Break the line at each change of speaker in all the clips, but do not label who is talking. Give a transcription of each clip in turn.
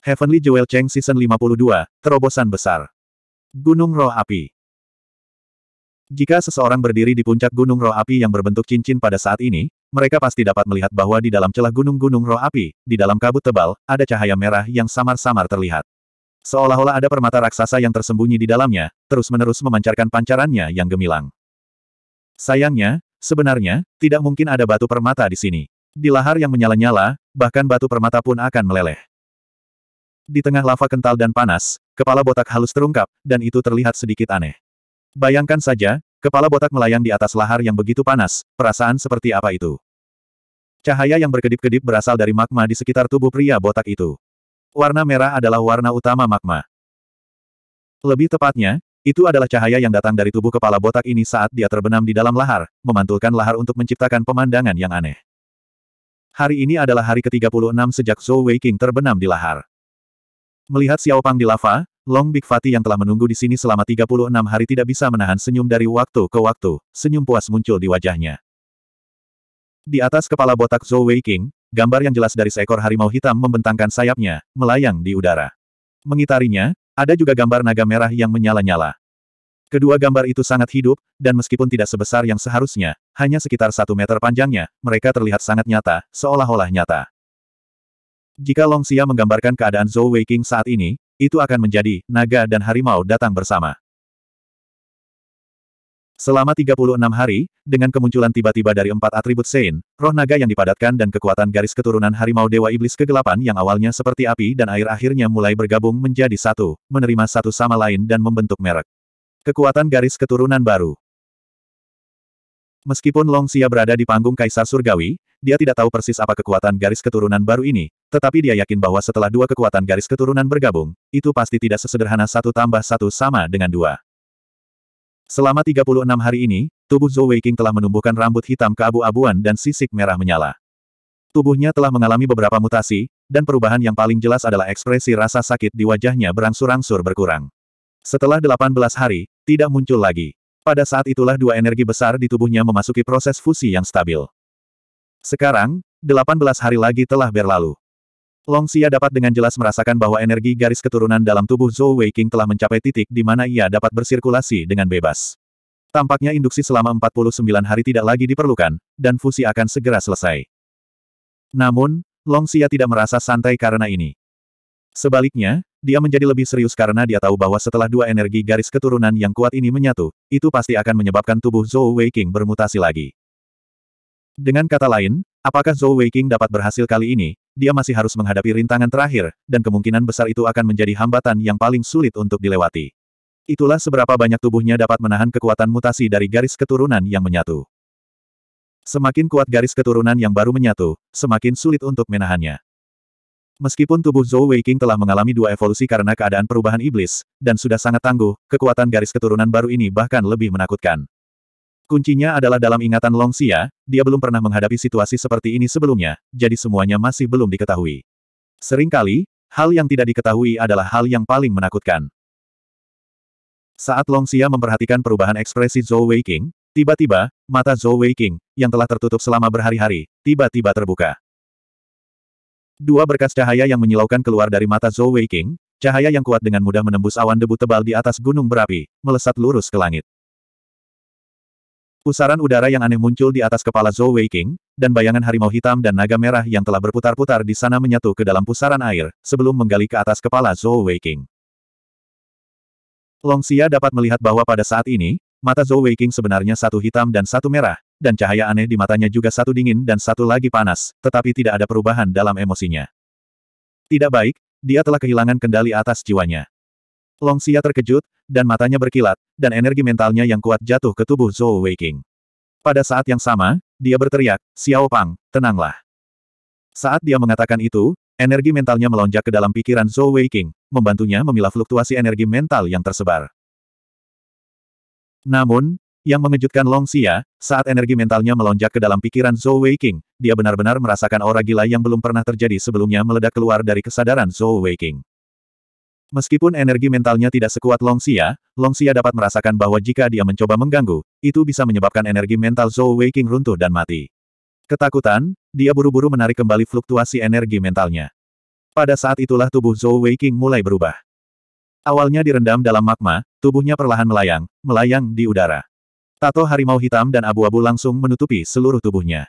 Heavenly Jewel Cheng Season 52, Terobosan Besar. Gunung Roh Api Jika seseorang berdiri di puncak Gunung Roh Api yang berbentuk cincin pada saat ini, mereka pasti dapat melihat bahwa di dalam celah gunung-gunung roh api, di dalam kabut tebal, ada cahaya merah yang samar-samar terlihat. Seolah-olah ada permata raksasa yang tersembunyi di dalamnya, terus-menerus memancarkan pancarannya yang gemilang. Sayangnya, sebenarnya, tidak mungkin ada batu permata di sini. Di lahar yang menyala-nyala, bahkan batu permata pun akan meleleh. Di tengah lava kental dan panas, kepala botak halus terungkap, dan itu terlihat sedikit aneh. Bayangkan saja, kepala botak melayang di atas lahar yang begitu panas, perasaan seperti apa itu? Cahaya yang berkedip-kedip berasal dari magma di sekitar tubuh pria botak itu. Warna merah adalah warna utama magma. Lebih tepatnya, itu adalah cahaya yang datang dari tubuh kepala botak ini saat dia terbenam di dalam lahar, memantulkan lahar untuk menciptakan pemandangan yang aneh. Hari ini adalah hari ke-36 sejak Zhou Weiqing terbenam di lahar. Melihat Xiao Pang di lava, Long Big Fati yang telah menunggu di sini selama 36 hari tidak bisa menahan senyum dari waktu ke waktu, senyum puas muncul di wajahnya. Di atas kepala botak Zhou Weiqing, gambar yang jelas dari seekor harimau hitam membentangkan sayapnya, melayang di udara. Mengitarinya, ada juga gambar naga merah yang menyala-nyala. Kedua gambar itu sangat hidup, dan meskipun tidak sebesar yang seharusnya, hanya sekitar satu meter panjangnya, mereka terlihat sangat nyata, seolah-olah nyata. Jika Long Xia menggambarkan keadaan Zhou Weiqing saat ini, itu akan menjadi naga dan harimau datang bersama. Selama 36 hari, dengan kemunculan tiba-tiba dari empat atribut Sein, roh naga yang dipadatkan dan kekuatan garis keturunan harimau Dewa Iblis kegelapan yang awalnya seperti api dan air akhirnya mulai bergabung menjadi satu, menerima satu sama lain dan membentuk merek. Kekuatan garis keturunan baru Meskipun Long Xia berada di panggung Kaisar Surgawi, dia tidak tahu persis apa kekuatan garis keturunan baru ini, tetapi dia yakin bahwa setelah dua kekuatan garis keturunan bergabung, itu pasti tidak sesederhana satu tambah satu sama dengan dua. Selama 36 hari ini, tubuh Zhou Weiqing telah menumbuhkan rambut hitam abu abuan dan sisik merah menyala. Tubuhnya telah mengalami beberapa mutasi, dan perubahan yang paling jelas adalah ekspresi rasa sakit di wajahnya berangsur-angsur berkurang. Setelah 18 hari, tidak muncul lagi. Pada saat itulah dua energi besar di tubuhnya memasuki proses fusi yang stabil. Sekarang, 18 hari lagi telah berlalu. Long Xia dapat dengan jelas merasakan bahwa energi garis keturunan dalam tubuh Zhou Weiqing telah mencapai titik di mana ia dapat bersirkulasi dengan bebas. Tampaknya induksi selama 49 hari tidak lagi diperlukan, dan fusi akan segera selesai. Namun, Long Xia tidak merasa santai karena ini. Sebaliknya, dia menjadi lebih serius karena dia tahu bahwa setelah dua energi garis keturunan yang kuat ini menyatu, itu pasti akan menyebabkan tubuh Zhou Weiqing bermutasi lagi. Dengan kata lain, apakah Zhou Weiqing dapat berhasil kali ini, dia masih harus menghadapi rintangan terakhir, dan kemungkinan besar itu akan menjadi hambatan yang paling sulit untuk dilewati. Itulah seberapa banyak tubuhnya dapat menahan kekuatan mutasi dari garis keturunan yang menyatu. Semakin kuat garis keturunan yang baru menyatu, semakin sulit untuk menahannya. Meskipun tubuh Zhou Weiqing telah mengalami dua evolusi karena keadaan perubahan iblis, dan sudah sangat tangguh, kekuatan garis keturunan baru ini bahkan lebih menakutkan. Kuncinya adalah dalam ingatan Long Xia, dia belum pernah menghadapi situasi seperti ini sebelumnya, jadi semuanya masih belum diketahui. Seringkali, hal yang tidak diketahui adalah hal yang paling menakutkan. Saat Long Xia memperhatikan perubahan ekspresi Zhou Weiqing, tiba-tiba, mata Zhou Weiqing, yang telah tertutup selama berhari-hari, tiba-tiba terbuka. Dua berkas cahaya yang menyilaukan keluar dari mata Zhou Weiqing, cahaya yang kuat dengan mudah menembus awan debu tebal di atas gunung berapi, melesat lurus ke langit. Pusaran udara yang aneh muncul di atas kepala Zhou Weiqing, dan bayangan harimau hitam dan naga merah yang telah berputar-putar di sana menyatu ke dalam pusaran air, sebelum menggali ke atas kepala Zhou Weiqing. Long Xia dapat melihat bahwa pada saat ini, mata Zhou Weiqing sebenarnya satu hitam dan satu merah, dan cahaya aneh di matanya juga satu dingin dan satu lagi panas, tetapi tidak ada perubahan dalam emosinya. Tidak baik, dia telah kehilangan kendali atas jiwanya. Long Xia terkejut, dan matanya berkilat, dan energi mentalnya yang kuat jatuh ke tubuh Zhou Weiqing. Pada saat yang sama, dia berteriak, Xiao Pang, tenanglah. Saat dia mengatakan itu, energi mentalnya melonjak ke dalam pikiran Zhou Weiqing, membantunya memilah fluktuasi energi mental yang tersebar. Namun, yang mengejutkan Long Xia, saat energi mentalnya melonjak ke dalam pikiran Zhou Weiqing, dia benar-benar merasakan aura gila yang belum pernah terjadi sebelumnya meledak keluar dari kesadaran Zhou Weiqing. Meskipun energi mentalnya tidak sekuat Long Xia, Long Xia dapat merasakan bahwa jika dia mencoba mengganggu, itu bisa menyebabkan energi mental Zhou Weiqing runtuh dan mati. Ketakutan, dia buru-buru menarik kembali fluktuasi energi mentalnya. Pada saat itulah tubuh Zhou Weiqing mulai berubah. Awalnya direndam dalam magma, tubuhnya perlahan melayang, melayang di udara. Tato harimau hitam dan abu-abu langsung menutupi seluruh tubuhnya.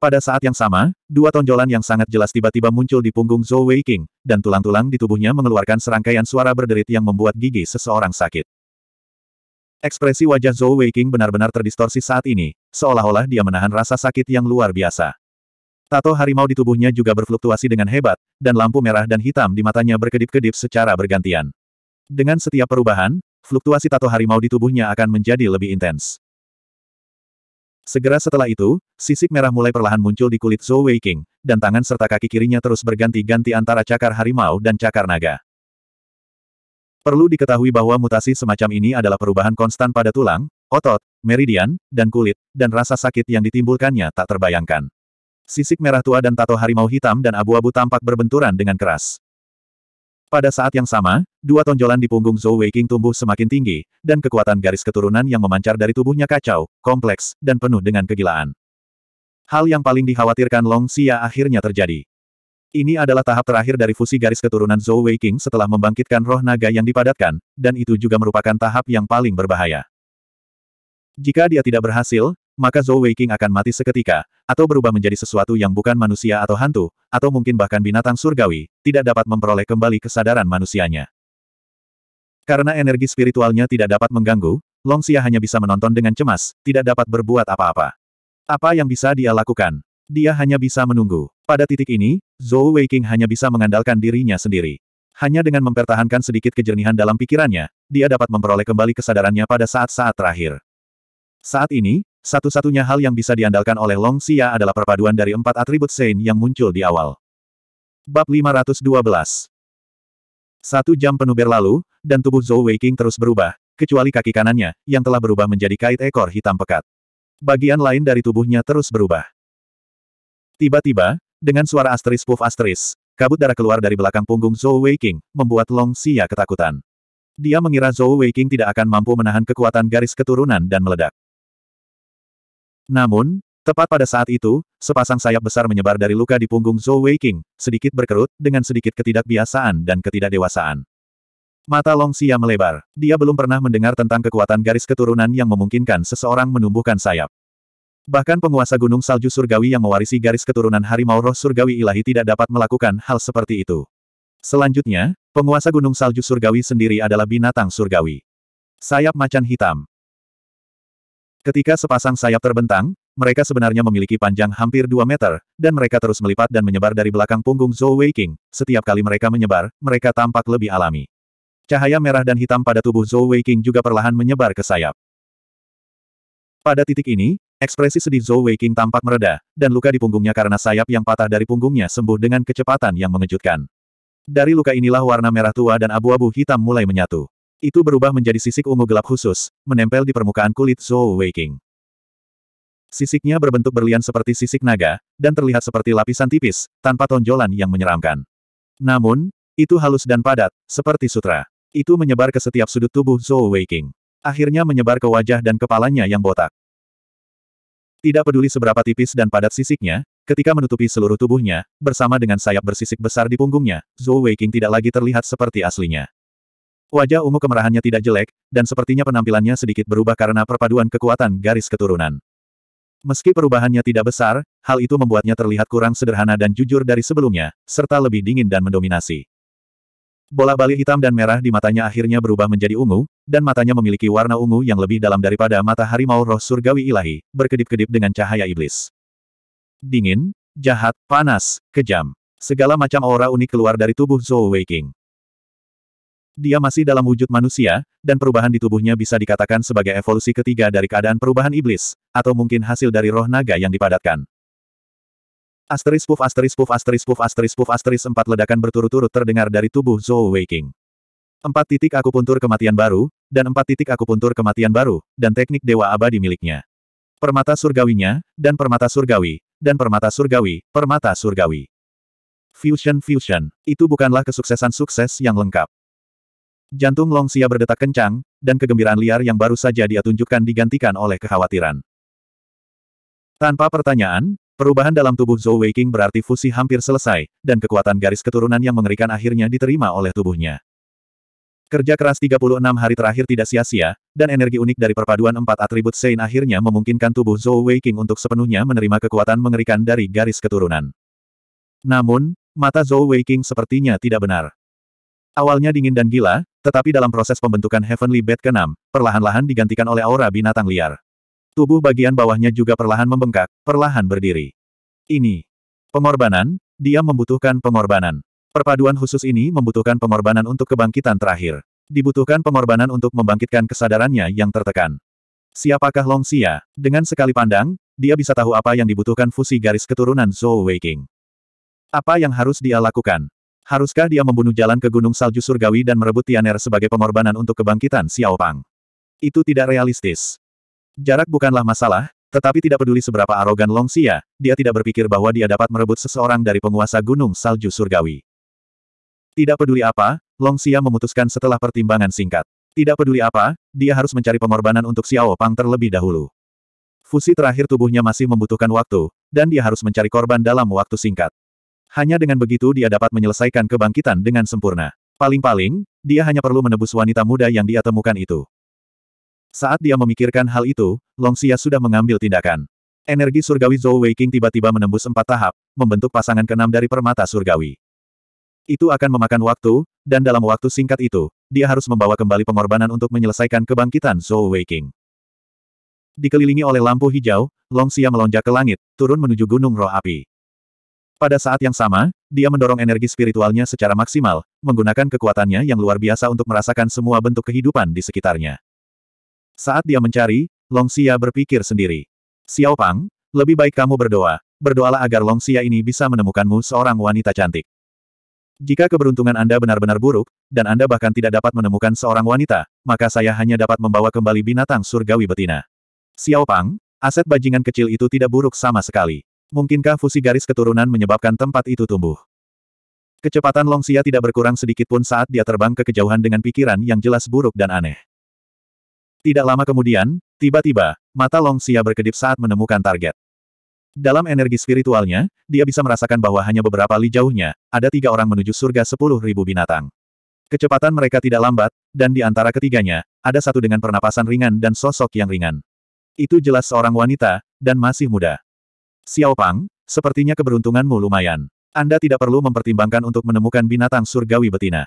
Pada saat yang sama, dua tonjolan yang sangat jelas tiba-tiba muncul di punggung Zhou Weiqing, dan tulang-tulang di tubuhnya mengeluarkan serangkaian suara berderit yang membuat gigi seseorang sakit. Ekspresi wajah Zhou Weiqing benar-benar terdistorsi saat ini, seolah-olah dia menahan rasa sakit yang luar biasa. Tato harimau di tubuhnya juga berfluktuasi dengan hebat, dan lampu merah dan hitam di matanya berkedip-kedip secara bergantian. Dengan setiap perubahan, fluktuasi tato harimau di tubuhnya akan menjadi lebih intens. Segera setelah itu, sisik merah mulai perlahan muncul di kulit Zhou Wei dan tangan serta kaki kirinya terus berganti-ganti antara cakar harimau dan cakar naga. Perlu diketahui bahwa mutasi semacam ini adalah perubahan konstan pada tulang, otot, meridian, dan kulit, dan rasa sakit yang ditimbulkannya tak terbayangkan. Sisik merah tua dan tato harimau hitam dan abu-abu tampak berbenturan dengan keras. Pada saat yang sama, dua tonjolan di punggung Zhou Weiqing tumbuh semakin tinggi, dan kekuatan garis keturunan yang memancar dari tubuhnya kacau, kompleks, dan penuh dengan kegilaan. Hal yang paling dikhawatirkan Long Xia akhirnya terjadi. Ini adalah tahap terakhir dari fusi garis keturunan Zhou Weiqing setelah membangkitkan roh naga yang dipadatkan, dan itu juga merupakan tahap yang paling berbahaya. Jika dia tidak berhasil, maka Zhou Weiqing akan mati seketika, atau berubah menjadi sesuatu yang bukan manusia atau hantu, atau mungkin bahkan binatang surgawi, tidak dapat memperoleh kembali kesadaran manusianya. Karena energi spiritualnya tidak dapat mengganggu, Long Xia hanya bisa menonton dengan cemas, tidak dapat berbuat apa-apa. Apa yang bisa dia lakukan? Dia hanya bisa menunggu. Pada titik ini, Zhou Weiqing hanya bisa mengandalkan dirinya sendiri. Hanya dengan mempertahankan sedikit kejernihan dalam pikirannya, dia dapat memperoleh kembali kesadarannya pada saat-saat terakhir. Saat ini, satu-satunya hal yang bisa diandalkan oleh Long Xia adalah perpaduan dari empat atribut Sein yang muncul di awal. Bab 512 Satu jam penuh berlalu, dan tubuh Zhou Weiqing terus berubah, kecuali kaki kanannya, yang telah berubah menjadi kait ekor hitam pekat. Bagian lain dari tubuhnya terus berubah. Tiba-tiba, dengan suara asteris puff asteris, kabut darah keluar dari belakang punggung Zhou Weiqing, membuat Long Xia ketakutan. Dia mengira Zhou Weiqing tidak akan mampu menahan kekuatan garis keturunan dan meledak. Namun, tepat pada saat itu, sepasang sayap besar menyebar dari luka di punggung Zhou Weiqing, sedikit berkerut, dengan sedikit ketidakbiasaan dan ketidakdewasaan. Mata Long Xia melebar. Dia belum pernah mendengar tentang kekuatan garis keturunan yang memungkinkan seseorang menumbuhkan sayap. Bahkan penguasa Gunung Salju Surgawi yang mewarisi garis keturunan Harimau Roh Surgawi Ilahi tidak dapat melakukan hal seperti itu. Selanjutnya, penguasa Gunung Salju Surgawi sendiri adalah binatang surgawi. Sayap macan hitam. Ketika sepasang sayap terbentang, mereka sebenarnya memiliki panjang hampir 2 meter, dan mereka terus melipat dan menyebar dari belakang punggung Zhou Weiqing. Setiap kali mereka menyebar, mereka tampak lebih alami. Cahaya merah dan hitam pada tubuh Zhou Weiqing juga perlahan menyebar ke sayap. Pada titik ini, ekspresi sedih Zhou Weiqing tampak mereda, dan luka di punggungnya karena sayap yang patah dari punggungnya sembuh dengan kecepatan yang mengejutkan. Dari luka inilah warna merah tua dan abu-abu hitam mulai menyatu. Itu berubah menjadi sisik ungu gelap khusus, menempel di permukaan kulit Zhou Weiking. Sisiknya berbentuk berlian seperti sisik naga, dan terlihat seperti lapisan tipis, tanpa tonjolan yang menyeramkan. Namun, itu halus dan padat, seperti sutra. Itu menyebar ke setiap sudut tubuh Zhou Weiking. Akhirnya menyebar ke wajah dan kepalanya yang botak. Tidak peduli seberapa tipis dan padat sisiknya, ketika menutupi seluruh tubuhnya, bersama dengan sayap bersisik besar di punggungnya, Zhou Weiking tidak lagi terlihat seperti aslinya. Wajah ungu kemerahannya tidak jelek, dan sepertinya penampilannya sedikit berubah karena perpaduan kekuatan garis keturunan. Meski perubahannya tidak besar, hal itu membuatnya terlihat kurang sederhana dan jujur dari sebelumnya, serta lebih dingin dan mendominasi. Bola balik hitam dan merah di matanya akhirnya berubah menjadi ungu, dan matanya memiliki warna ungu yang lebih dalam daripada mata harimau roh surgawi ilahi, berkedip-kedip dengan cahaya iblis. Dingin, jahat, panas, kejam. Segala macam aura unik keluar dari tubuh Zhou Weiqing. Dia masih dalam wujud manusia, dan perubahan di tubuhnya bisa dikatakan sebagai evolusi ketiga dari keadaan perubahan iblis, atau mungkin hasil dari roh naga yang dipadatkan. Asteris puff asteris puff asteris puff asteris puff asteris empat ledakan berturut-turut terdengar dari tubuh Zhou Weiking. Empat titik aku puntur kematian baru, dan empat titik aku puntur kematian baru, dan teknik dewa abadi miliknya. Permata surgawinya, dan permata surgawi, dan permata surgawi, permata surgawi. Fusion Fusion, itu bukanlah kesuksesan sukses yang lengkap. Jantung Long Xia berdetak kencang, dan kegembiraan liar yang baru saja dia tunjukkan digantikan oleh kekhawatiran. Tanpa pertanyaan, perubahan dalam tubuh Zhou Weiqing berarti fusi hampir selesai, dan kekuatan garis keturunan yang mengerikan akhirnya diterima oleh tubuhnya. Kerja keras 36 hari terakhir tidak sia-sia, dan energi unik dari perpaduan empat atribut Sein akhirnya memungkinkan tubuh Zhou Weiqing untuk sepenuhnya menerima kekuatan mengerikan dari garis keturunan. Namun, mata Zhou Weiqing sepertinya tidak benar. Awalnya dingin dan gila, tetapi dalam proses pembentukan Heavenly Bed ke-6, perlahan-lahan digantikan oleh aura binatang liar. Tubuh bagian bawahnya juga perlahan membengkak, perlahan berdiri. Ini. Pengorbanan, dia membutuhkan pengorbanan. Perpaduan khusus ini membutuhkan pengorbanan untuk kebangkitan terakhir. Dibutuhkan pengorbanan untuk membangkitkan kesadarannya yang tertekan. Siapakah Long Xia? Dengan sekali pandang, dia bisa tahu apa yang dibutuhkan fusi garis keturunan Zhou Weiking. Apa yang harus dia lakukan? Haruskah dia membunuh jalan ke Gunung Salju Surgawi dan merebut Tianer sebagai pengorbanan untuk kebangkitan Xiao Pang? Itu tidak realistis. Jarak bukanlah masalah, tetapi tidak peduli seberapa arogan Long Xia, dia tidak berpikir bahwa dia dapat merebut seseorang dari penguasa Gunung Salju Surgawi. Tidak peduli apa, Long Xia memutuskan setelah pertimbangan singkat. Tidak peduli apa, dia harus mencari pengorbanan untuk Xiao Pang terlebih dahulu. Fusi terakhir tubuhnya masih membutuhkan waktu, dan dia harus mencari korban dalam waktu singkat. Hanya dengan begitu dia dapat menyelesaikan kebangkitan dengan sempurna. Paling-paling, dia hanya perlu menebus wanita muda yang dia temukan itu. Saat dia memikirkan hal itu, Long Xia sudah mengambil tindakan. Energi surgawi Zhou Weiqing tiba-tiba menembus empat tahap, membentuk pasangan keenam dari permata surgawi. Itu akan memakan waktu, dan dalam waktu singkat itu, dia harus membawa kembali pengorbanan untuk menyelesaikan kebangkitan Zhou Weiqing. Dikelilingi oleh lampu hijau, Long Xia melonjak ke langit, turun menuju gunung roh api. Pada saat yang sama, dia mendorong energi spiritualnya secara maksimal, menggunakan kekuatannya yang luar biasa untuk merasakan semua bentuk kehidupan di sekitarnya. Saat dia mencari, Long Xia berpikir sendiri. Xiao Pang, lebih baik kamu berdoa. Berdoalah agar Long Xia ini bisa menemukanmu seorang wanita cantik. Jika keberuntungan Anda benar-benar buruk, dan Anda bahkan tidak dapat menemukan seorang wanita, maka saya hanya dapat membawa kembali binatang surgawi betina. Xiao Pang, aset bajingan kecil itu tidak buruk sama sekali. Mungkinkah fusi garis keturunan menyebabkan tempat itu tumbuh? Kecepatan Longxia tidak berkurang sedikit pun saat dia terbang ke kejauhan dengan pikiran yang jelas buruk dan aneh. Tidak lama kemudian, tiba-tiba, mata Longxia berkedip saat menemukan target. Dalam energi spiritualnya, dia bisa merasakan bahwa hanya beberapa li jauhnya, ada tiga orang menuju surga sepuluh ribu binatang. Kecepatan mereka tidak lambat, dan di antara ketiganya, ada satu dengan pernapasan ringan dan sosok yang ringan. Itu jelas seorang wanita, dan masih muda. Xiao Pang, sepertinya keberuntunganmu lumayan. Anda tidak perlu mempertimbangkan untuk menemukan binatang surgawi betina.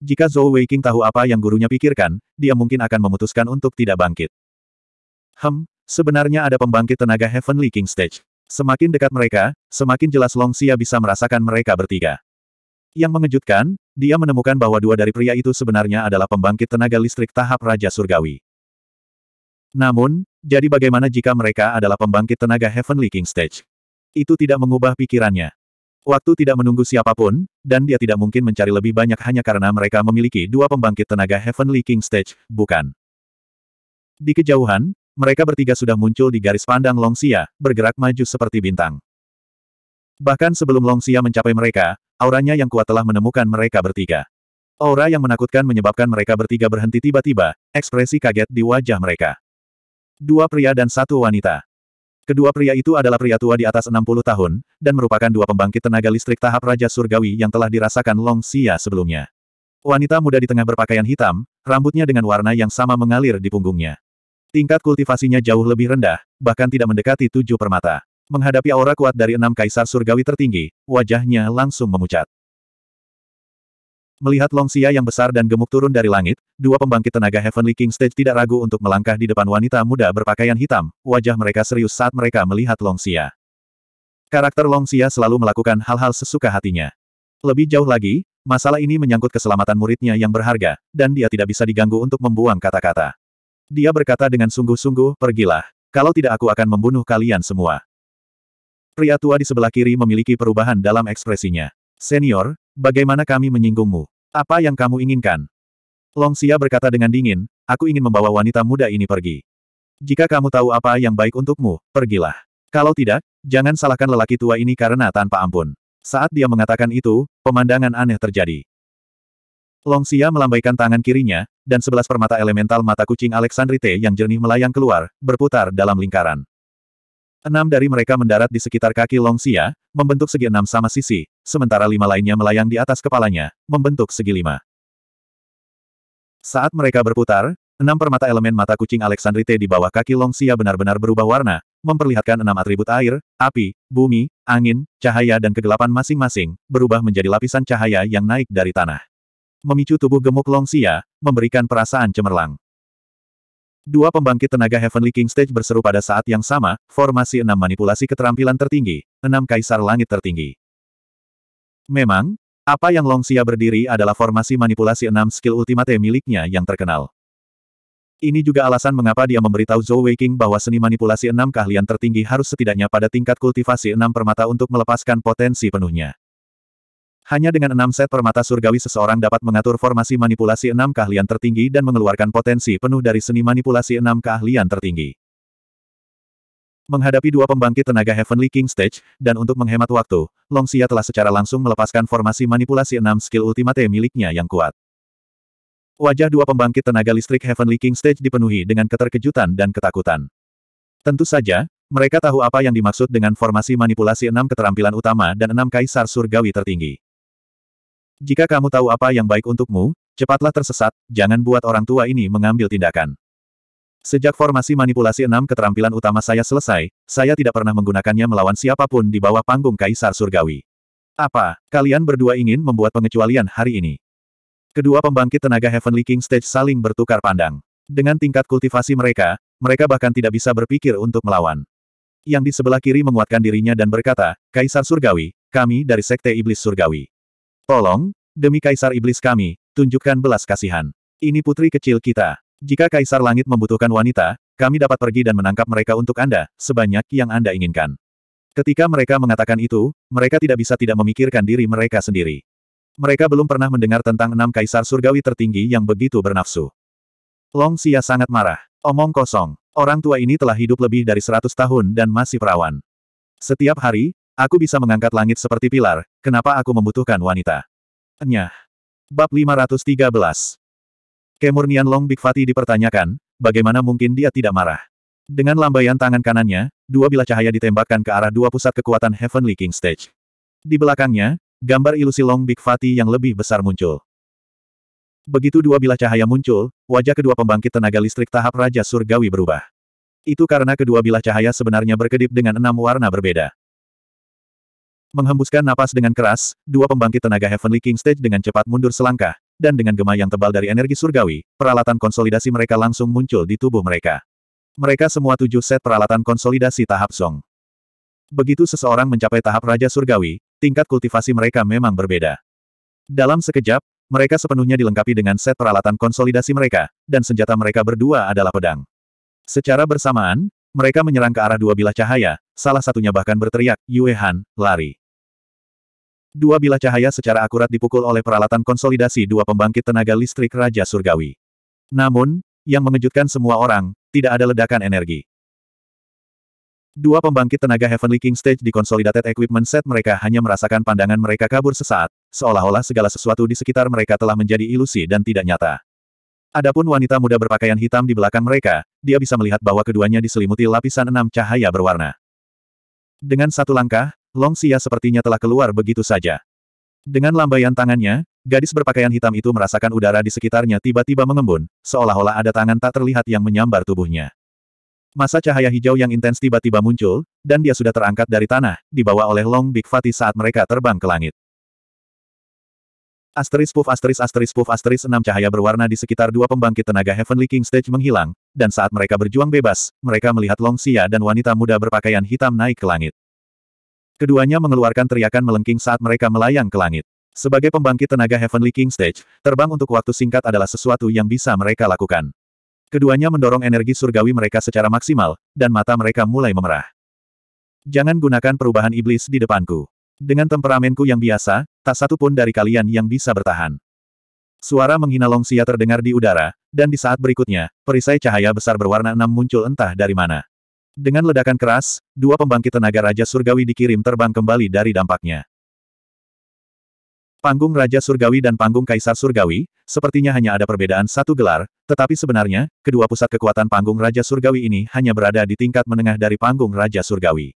Jika Zhou Weiqing tahu apa yang gurunya pikirkan, dia mungkin akan memutuskan untuk tidak bangkit. Hem, sebenarnya ada pembangkit tenaga Heavenly King Stage. Semakin dekat mereka, semakin jelas Long Xia bisa merasakan mereka bertiga. Yang mengejutkan, dia menemukan bahwa dua dari pria itu sebenarnya adalah pembangkit tenaga listrik tahap Raja Surgawi. Namun, jadi bagaimana jika mereka adalah pembangkit tenaga Heavenly King Stage? Itu tidak mengubah pikirannya. Waktu tidak menunggu siapapun, dan dia tidak mungkin mencari lebih banyak hanya karena mereka memiliki dua pembangkit tenaga Heavenly King Stage, bukan? Di kejauhan, mereka bertiga sudah muncul di garis pandang Long Xia, bergerak maju seperti bintang. Bahkan sebelum Long Xia mencapai mereka, auranya yang kuat telah menemukan mereka bertiga. Aura yang menakutkan menyebabkan mereka bertiga berhenti tiba-tiba, ekspresi kaget di wajah mereka. Dua pria dan satu wanita. Kedua pria itu adalah pria tua di atas 60 tahun, dan merupakan dua pembangkit tenaga listrik tahap Raja Surgawi yang telah dirasakan Long Xia sebelumnya. Wanita muda di tengah berpakaian hitam, rambutnya dengan warna yang sama mengalir di punggungnya. Tingkat kultivasinya jauh lebih rendah, bahkan tidak mendekati tujuh permata. Menghadapi aura kuat dari enam kaisar surgawi tertinggi, wajahnya langsung memucat. Melihat Long Xia yang besar dan gemuk turun dari langit, dua pembangkit tenaga Heavenly King Stage tidak ragu untuk melangkah di depan wanita muda berpakaian hitam, wajah mereka serius saat mereka melihat Long Xia. Karakter Long Xia selalu melakukan hal-hal sesuka hatinya. Lebih jauh lagi, masalah ini menyangkut keselamatan muridnya yang berharga, dan dia tidak bisa diganggu untuk membuang kata-kata. Dia berkata dengan sungguh-sungguh, pergilah, kalau tidak aku akan membunuh kalian semua. Pria tua di sebelah kiri memiliki perubahan dalam ekspresinya. Senior, bagaimana kami menyinggungmu? Apa yang kamu inginkan? Long Xia berkata dengan dingin, aku ingin membawa wanita muda ini pergi. Jika kamu tahu apa yang baik untukmu, pergilah. Kalau tidak, jangan salahkan lelaki tua ini karena tanpa ampun. Saat dia mengatakan itu, pemandangan aneh terjadi. Long Xia melambaikan tangan kirinya, dan sebelas permata elemental mata kucing Alexandrite yang jernih melayang keluar, berputar dalam lingkaran. Enam dari mereka mendarat di sekitar kaki Long Xia, membentuk segi enam sama sisi, sementara lima lainnya melayang di atas kepalanya, membentuk segi lima. Saat mereka berputar, enam permata elemen mata kucing Alexandrite di bawah kaki Long Xia benar-benar berubah warna, memperlihatkan enam atribut air, api, bumi, angin, cahaya dan kegelapan masing-masing, berubah menjadi lapisan cahaya yang naik dari tanah. Memicu tubuh gemuk Long Xia memberikan perasaan cemerlang. Dua pembangkit tenaga Heavenly King Stage berseru pada saat yang sama, formasi enam manipulasi keterampilan tertinggi, enam kaisar langit tertinggi. Memang, apa yang Long Xia berdiri adalah formasi manipulasi enam skill ultimate miliknya yang terkenal. Ini juga alasan mengapa dia memberitahu Zhou Weiqing bahwa seni manipulasi enam keahlian tertinggi harus setidaknya pada tingkat kultivasi enam permata untuk melepaskan potensi penuhnya. Hanya dengan enam set permata surgawi seseorang dapat mengatur formasi manipulasi enam keahlian tertinggi dan mengeluarkan potensi penuh dari seni manipulasi enam keahlian tertinggi. Menghadapi dua pembangkit tenaga Heavenly King Stage, dan untuk menghemat waktu, Long Xia telah secara langsung melepaskan formasi manipulasi enam skill ultimate miliknya yang kuat. Wajah dua pembangkit tenaga listrik Heavenly King Stage dipenuhi dengan keterkejutan dan ketakutan. Tentu saja, mereka tahu apa yang dimaksud dengan formasi manipulasi enam keterampilan utama dan enam kaisar surgawi tertinggi. Jika kamu tahu apa yang baik untukmu, cepatlah tersesat, jangan buat orang tua ini mengambil tindakan. Sejak formasi manipulasi enam keterampilan utama saya selesai, saya tidak pernah menggunakannya melawan siapapun di bawah panggung Kaisar Surgawi. Apa, kalian berdua ingin membuat pengecualian hari ini? Kedua pembangkit tenaga Heavenly King Stage saling bertukar pandang. Dengan tingkat kultivasi mereka, mereka bahkan tidak bisa berpikir untuk melawan. Yang di sebelah kiri menguatkan dirinya dan berkata, Kaisar Surgawi, kami dari Sekte Iblis Surgawi. Tolong, demi Kaisar Iblis kami, tunjukkan belas kasihan. Ini putri kecil kita. Jika Kaisar Langit membutuhkan wanita, kami dapat pergi dan menangkap mereka untuk Anda, sebanyak yang Anda inginkan. Ketika mereka mengatakan itu, mereka tidak bisa tidak memikirkan diri mereka sendiri. Mereka belum pernah mendengar tentang enam kaisar surgawi tertinggi yang begitu bernafsu. Long Xia sangat marah. Omong kosong. Orang tua ini telah hidup lebih dari seratus tahun dan masih perawan. Setiap hari, Aku bisa mengangkat langit seperti pilar, kenapa aku membutuhkan wanita? Enyah. Bab 513. Kemurnian Long Bigfati dipertanyakan, bagaimana mungkin dia tidak marah? Dengan lambaian tangan kanannya, dua bilah cahaya ditembakkan ke arah dua pusat kekuatan Heavenly King Stage. Di belakangnya, gambar ilusi Long Bigfati yang lebih besar muncul. Begitu dua bilah cahaya muncul, wajah kedua pembangkit tenaga listrik tahap Raja Surgawi berubah. Itu karena kedua bilah cahaya sebenarnya berkedip dengan enam warna berbeda. Menghembuskan napas dengan keras, dua pembangkit tenaga Heavenly King Stage dengan cepat mundur selangkah, dan dengan gema yang tebal dari energi surgawi, peralatan konsolidasi mereka langsung muncul di tubuh mereka. Mereka semua tujuh set peralatan konsolidasi tahap Song. Begitu seseorang mencapai tahap Raja Surgawi, tingkat kultivasi mereka memang berbeda. Dalam sekejap, mereka sepenuhnya dilengkapi dengan set peralatan konsolidasi mereka, dan senjata mereka berdua adalah pedang. Secara bersamaan, mereka menyerang ke arah dua bilah cahaya, salah satunya bahkan berteriak, Yue Han, lari. Dua bilah cahaya secara akurat dipukul oleh peralatan konsolidasi dua pembangkit tenaga listrik Raja Surgawi. Namun, yang mengejutkan semua orang, tidak ada ledakan energi. Dua pembangkit tenaga Heavenly King Stage di Consolidated Equipment Set mereka hanya merasakan pandangan mereka kabur sesaat, seolah-olah segala sesuatu di sekitar mereka telah menjadi ilusi dan tidak nyata. Adapun wanita muda berpakaian hitam di belakang mereka, dia bisa melihat bahwa keduanya diselimuti lapisan enam cahaya berwarna. Dengan satu langkah, Long Xia sepertinya telah keluar begitu saja. Dengan lambaian tangannya, gadis berpakaian hitam itu merasakan udara di sekitarnya tiba-tiba mengembun, seolah-olah ada tangan tak terlihat yang menyambar tubuhnya. Masa cahaya hijau yang intens tiba-tiba muncul, dan dia sudah terangkat dari tanah, dibawa oleh Long Big Fatty saat mereka terbang ke langit. Asteris puff asteris asteris puff asteris enam cahaya berwarna di sekitar dua pembangkit tenaga Heavenly King Stage menghilang, dan saat mereka berjuang bebas, mereka melihat Long Xia dan wanita muda berpakaian hitam naik ke langit. Keduanya mengeluarkan teriakan melengking saat mereka melayang ke langit. Sebagai pembangkit tenaga Heavenly King Stage, terbang untuk waktu singkat adalah sesuatu yang bisa mereka lakukan. Keduanya mendorong energi surgawi mereka secara maksimal, dan mata mereka mulai memerah. Jangan gunakan perubahan iblis di depanku. Dengan temperamenku yang biasa, tak satu pun dari kalian yang bisa bertahan. Suara menghina Longsia terdengar di udara, dan di saat berikutnya, perisai cahaya besar berwarna enam muncul entah dari mana. Dengan ledakan keras, dua pembangkit tenaga Raja Surgawi dikirim terbang kembali dari dampaknya. Panggung Raja Surgawi dan panggung Kaisar Surgawi, sepertinya hanya ada perbedaan satu gelar, tetapi sebenarnya, kedua pusat kekuatan panggung Raja Surgawi ini hanya berada di tingkat menengah dari panggung Raja Surgawi.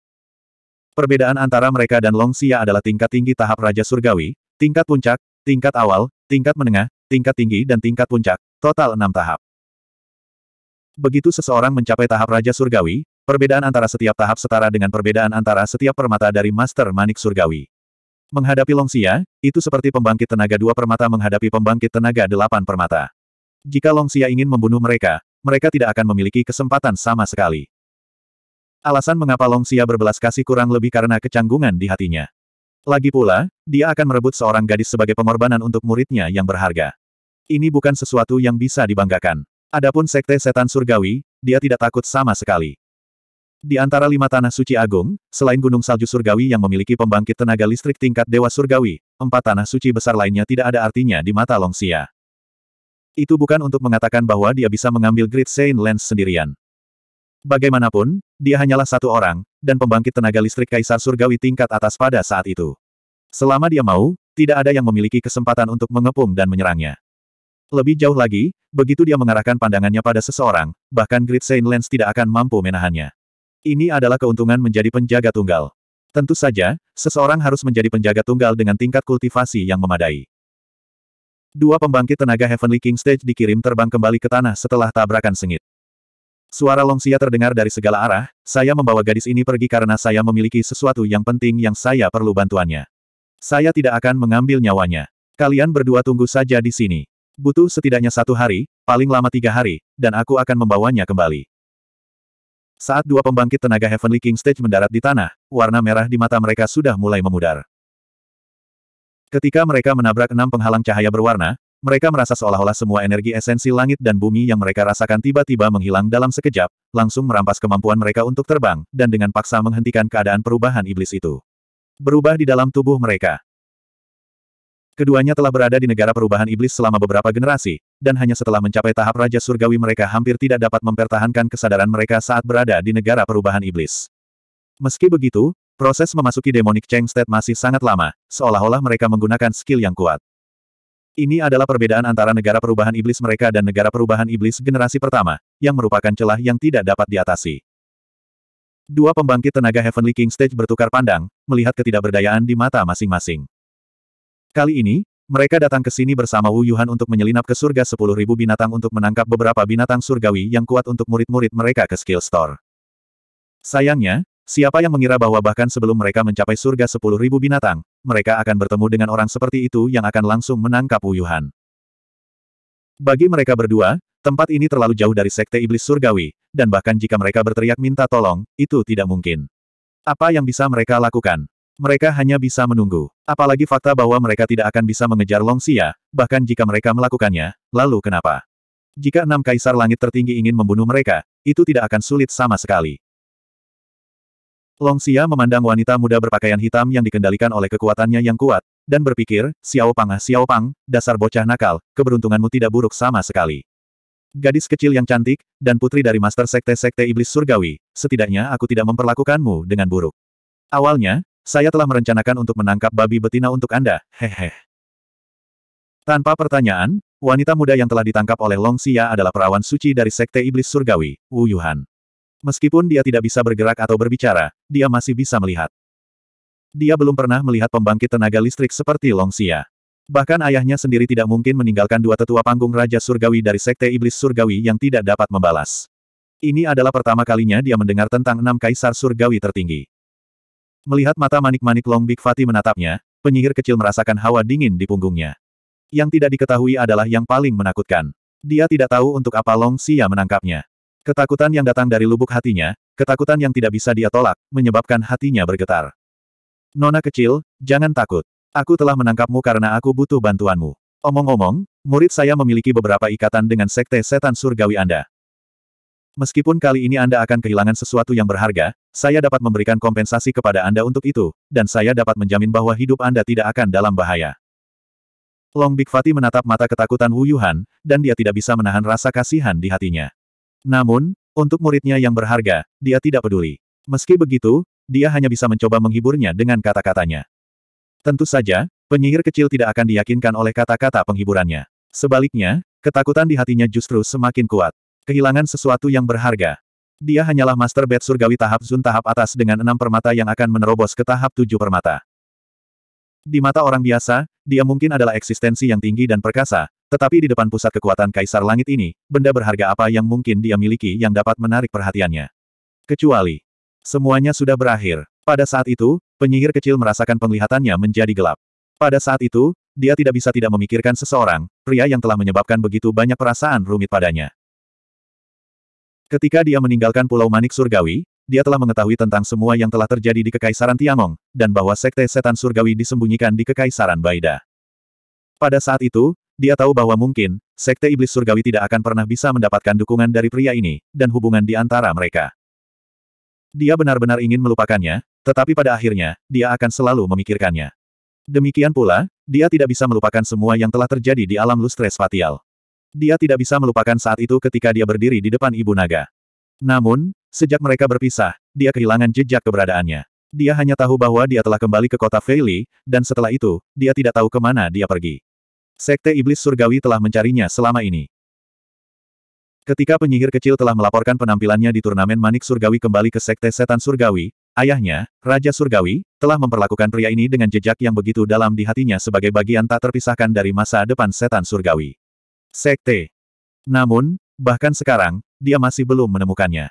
Perbedaan antara mereka dan Long Xia adalah tingkat tinggi tahap Raja Surgawi, tingkat puncak, tingkat awal, tingkat menengah, tingkat tinggi dan tingkat puncak, total enam tahap. Begitu seseorang mencapai tahap Raja Surgawi, Perbedaan antara setiap tahap setara dengan perbedaan antara setiap permata dari Master Manik Surgawi. Menghadapi Longxia, itu seperti pembangkit tenaga dua permata menghadapi pembangkit tenaga delapan permata. Jika Longxia ingin membunuh mereka, mereka tidak akan memiliki kesempatan sama sekali. Alasan mengapa Longxia berbelas kasih kurang lebih karena kecanggungan di hatinya. Lagi pula, dia akan merebut seorang gadis sebagai pengorbanan untuk muridnya yang berharga. Ini bukan sesuatu yang bisa dibanggakan. Adapun Sekte Setan Surgawi, dia tidak takut sama sekali. Di antara lima tanah suci agung, selain Gunung Salju Surgawi yang memiliki pembangkit tenaga listrik tingkat Dewa Surgawi, empat tanah suci besar lainnya tidak ada artinya di mata Longsia. Itu bukan untuk mengatakan bahwa dia bisa mengambil Great Saint Lens sendirian. Bagaimanapun, dia hanyalah satu orang, dan pembangkit tenaga listrik Kaisar Surgawi tingkat atas pada saat itu. Selama dia mau, tidak ada yang memiliki kesempatan untuk mengepung dan menyerangnya. Lebih jauh lagi, begitu dia mengarahkan pandangannya pada seseorang, bahkan Great Saint Lens tidak akan mampu menahannya. Ini adalah keuntungan menjadi penjaga tunggal. Tentu saja, seseorang harus menjadi penjaga tunggal dengan tingkat kultivasi yang memadai. Dua pembangkit tenaga Heavenly King Stage dikirim terbang kembali ke tanah setelah tabrakan sengit. Suara longsia terdengar dari segala arah, saya membawa gadis ini pergi karena saya memiliki sesuatu yang penting yang saya perlu bantuannya. Saya tidak akan mengambil nyawanya. Kalian berdua tunggu saja di sini. Butuh setidaknya satu hari, paling lama tiga hari, dan aku akan membawanya kembali. Saat dua pembangkit tenaga Heavenly King Stage mendarat di tanah, warna merah di mata mereka sudah mulai memudar. Ketika mereka menabrak enam penghalang cahaya berwarna, mereka merasa seolah-olah semua energi esensi langit dan bumi yang mereka rasakan tiba-tiba menghilang dalam sekejap, langsung merampas kemampuan mereka untuk terbang, dan dengan paksa menghentikan keadaan perubahan iblis itu. Berubah di dalam tubuh mereka, Keduanya telah berada di negara perubahan iblis selama beberapa generasi, dan hanya setelah mencapai tahap Raja Surgawi mereka hampir tidak dapat mempertahankan kesadaran mereka saat berada di negara perubahan iblis. Meski begitu, proses memasuki Demonic Cheng State masih sangat lama, seolah-olah mereka menggunakan skill yang kuat. Ini adalah perbedaan antara negara perubahan iblis mereka dan negara perubahan iblis generasi pertama, yang merupakan celah yang tidak dapat diatasi. Dua pembangkit tenaga Heavenly King Stage bertukar pandang, melihat ketidakberdayaan di mata masing-masing. Kali ini, mereka datang ke sini bersama Wu Yuhan untuk menyelinap ke surga 10.000 binatang untuk menangkap beberapa binatang surgawi yang kuat untuk murid-murid mereka ke skill store. Sayangnya, siapa yang mengira bahwa bahkan sebelum mereka mencapai surga 10.000 binatang, mereka akan bertemu dengan orang seperti itu yang akan langsung menangkap Wu Yuhan. Bagi mereka berdua, tempat ini terlalu jauh dari sekte iblis surgawi, dan bahkan jika mereka berteriak minta tolong, itu tidak mungkin. Apa yang bisa mereka lakukan? Mereka hanya bisa menunggu. Apalagi fakta bahwa mereka tidak akan bisa mengejar Long Xia, bahkan jika mereka melakukannya, lalu kenapa? Jika enam kaisar langit tertinggi ingin membunuh mereka, itu tidak akan sulit sama sekali. Long Xia memandang wanita muda berpakaian hitam yang dikendalikan oleh kekuatannya yang kuat, dan berpikir, Xiao Pang ah Xiao Pang, dasar bocah nakal, keberuntunganmu tidak buruk sama sekali. Gadis kecil yang cantik, dan putri dari master sekte-sekte iblis surgawi, setidaknya aku tidak memperlakukanmu dengan buruk. Awalnya, saya telah merencanakan untuk menangkap babi betina untuk Anda, hehe. Tanpa pertanyaan, wanita muda yang telah ditangkap oleh Long Xia adalah perawan suci dari Sekte Iblis Surgawi, Wu Yuhan. Meskipun dia tidak bisa bergerak atau berbicara, dia masih bisa melihat. Dia belum pernah melihat pembangkit tenaga listrik seperti Long Xia. Bahkan ayahnya sendiri tidak mungkin meninggalkan dua tetua panggung Raja Surgawi dari Sekte Iblis Surgawi yang tidak dapat membalas. Ini adalah pertama kalinya dia mendengar tentang enam kaisar surgawi tertinggi. Melihat mata manik-manik Long Big fati menatapnya, penyihir kecil merasakan hawa dingin di punggungnya. Yang tidak diketahui adalah yang paling menakutkan. Dia tidak tahu untuk apa Long Xia menangkapnya. Ketakutan yang datang dari lubuk hatinya, ketakutan yang tidak bisa dia tolak, menyebabkan hatinya bergetar. Nona kecil, jangan takut. Aku telah menangkapmu karena aku butuh bantuanmu. Omong-omong, murid saya memiliki beberapa ikatan dengan sekte setan surgawi Anda. Meskipun kali ini Anda akan kehilangan sesuatu yang berharga, saya dapat memberikan kompensasi kepada Anda untuk itu, dan saya dapat menjamin bahwa hidup Anda tidak akan dalam bahaya. Long Big Fati menatap mata ketakutan Wu Yuhan, dan dia tidak bisa menahan rasa kasihan di hatinya. Namun, untuk muridnya yang berharga, dia tidak peduli. Meski begitu, dia hanya bisa mencoba menghiburnya dengan kata-katanya. Tentu saja, penyihir kecil tidak akan diyakinkan oleh kata-kata penghiburannya. Sebaliknya, ketakutan di hatinya justru semakin kuat. Kehilangan sesuatu yang berharga. Dia hanyalah Master Bed Surgawi tahap Zun tahap atas dengan enam permata yang akan menerobos ke tahap tujuh permata. Di mata orang biasa, dia mungkin adalah eksistensi yang tinggi dan perkasa, tetapi di depan pusat kekuatan Kaisar Langit ini, benda berharga apa yang mungkin dia miliki yang dapat menarik perhatiannya. Kecuali, semuanya sudah berakhir. Pada saat itu, penyihir kecil merasakan penglihatannya menjadi gelap. Pada saat itu, dia tidak bisa tidak memikirkan seseorang, pria yang telah menyebabkan begitu banyak perasaan rumit padanya. Ketika dia meninggalkan Pulau Manik Surgawi, dia telah mengetahui tentang semua yang telah terjadi di Kekaisaran Tiamong dan bahwa Sekte Setan Surgawi disembunyikan di Kekaisaran Baida. Pada saat itu, dia tahu bahwa mungkin, Sekte Iblis Surgawi tidak akan pernah bisa mendapatkan dukungan dari pria ini, dan hubungan di antara mereka. Dia benar-benar ingin melupakannya, tetapi pada akhirnya, dia akan selalu memikirkannya. Demikian pula, dia tidak bisa melupakan semua yang telah terjadi di alam lustre spatial. Dia tidak bisa melupakan saat itu ketika dia berdiri di depan Ibu Naga. Namun, sejak mereka berpisah, dia kehilangan jejak keberadaannya. Dia hanya tahu bahwa dia telah kembali ke kota Feili, dan setelah itu, dia tidak tahu kemana dia pergi. Sekte Iblis Surgawi telah mencarinya selama ini. Ketika penyihir kecil telah melaporkan penampilannya di turnamen Manik Surgawi kembali ke Sekte Setan Surgawi, ayahnya, Raja Surgawi, telah memperlakukan pria ini dengan jejak yang begitu dalam di hatinya sebagai bagian tak terpisahkan dari masa depan Setan Surgawi. Sekte. Namun, bahkan sekarang, dia masih belum menemukannya.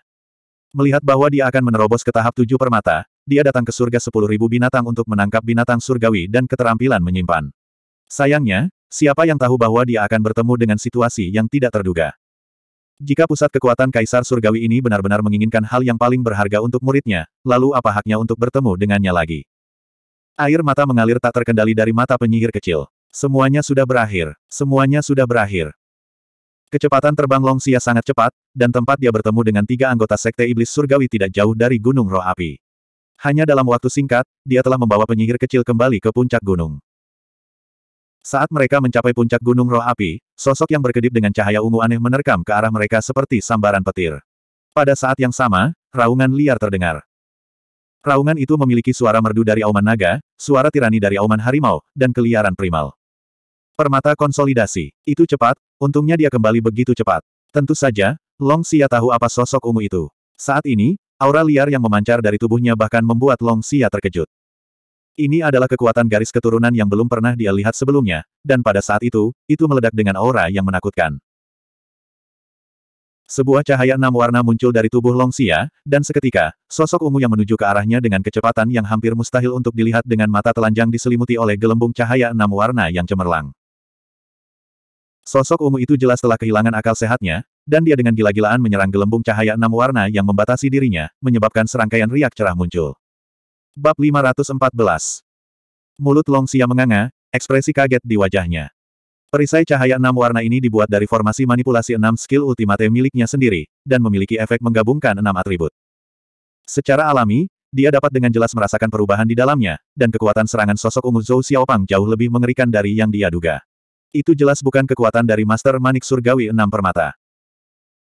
Melihat bahwa dia akan menerobos ke tahap tujuh permata, dia datang ke surga sepuluh ribu binatang untuk menangkap binatang surgawi dan keterampilan menyimpan. Sayangnya, siapa yang tahu bahwa dia akan bertemu dengan situasi yang tidak terduga. Jika pusat kekuatan Kaisar Surgawi ini benar-benar menginginkan hal yang paling berharga untuk muridnya, lalu apa haknya untuk bertemu dengannya lagi? Air mata mengalir tak terkendali dari mata penyihir kecil. Semuanya sudah berakhir. Semuanya sudah berakhir. Kecepatan terbang Long Xia sangat cepat, dan tempat dia bertemu dengan tiga anggota Sekte Iblis Surgawi tidak jauh dari Gunung Roh Api. Hanya dalam waktu singkat, dia telah membawa penyihir kecil kembali ke puncak gunung. Saat mereka mencapai puncak gunung roh api, sosok yang berkedip dengan cahaya ungu aneh menerkam ke arah mereka seperti sambaran petir. Pada saat yang sama, raungan liar terdengar. Raungan itu memiliki suara merdu dari auman naga, suara tirani dari auman harimau, dan keliaran primal. Permata konsolidasi. Itu cepat, untungnya dia kembali begitu cepat. Tentu saja, Long Xia tahu apa sosok ungu itu. Saat ini, aura liar yang memancar dari tubuhnya bahkan membuat Long Xia terkejut. Ini adalah kekuatan garis keturunan yang belum pernah dia lihat sebelumnya, dan pada saat itu, itu meledak dengan aura yang menakutkan. Sebuah cahaya enam warna muncul dari tubuh Long Xia, dan seketika, sosok ungu yang menuju ke arahnya dengan kecepatan yang hampir mustahil untuk dilihat dengan mata telanjang diselimuti oleh gelembung cahaya enam warna yang cemerlang. Sosok ungu itu jelas telah kehilangan akal sehatnya, dan dia dengan gila-gilaan menyerang gelembung cahaya enam warna yang membatasi dirinya, menyebabkan serangkaian riak cerah muncul. Bab 514 Mulut Long Xia menganga, ekspresi kaget di wajahnya. Perisai cahaya enam warna ini dibuat dari formasi manipulasi enam skill ultimate miliknya sendiri, dan memiliki efek menggabungkan enam atribut. Secara alami, dia dapat dengan jelas merasakan perubahan di dalamnya, dan kekuatan serangan sosok ungu Zhou Xiaopang jauh lebih mengerikan dari yang dia duga. Itu jelas bukan kekuatan dari Master Manik Surgawi Enam Permata.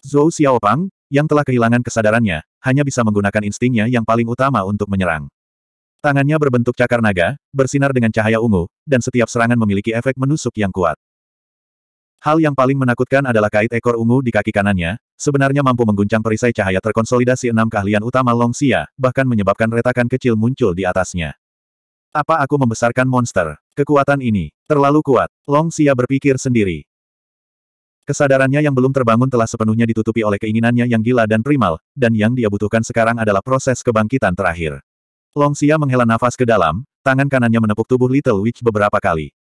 Zhou Xiaopang, yang telah kehilangan kesadarannya, hanya bisa menggunakan instingnya yang paling utama untuk menyerang. Tangannya berbentuk cakar naga, bersinar dengan cahaya ungu, dan setiap serangan memiliki efek menusuk yang kuat. Hal yang paling menakutkan adalah kait ekor ungu di kaki kanannya, sebenarnya mampu mengguncang perisai cahaya terkonsolidasi enam keahlian utama Long Xia, bahkan menyebabkan retakan kecil muncul di atasnya. Apa aku membesarkan monster? Kekuatan ini terlalu kuat. Long Xia berpikir sendiri. Kesadarannya yang belum terbangun telah sepenuhnya ditutupi oleh keinginannya yang gila dan primal, dan yang dia butuhkan sekarang adalah proses kebangkitan terakhir. Long Xia menghela nafas ke dalam, tangan kanannya menepuk tubuh Little Witch beberapa kali.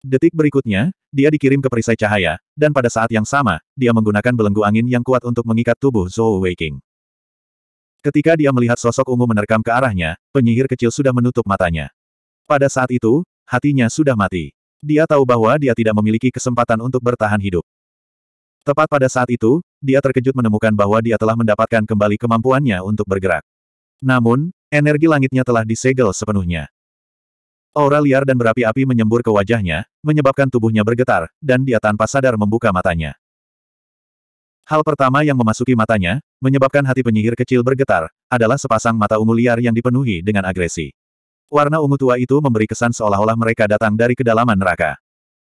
Detik berikutnya, dia dikirim ke perisai cahaya, dan pada saat yang sama, dia menggunakan belenggu angin yang kuat untuk mengikat tubuh Zhou Weiqing. Ketika dia melihat sosok ungu menerkam ke arahnya, penyihir kecil sudah menutup matanya. Pada saat itu, hatinya sudah mati. Dia tahu bahwa dia tidak memiliki kesempatan untuk bertahan hidup. Tepat pada saat itu, dia terkejut menemukan bahwa dia telah mendapatkan kembali kemampuannya untuk bergerak. Namun, energi langitnya telah disegel sepenuhnya. Aura liar dan berapi-api menyembur ke wajahnya, menyebabkan tubuhnya bergetar, dan dia tanpa sadar membuka matanya. Hal pertama yang memasuki matanya, menyebabkan hati penyihir kecil bergetar, adalah sepasang mata ungu liar yang dipenuhi dengan agresi. Warna ungu tua itu memberi kesan seolah-olah mereka datang dari kedalaman neraka.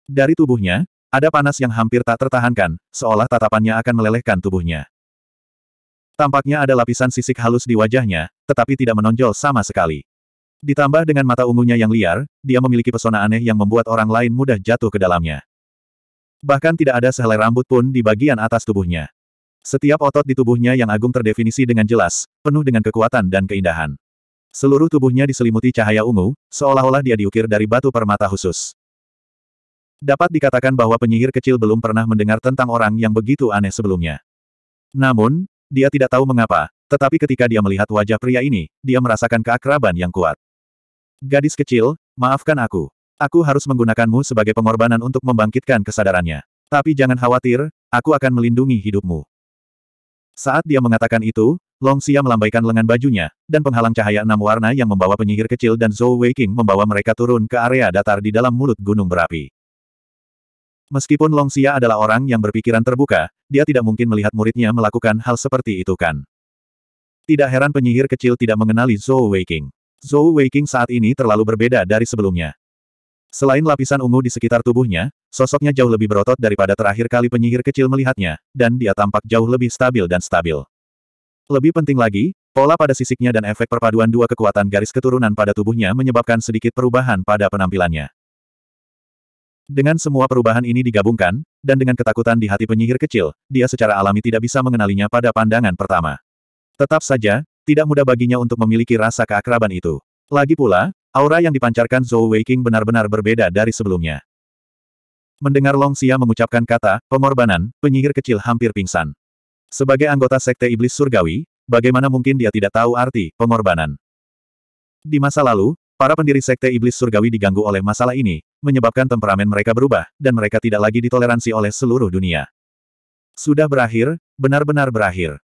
Dari tubuhnya, ada panas yang hampir tak tertahankan, seolah tatapannya akan melelehkan tubuhnya. Tampaknya ada lapisan sisik halus di wajahnya, tetapi tidak menonjol sama sekali. Ditambah dengan mata ungunya yang liar, dia memiliki pesona aneh yang membuat orang lain mudah jatuh ke dalamnya. Bahkan tidak ada sehelai rambut pun di bagian atas tubuhnya. Setiap otot di tubuhnya yang agung terdefinisi dengan jelas, penuh dengan kekuatan dan keindahan. Seluruh tubuhnya diselimuti cahaya ungu, seolah-olah dia diukir dari batu permata khusus. Dapat dikatakan bahwa penyihir kecil belum pernah mendengar tentang orang yang begitu aneh sebelumnya. Namun, dia tidak tahu mengapa, tetapi ketika dia melihat wajah pria ini, dia merasakan keakraban yang kuat. Gadis kecil, maafkan aku. Aku harus menggunakanmu sebagai pengorbanan untuk membangkitkan kesadarannya. Tapi jangan khawatir, aku akan melindungi hidupmu. Saat dia mengatakan itu, Long Xia melambaikan lengan bajunya, dan penghalang cahaya enam warna yang membawa penyihir kecil dan Zhou Weiqing membawa mereka turun ke area datar di dalam mulut gunung berapi. Meskipun Long Xia adalah orang yang berpikiran terbuka, dia tidak mungkin melihat muridnya melakukan hal seperti itu kan. Tidak heran penyihir kecil tidak mengenali Zhou Weiqing. Zhou Weiqing saat ini terlalu berbeda dari sebelumnya. Selain lapisan ungu di sekitar tubuhnya, sosoknya jauh lebih berotot daripada terakhir kali penyihir kecil melihatnya, dan dia tampak jauh lebih stabil dan stabil. Lebih penting lagi, pola pada sisiknya dan efek perpaduan dua kekuatan garis keturunan pada tubuhnya menyebabkan sedikit perubahan pada penampilannya. Dengan semua perubahan ini digabungkan, dan dengan ketakutan di hati penyihir kecil, dia secara alami tidak bisa mengenalinya pada pandangan pertama. Tetap saja, tidak mudah baginya untuk memiliki rasa keakraban itu. Lagi pula, Aura yang dipancarkan Zhou Weiqing benar-benar berbeda dari sebelumnya. Mendengar Long Xia mengucapkan kata, pengorbanan, penyihir kecil hampir pingsan. Sebagai anggota Sekte Iblis Surgawi, bagaimana mungkin dia tidak tahu arti pengorbanan? Di masa lalu, para pendiri Sekte Iblis Surgawi diganggu oleh masalah ini, menyebabkan temperamen mereka berubah, dan mereka tidak lagi ditoleransi oleh seluruh dunia. Sudah berakhir, benar-benar berakhir.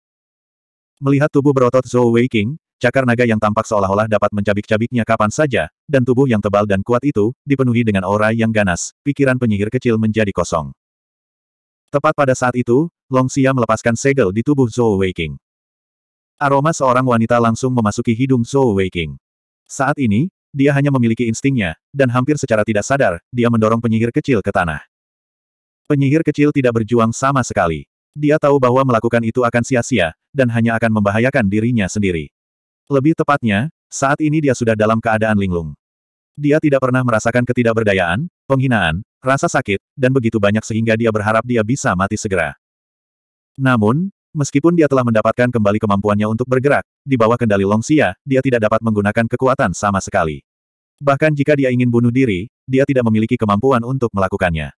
Melihat tubuh berotot Zhou Weiqing, Cakar naga yang tampak seolah-olah dapat mencabik-cabiknya kapan saja, dan tubuh yang tebal dan kuat itu, dipenuhi dengan aura yang ganas, pikiran penyihir kecil menjadi kosong. Tepat pada saat itu, Long Xia melepaskan segel di tubuh Zhou Weiking. Aroma seorang wanita langsung memasuki hidung Zhou Weiking. Saat ini, dia hanya memiliki instingnya, dan hampir secara tidak sadar, dia mendorong penyihir kecil ke tanah. Penyihir kecil tidak berjuang sama sekali. Dia tahu bahwa melakukan itu akan sia-sia, dan hanya akan membahayakan dirinya sendiri. Lebih tepatnya, saat ini dia sudah dalam keadaan linglung. Dia tidak pernah merasakan ketidakberdayaan, penghinaan, rasa sakit, dan begitu banyak sehingga dia berharap dia bisa mati segera. Namun, meskipun dia telah mendapatkan kembali kemampuannya untuk bergerak, di bawah kendali Longxia, dia tidak dapat menggunakan kekuatan sama sekali. Bahkan jika dia ingin bunuh diri, dia tidak memiliki kemampuan untuk melakukannya.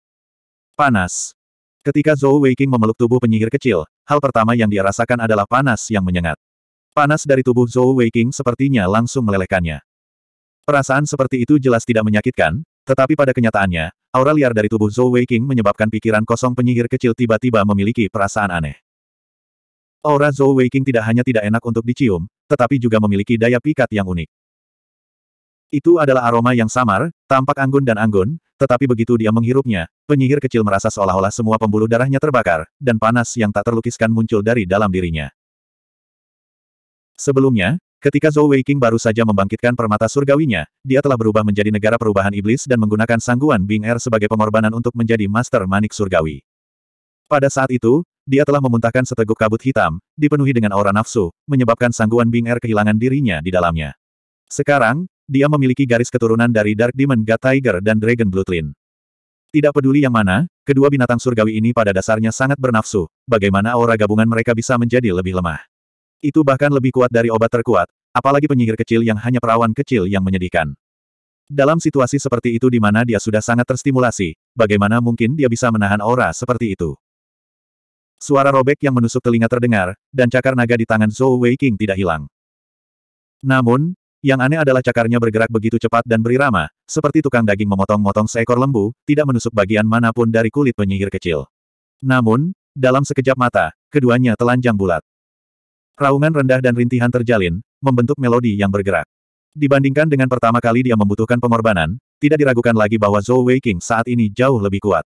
Panas. Ketika Zhou Weiqing memeluk tubuh penyihir kecil, hal pertama yang dia rasakan adalah panas yang menyengat. Panas dari tubuh Zhou Weiqing sepertinya langsung melelehkannya. Perasaan seperti itu jelas tidak menyakitkan, tetapi pada kenyataannya, aura liar dari tubuh Zhou Weiqing menyebabkan pikiran kosong penyihir kecil tiba-tiba memiliki perasaan aneh. Aura Zhou Weiqing tidak hanya tidak enak untuk dicium, tetapi juga memiliki daya pikat yang unik. Itu adalah aroma yang samar, tampak anggun dan anggun, tetapi begitu dia menghirupnya, penyihir kecil merasa seolah-olah semua pembuluh darahnya terbakar, dan panas yang tak terlukiskan muncul dari dalam dirinya. Sebelumnya, ketika Zhou Weiqing baru saja membangkitkan permata surgawinya, dia telah berubah menjadi negara perubahan iblis dan menggunakan sangguan Bing Er sebagai pengorbanan untuk menjadi master manik surgawi. Pada saat itu, dia telah memuntahkan seteguk kabut hitam, dipenuhi dengan aura nafsu, menyebabkan sangguan Bing Er kehilangan dirinya di dalamnya. Sekarang, dia memiliki garis keturunan dari Dark Demon God Tiger dan Dragon Bloodline. Tidak peduli yang mana, kedua binatang surgawi ini pada dasarnya sangat bernafsu, bagaimana aura gabungan mereka bisa menjadi lebih lemah. Itu bahkan lebih kuat dari obat terkuat, apalagi penyihir kecil yang hanya perawan kecil yang menyedihkan. Dalam situasi seperti itu di mana dia sudah sangat terstimulasi, bagaimana mungkin dia bisa menahan aura seperti itu? Suara robek yang menusuk telinga terdengar, dan cakar naga di tangan Zhou Weiqing tidak hilang. Namun, yang aneh adalah cakarnya bergerak begitu cepat dan berirama, seperti tukang daging memotong-motong seekor lembu, tidak menusuk bagian manapun dari kulit penyihir kecil. Namun, dalam sekejap mata, keduanya telanjang bulat. Raungan rendah dan rintihan terjalin, membentuk melodi yang bergerak. Dibandingkan dengan pertama kali dia membutuhkan pengorbanan, tidak diragukan lagi bahwa Zhou Weiqing saat ini jauh lebih kuat.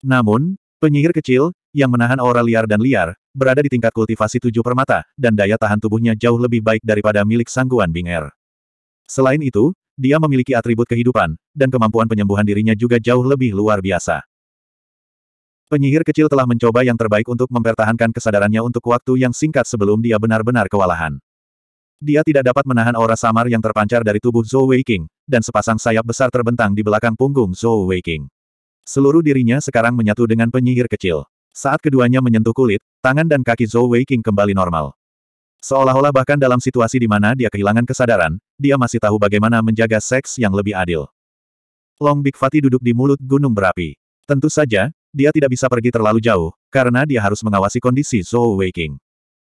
Namun, penyihir kecil, yang menahan aura liar dan liar, berada di tingkat kultivasi tujuh permata, dan daya tahan tubuhnya jauh lebih baik daripada milik sangguan Bing'er. Selain itu, dia memiliki atribut kehidupan, dan kemampuan penyembuhan dirinya juga jauh lebih luar biasa. Penyihir kecil telah mencoba yang terbaik untuk mempertahankan kesadarannya untuk waktu yang singkat sebelum dia benar-benar kewalahan. Dia tidak dapat menahan aura samar yang terpancar dari tubuh Zhou Weiqing, dan sepasang sayap besar terbentang di belakang punggung Zhou Weiqing. Seluruh dirinya sekarang menyatu dengan penyihir kecil. Saat keduanya menyentuh kulit, tangan dan kaki Zhou Weiqing kembali normal. Seolah-olah bahkan dalam situasi di mana dia kehilangan kesadaran, dia masih tahu bagaimana menjaga seks yang lebih adil. Long Big Fati duduk di mulut gunung berapi. Tentu saja, dia tidak bisa pergi terlalu jauh, karena dia harus mengawasi kondisi Zhou Weiqing.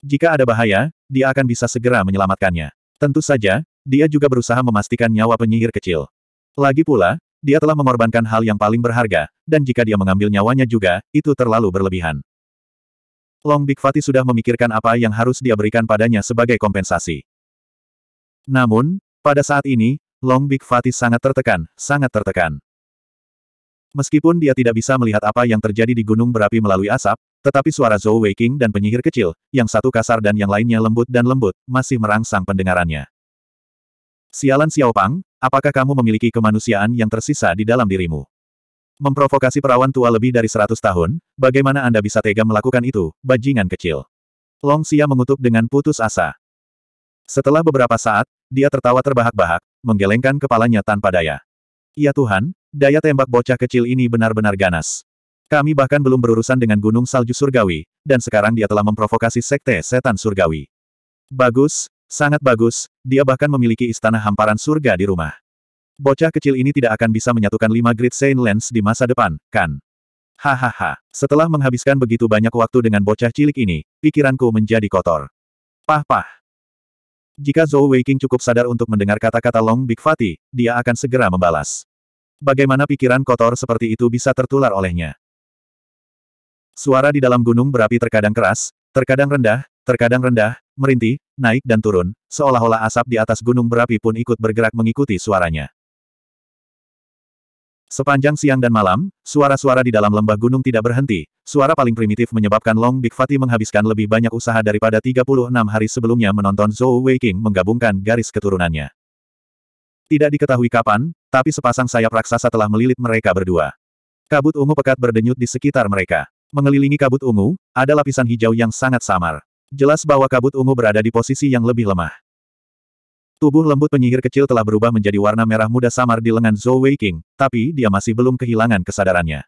Jika ada bahaya, dia akan bisa segera menyelamatkannya. Tentu saja, dia juga berusaha memastikan nyawa penyihir kecil. Lagi pula, dia telah mengorbankan hal yang paling berharga, dan jika dia mengambil nyawanya juga, itu terlalu berlebihan. Long Big Fatih sudah memikirkan apa yang harus dia berikan padanya sebagai kompensasi. Namun, pada saat ini, Long Big Fatih sangat tertekan, sangat tertekan. Meskipun dia tidak bisa melihat apa yang terjadi di gunung berapi melalui asap, tetapi suara Zhou Weiqing dan penyihir kecil, yang satu kasar dan yang lainnya lembut dan lembut, masih merangsang pendengarannya. Sialan Xiao Pang, apakah kamu memiliki kemanusiaan yang tersisa di dalam dirimu? Memprovokasi perawan tua lebih dari seratus tahun, bagaimana Anda bisa tega melakukan itu, bajingan kecil? Long Xia mengutuk dengan putus asa. Setelah beberapa saat, dia tertawa terbahak-bahak, menggelengkan kepalanya tanpa daya. Ya Tuhan, Daya tembak bocah kecil ini benar-benar ganas. Kami bahkan belum berurusan dengan gunung salju surgawi, dan sekarang dia telah memprovokasi sekte setan surgawi. Bagus, sangat bagus, dia bahkan memiliki istana hamparan surga di rumah. Bocah kecil ini tidak akan bisa menyatukan lima grid Saint Lens di masa depan, kan? Hahaha, setelah menghabiskan begitu banyak waktu dengan bocah cilik ini, pikiranku menjadi kotor. Pah-pah. Jika Zhou Weiqing cukup sadar untuk mendengar kata-kata Long Big Fatty, dia akan segera membalas. Bagaimana pikiran kotor seperti itu bisa tertular olehnya? Suara di dalam gunung berapi terkadang keras, terkadang rendah, terkadang rendah, merintih, naik dan turun, seolah-olah asap di atas gunung berapi pun ikut bergerak mengikuti suaranya. Sepanjang siang dan malam, suara-suara di dalam lembah gunung tidak berhenti, suara paling primitif menyebabkan Long Big Fatty menghabiskan lebih banyak usaha daripada 36 hari sebelumnya menonton Zhou Weiqing menggabungkan garis keturunannya. Tidak diketahui kapan, tapi sepasang sayap raksasa telah melilit mereka berdua. Kabut ungu pekat berdenyut di sekitar mereka. Mengelilingi kabut ungu, ada lapisan hijau yang sangat samar. Jelas bahwa kabut ungu berada di posisi yang lebih lemah. Tubuh lembut penyihir kecil telah berubah menjadi warna merah muda samar di lengan Zhou Weiqing, tapi dia masih belum kehilangan kesadarannya.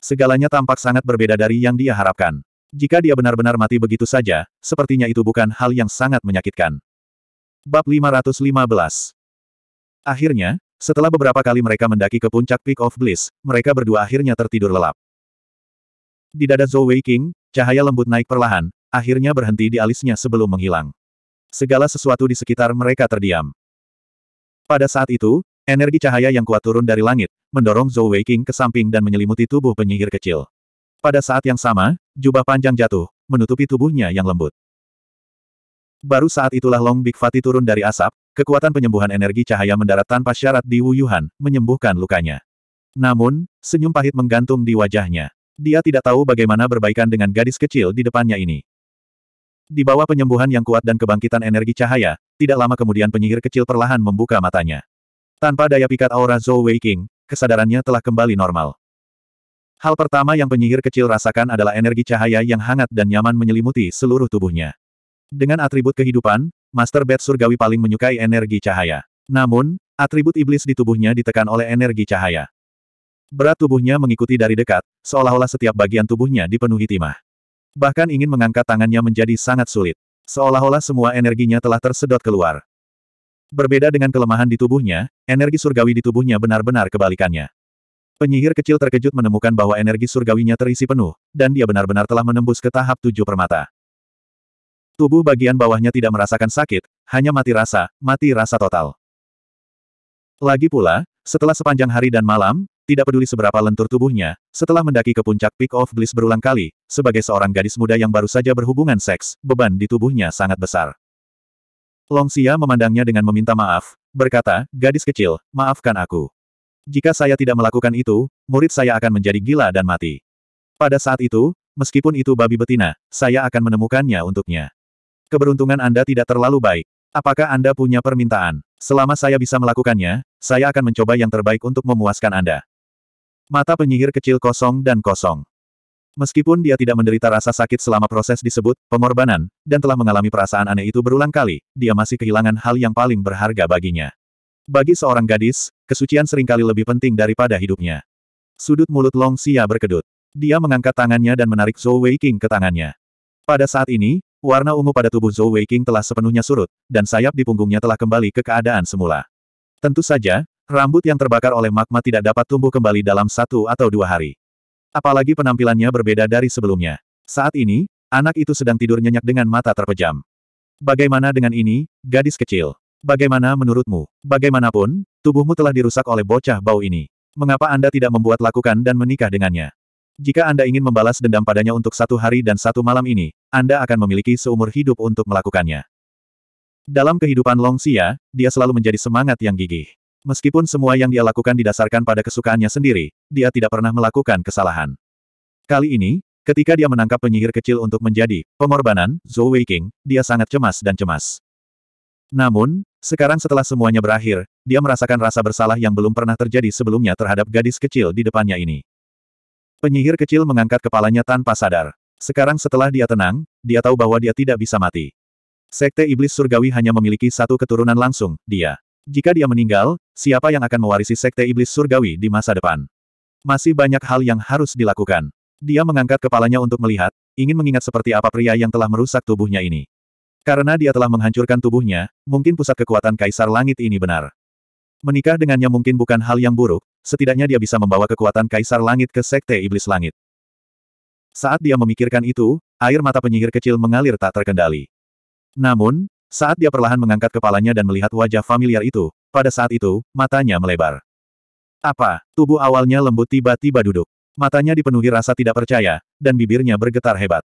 Segalanya tampak sangat berbeda dari yang dia harapkan. Jika dia benar-benar mati begitu saja, sepertinya itu bukan hal yang sangat menyakitkan. Bab 515 Akhirnya, setelah beberapa kali mereka mendaki ke puncak Peak of Bliss, mereka berdua akhirnya tertidur lelap. Di dada Zhou Wei cahaya lembut naik perlahan, akhirnya berhenti di alisnya sebelum menghilang. Segala sesuatu di sekitar mereka terdiam. Pada saat itu, energi cahaya yang kuat turun dari langit, mendorong Zhou Wei ke samping dan menyelimuti tubuh penyihir kecil. Pada saat yang sama, jubah panjang jatuh, menutupi tubuhnya yang lembut. Baru saat itulah Long Big Fati turun dari asap, kekuatan penyembuhan energi cahaya mendarat tanpa syarat di Wu Wuyuhan, menyembuhkan lukanya. Namun, senyum pahit menggantung di wajahnya. Dia tidak tahu bagaimana berbaikan dengan gadis kecil di depannya ini. Di bawah penyembuhan yang kuat dan kebangkitan energi cahaya, tidak lama kemudian penyihir kecil perlahan membuka matanya. Tanpa daya pikat aura Zhou Weiqing, kesadarannya telah kembali normal. Hal pertama yang penyihir kecil rasakan adalah energi cahaya yang hangat dan nyaman menyelimuti seluruh tubuhnya. Dengan atribut kehidupan, Master Bed Surgawi paling menyukai energi cahaya. Namun, atribut iblis di tubuhnya ditekan oleh energi cahaya. Berat tubuhnya mengikuti dari dekat, seolah-olah setiap bagian tubuhnya dipenuhi timah. Bahkan ingin mengangkat tangannya menjadi sangat sulit. Seolah-olah semua energinya telah tersedot keluar. Berbeda dengan kelemahan di tubuhnya, energi surgawi di tubuhnya benar-benar kebalikannya. Penyihir kecil terkejut menemukan bahwa energi surgawinya terisi penuh, dan dia benar-benar telah menembus ke tahap tujuh permata. Tubuh bagian bawahnya tidak merasakan sakit, hanya mati rasa, mati rasa total. Lagi pula, setelah sepanjang hari dan malam, tidak peduli seberapa lentur tubuhnya, setelah mendaki ke puncak Peak of Bliss berulang kali, sebagai seorang gadis muda yang baru saja berhubungan seks, beban di tubuhnya sangat besar. long Longsia memandangnya dengan meminta maaf, berkata, gadis kecil, maafkan aku. Jika saya tidak melakukan itu, murid saya akan menjadi gila dan mati. Pada saat itu, meskipun itu babi betina, saya akan menemukannya untuknya. Keberuntungan Anda tidak terlalu baik. Apakah Anda punya permintaan? Selama saya bisa melakukannya, saya akan mencoba yang terbaik untuk memuaskan Anda. Mata penyihir kecil kosong dan kosong. Meskipun dia tidak menderita rasa sakit selama proses disebut pengorbanan, dan telah mengalami perasaan aneh itu berulang kali, dia masih kehilangan hal yang paling berharga baginya. Bagi seorang gadis, kesucian seringkali lebih penting daripada hidupnya. Sudut mulut Long Xia berkedut. Dia mengangkat tangannya dan menarik Zhou Wei King ke tangannya. Pada saat ini, Warna ungu pada tubuh Zhou Weiqing telah sepenuhnya surut, dan sayap di punggungnya telah kembali ke keadaan semula. Tentu saja, rambut yang terbakar oleh magma tidak dapat tumbuh kembali dalam satu atau dua hari. Apalagi penampilannya berbeda dari sebelumnya. Saat ini, anak itu sedang tidur nyenyak dengan mata terpejam. Bagaimana dengan ini, gadis kecil? Bagaimana menurutmu? Bagaimanapun, tubuhmu telah dirusak oleh bocah bau ini. Mengapa Anda tidak membuat lakukan dan menikah dengannya? Jika Anda ingin membalas dendam padanya untuk satu hari dan satu malam ini, Anda akan memiliki seumur hidup untuk melakukannya. Dalam kehidupan Long Xia, dia selalu menjadi semangat yang gigih. Meskipun semua yang dia lakukan didasarkan pada kesukaannya sendiri, dia tidak pernah melakukan kesalahan. Kali ini, ketika dia menangkap penyihir kecil untuk menjadi pengorbanan, Zhou Weiqing, dia sangat cemas dan cemas. Namun, sekarang setelah semuanya berakhir, dia merasakan rasa bersalah yang belum pernah terjadi sebelumnya terhadap gadis kecil di depannya ini. Penyihir kecil mengangkat kepalanya tanpa sadar. Sekarang setelah dia tenang, dia tahu bahwa dia tidak bisa mati. Sekte Iblis Surgawi hanya memiliki satu keturunan langsung, dia. Jika dia meninggal, siapa yang akan mewarisi Sekte Iblis Surgawi di masa depan? Masih banyak hal yang harus dilakukan. Dia mengangkat kepalanya untuk melihat, ingin mengingat seperti apa pria yang telah merusak tubuhnya ini. Karena dia telah menghancurkan tubuhnya, mungkin pusat kekuatan Kaisar Langit ini benar. Menikah dengannya mungkin bukan hal yang buruk, setidaknya dia bisa membawa kekuatan Kaisar Langit ke Sekte Iblis Langit. Saat dia memikirkan itu, air mata penyihir kecil mengalir tak terkendali. Namun, saat dia perlahan mengangkat kepalanya dan melihat wajah familiar itu, pada saat itu, matanya melebar. Apa? Tubuh awalnya lembut tiba-tiba duduk. Matanya dipenuhi rasa tidak percaya, dan bibirnya bergetar hebat.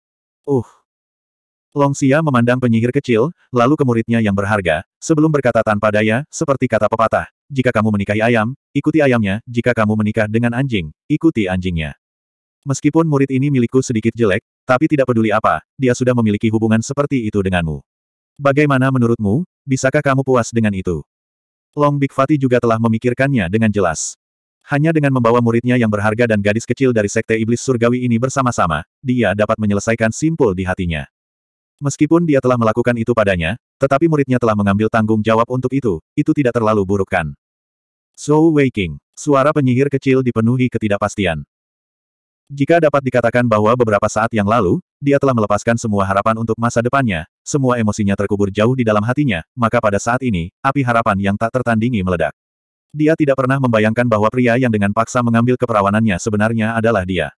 Uh, Xia memandang penyihir kecil, lalu ke muridnya yang berharga, sebelum berkata tanpa daya, seperti kata pepatah, jika kamu menikahi ayam, ikuti ayamnya, jika kamu menikah dengan anjing, ikuti anjingnya. Meskipun murid ini milikku sedikit jelek, tapi tidak peduli apa, dia sudah memiliki hubungan seperti itu denganmu. Bagaimana menurutmu, bisakah kamu puas dengan itu? Long Big Fati juga telah memikirkannya dengan jelas. Hanya dengan membawa muridnya yang berharga dan gadis kecil dari Sekte Iblis Surgawi ini bersama-sama, dia dapat menyelesaikan simpul di hatinya. Meskipun dia telah melakukan itu padanya, tetapi muridnya telah mengambil tanggung jawab untuk itu, itu tidak terlalu buruk kan. So Waking, Suara penyihir kecil dipenuhi ketidakpastian. Jika dapat dikatakan bahwa beberapa saat yang lalu, dia telah melepaskan semua harapan untuk masa depannya, semua emosinya terkubur jauh di dalam hatinya, maka pada saat ini, api harapan yang tak tertandingi meledak. Dia tidak pernah membayangkan bahwa pria yang dengan paksa mengambil keperawanannya sebenarnya adalah dia.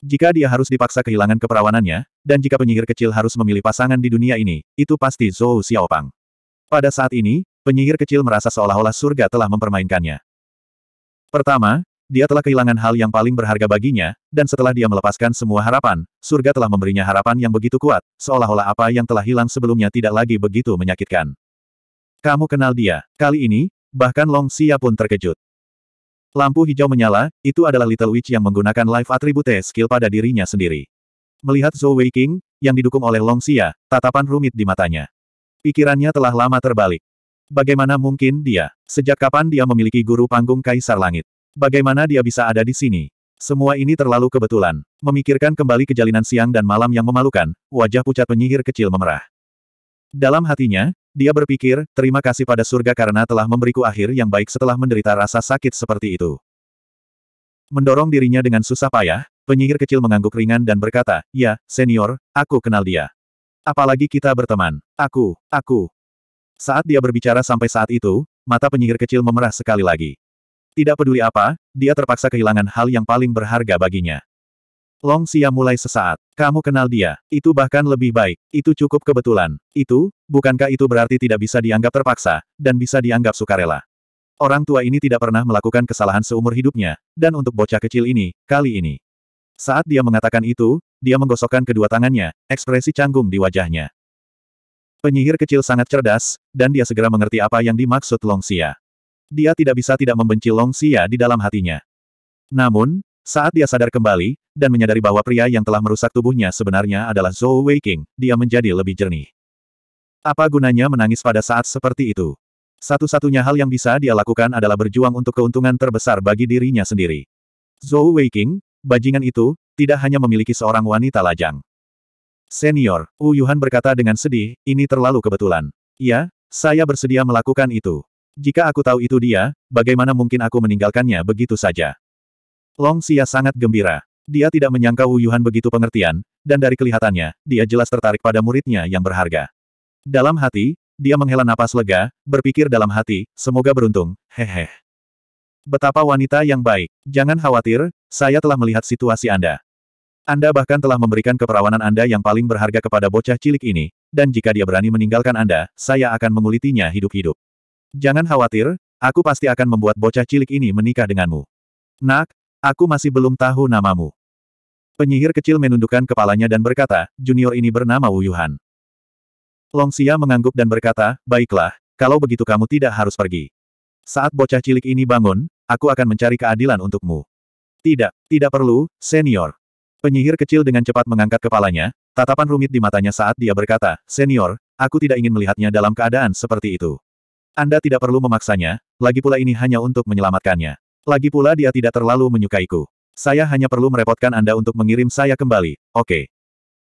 Jika dia harus dipaksa kehilangan keperawanannya, dan jika penyihir kecil harus memilih pasangan di dunia ini, itu pasti Zhou Xiaopang. Pada saat ini, penyihir kecil merasa seolah-olah surga telah mempermainkannya. Pertama, dia telah kehilangan hal yang paling berharga baginya, dan setelah dia melepaskan semua harapan, surga telah memberinya harapan yang begitu kuat, seolah-olah apa yang telah hilang sebelumnya tidak lagi begitu menyakitkan. Kamu kenal dia. Kali ini, bahkan Long Xia pun terkejut. Lampu hijau menyala, itu adalah Little Witch yang menggunakan life attribute skill pada dirinya sendiri. Melihat Zhou Wei King, yang didukung oleh Long Xia, tatapan rumit di matanya. Pikirannya telah lama terbalik. Bagaimana mungkin dia? Sejak kapan dia memiliki guru panggung Kaisar Langit? Bagaimana dia bisa ada di sini? Semua ini terlalu kebetulan. Memikirkan kembali kejalinan siang dan malam yang memalukan, wajah pucat penyihir kecil memerah. Dalam hatinya, dia berpikir, terima kasih pada surga karena telah memberiku akhir yang baik setelah menderita rasa sakit seperti itu. Mendorong dirinya dengan susah payah, penyihir kecil mengangguk ringan dan berkata, Ya, senior, aku kenal dia. Apalagi kita berteman. Aku, aku. Saat dia berbicara sampai saat itu, mata penyihir kecil memerah sekali lagi. Tidak peduli apa, dia terpaksa kehilangan hal yang paling berharga baginya. Long Xia mulai sesaat. Kamu kenal dia. Itu bahkan lebih baik. Itu cukup kebetulan. Itu, bukankah itu berarti tidak bisa dianggap terpaksa, dan bisa dianggap sukarela. Orang tua ini tidak pernah melakukan kesalahan seumur hidupnya, dan untuk bocah kecil ini, kali ini. Saat dia mengatakan itu, dia menggosokkan kedua tangannya, ekspresi canggung di wajahnya. Penyihir kecil sangat cerdas, dan dia segera mengerti apa yang dimaksud Long Xia. Dia tidak bisa tidak membenci Long Xia di dalam hatinya. Namun, saat dia sadar kembali, dan menyadari bahwa pria yang telah merusak tubuhnya sebenarnya adalah Zhou Weiking, dia menjadi lebih jernih. Apa gunanya menangis pada saat seperti itu? Satu-satunya hal yang bisa dia lakukan adalah berjuang untuk keuntungan terbesar bagi dirinya sendiri. Zhou Weiking, bajingan itu, tidak hanya memiliki seorang wanita lajang. Senior, Wu Yuhan berkata dengan sedih, ini terlalu kebetulan. Ya, saya bersedia melakukan itu. Jika aku tahu itu dia, bagaimana mungkin aku meninggalkannya begitu saja? Long Xia sangat gembira. Dia tidak menyangka Wu Yuhan begitu pengertian, dan dari kelihatannya, dia jelas tertarik pada muridnya yang berharga. Dalam hati, dia menghela napas lega, berpikir dalam hati, semoga beruntung, hehe. Betapa wanita yang baik. Jangan khawatir, saya telah melihat situasi Anda. Anda bahkan telah memberikan keperawanan Anda yang paling berharga kepada bocah cilik ini, dan jika dia berani meninggalkan Anda, saya akan mengulitinya hidup-hidup. Jangan khawatir, aku pasti akan membuat bocah cilik ini menikah denganmu. Nak, Aku masih belum tahu namamu. Penyihir kecil menundukkan kepalanya dan berkata, junior ini bernama Wu Wuyuhan. Longsia mengangguk dan berkata, baiklah, kalau begitu kamu tidak harus pergi. Saat bocah cilik ini bangun, aku akan mencari keadilan untukmu. Tidak, tidak perlu, senior. Penyihir kecil dengan cepat mengangkat kepalanya, tatapan rumit di matanya saat dia berkata, Senior, aku tidak ingin melihatnya dalam keadaan seperti itu. Anda tidak perlu memaksanya, lagi pula ini hanya untuk menyelamatkannya. Lagi pula dia tidak terlalu menyukaiku. Saya hanya perlu merepotkan Anda untuk mengirim saya kembali, oke. Okay.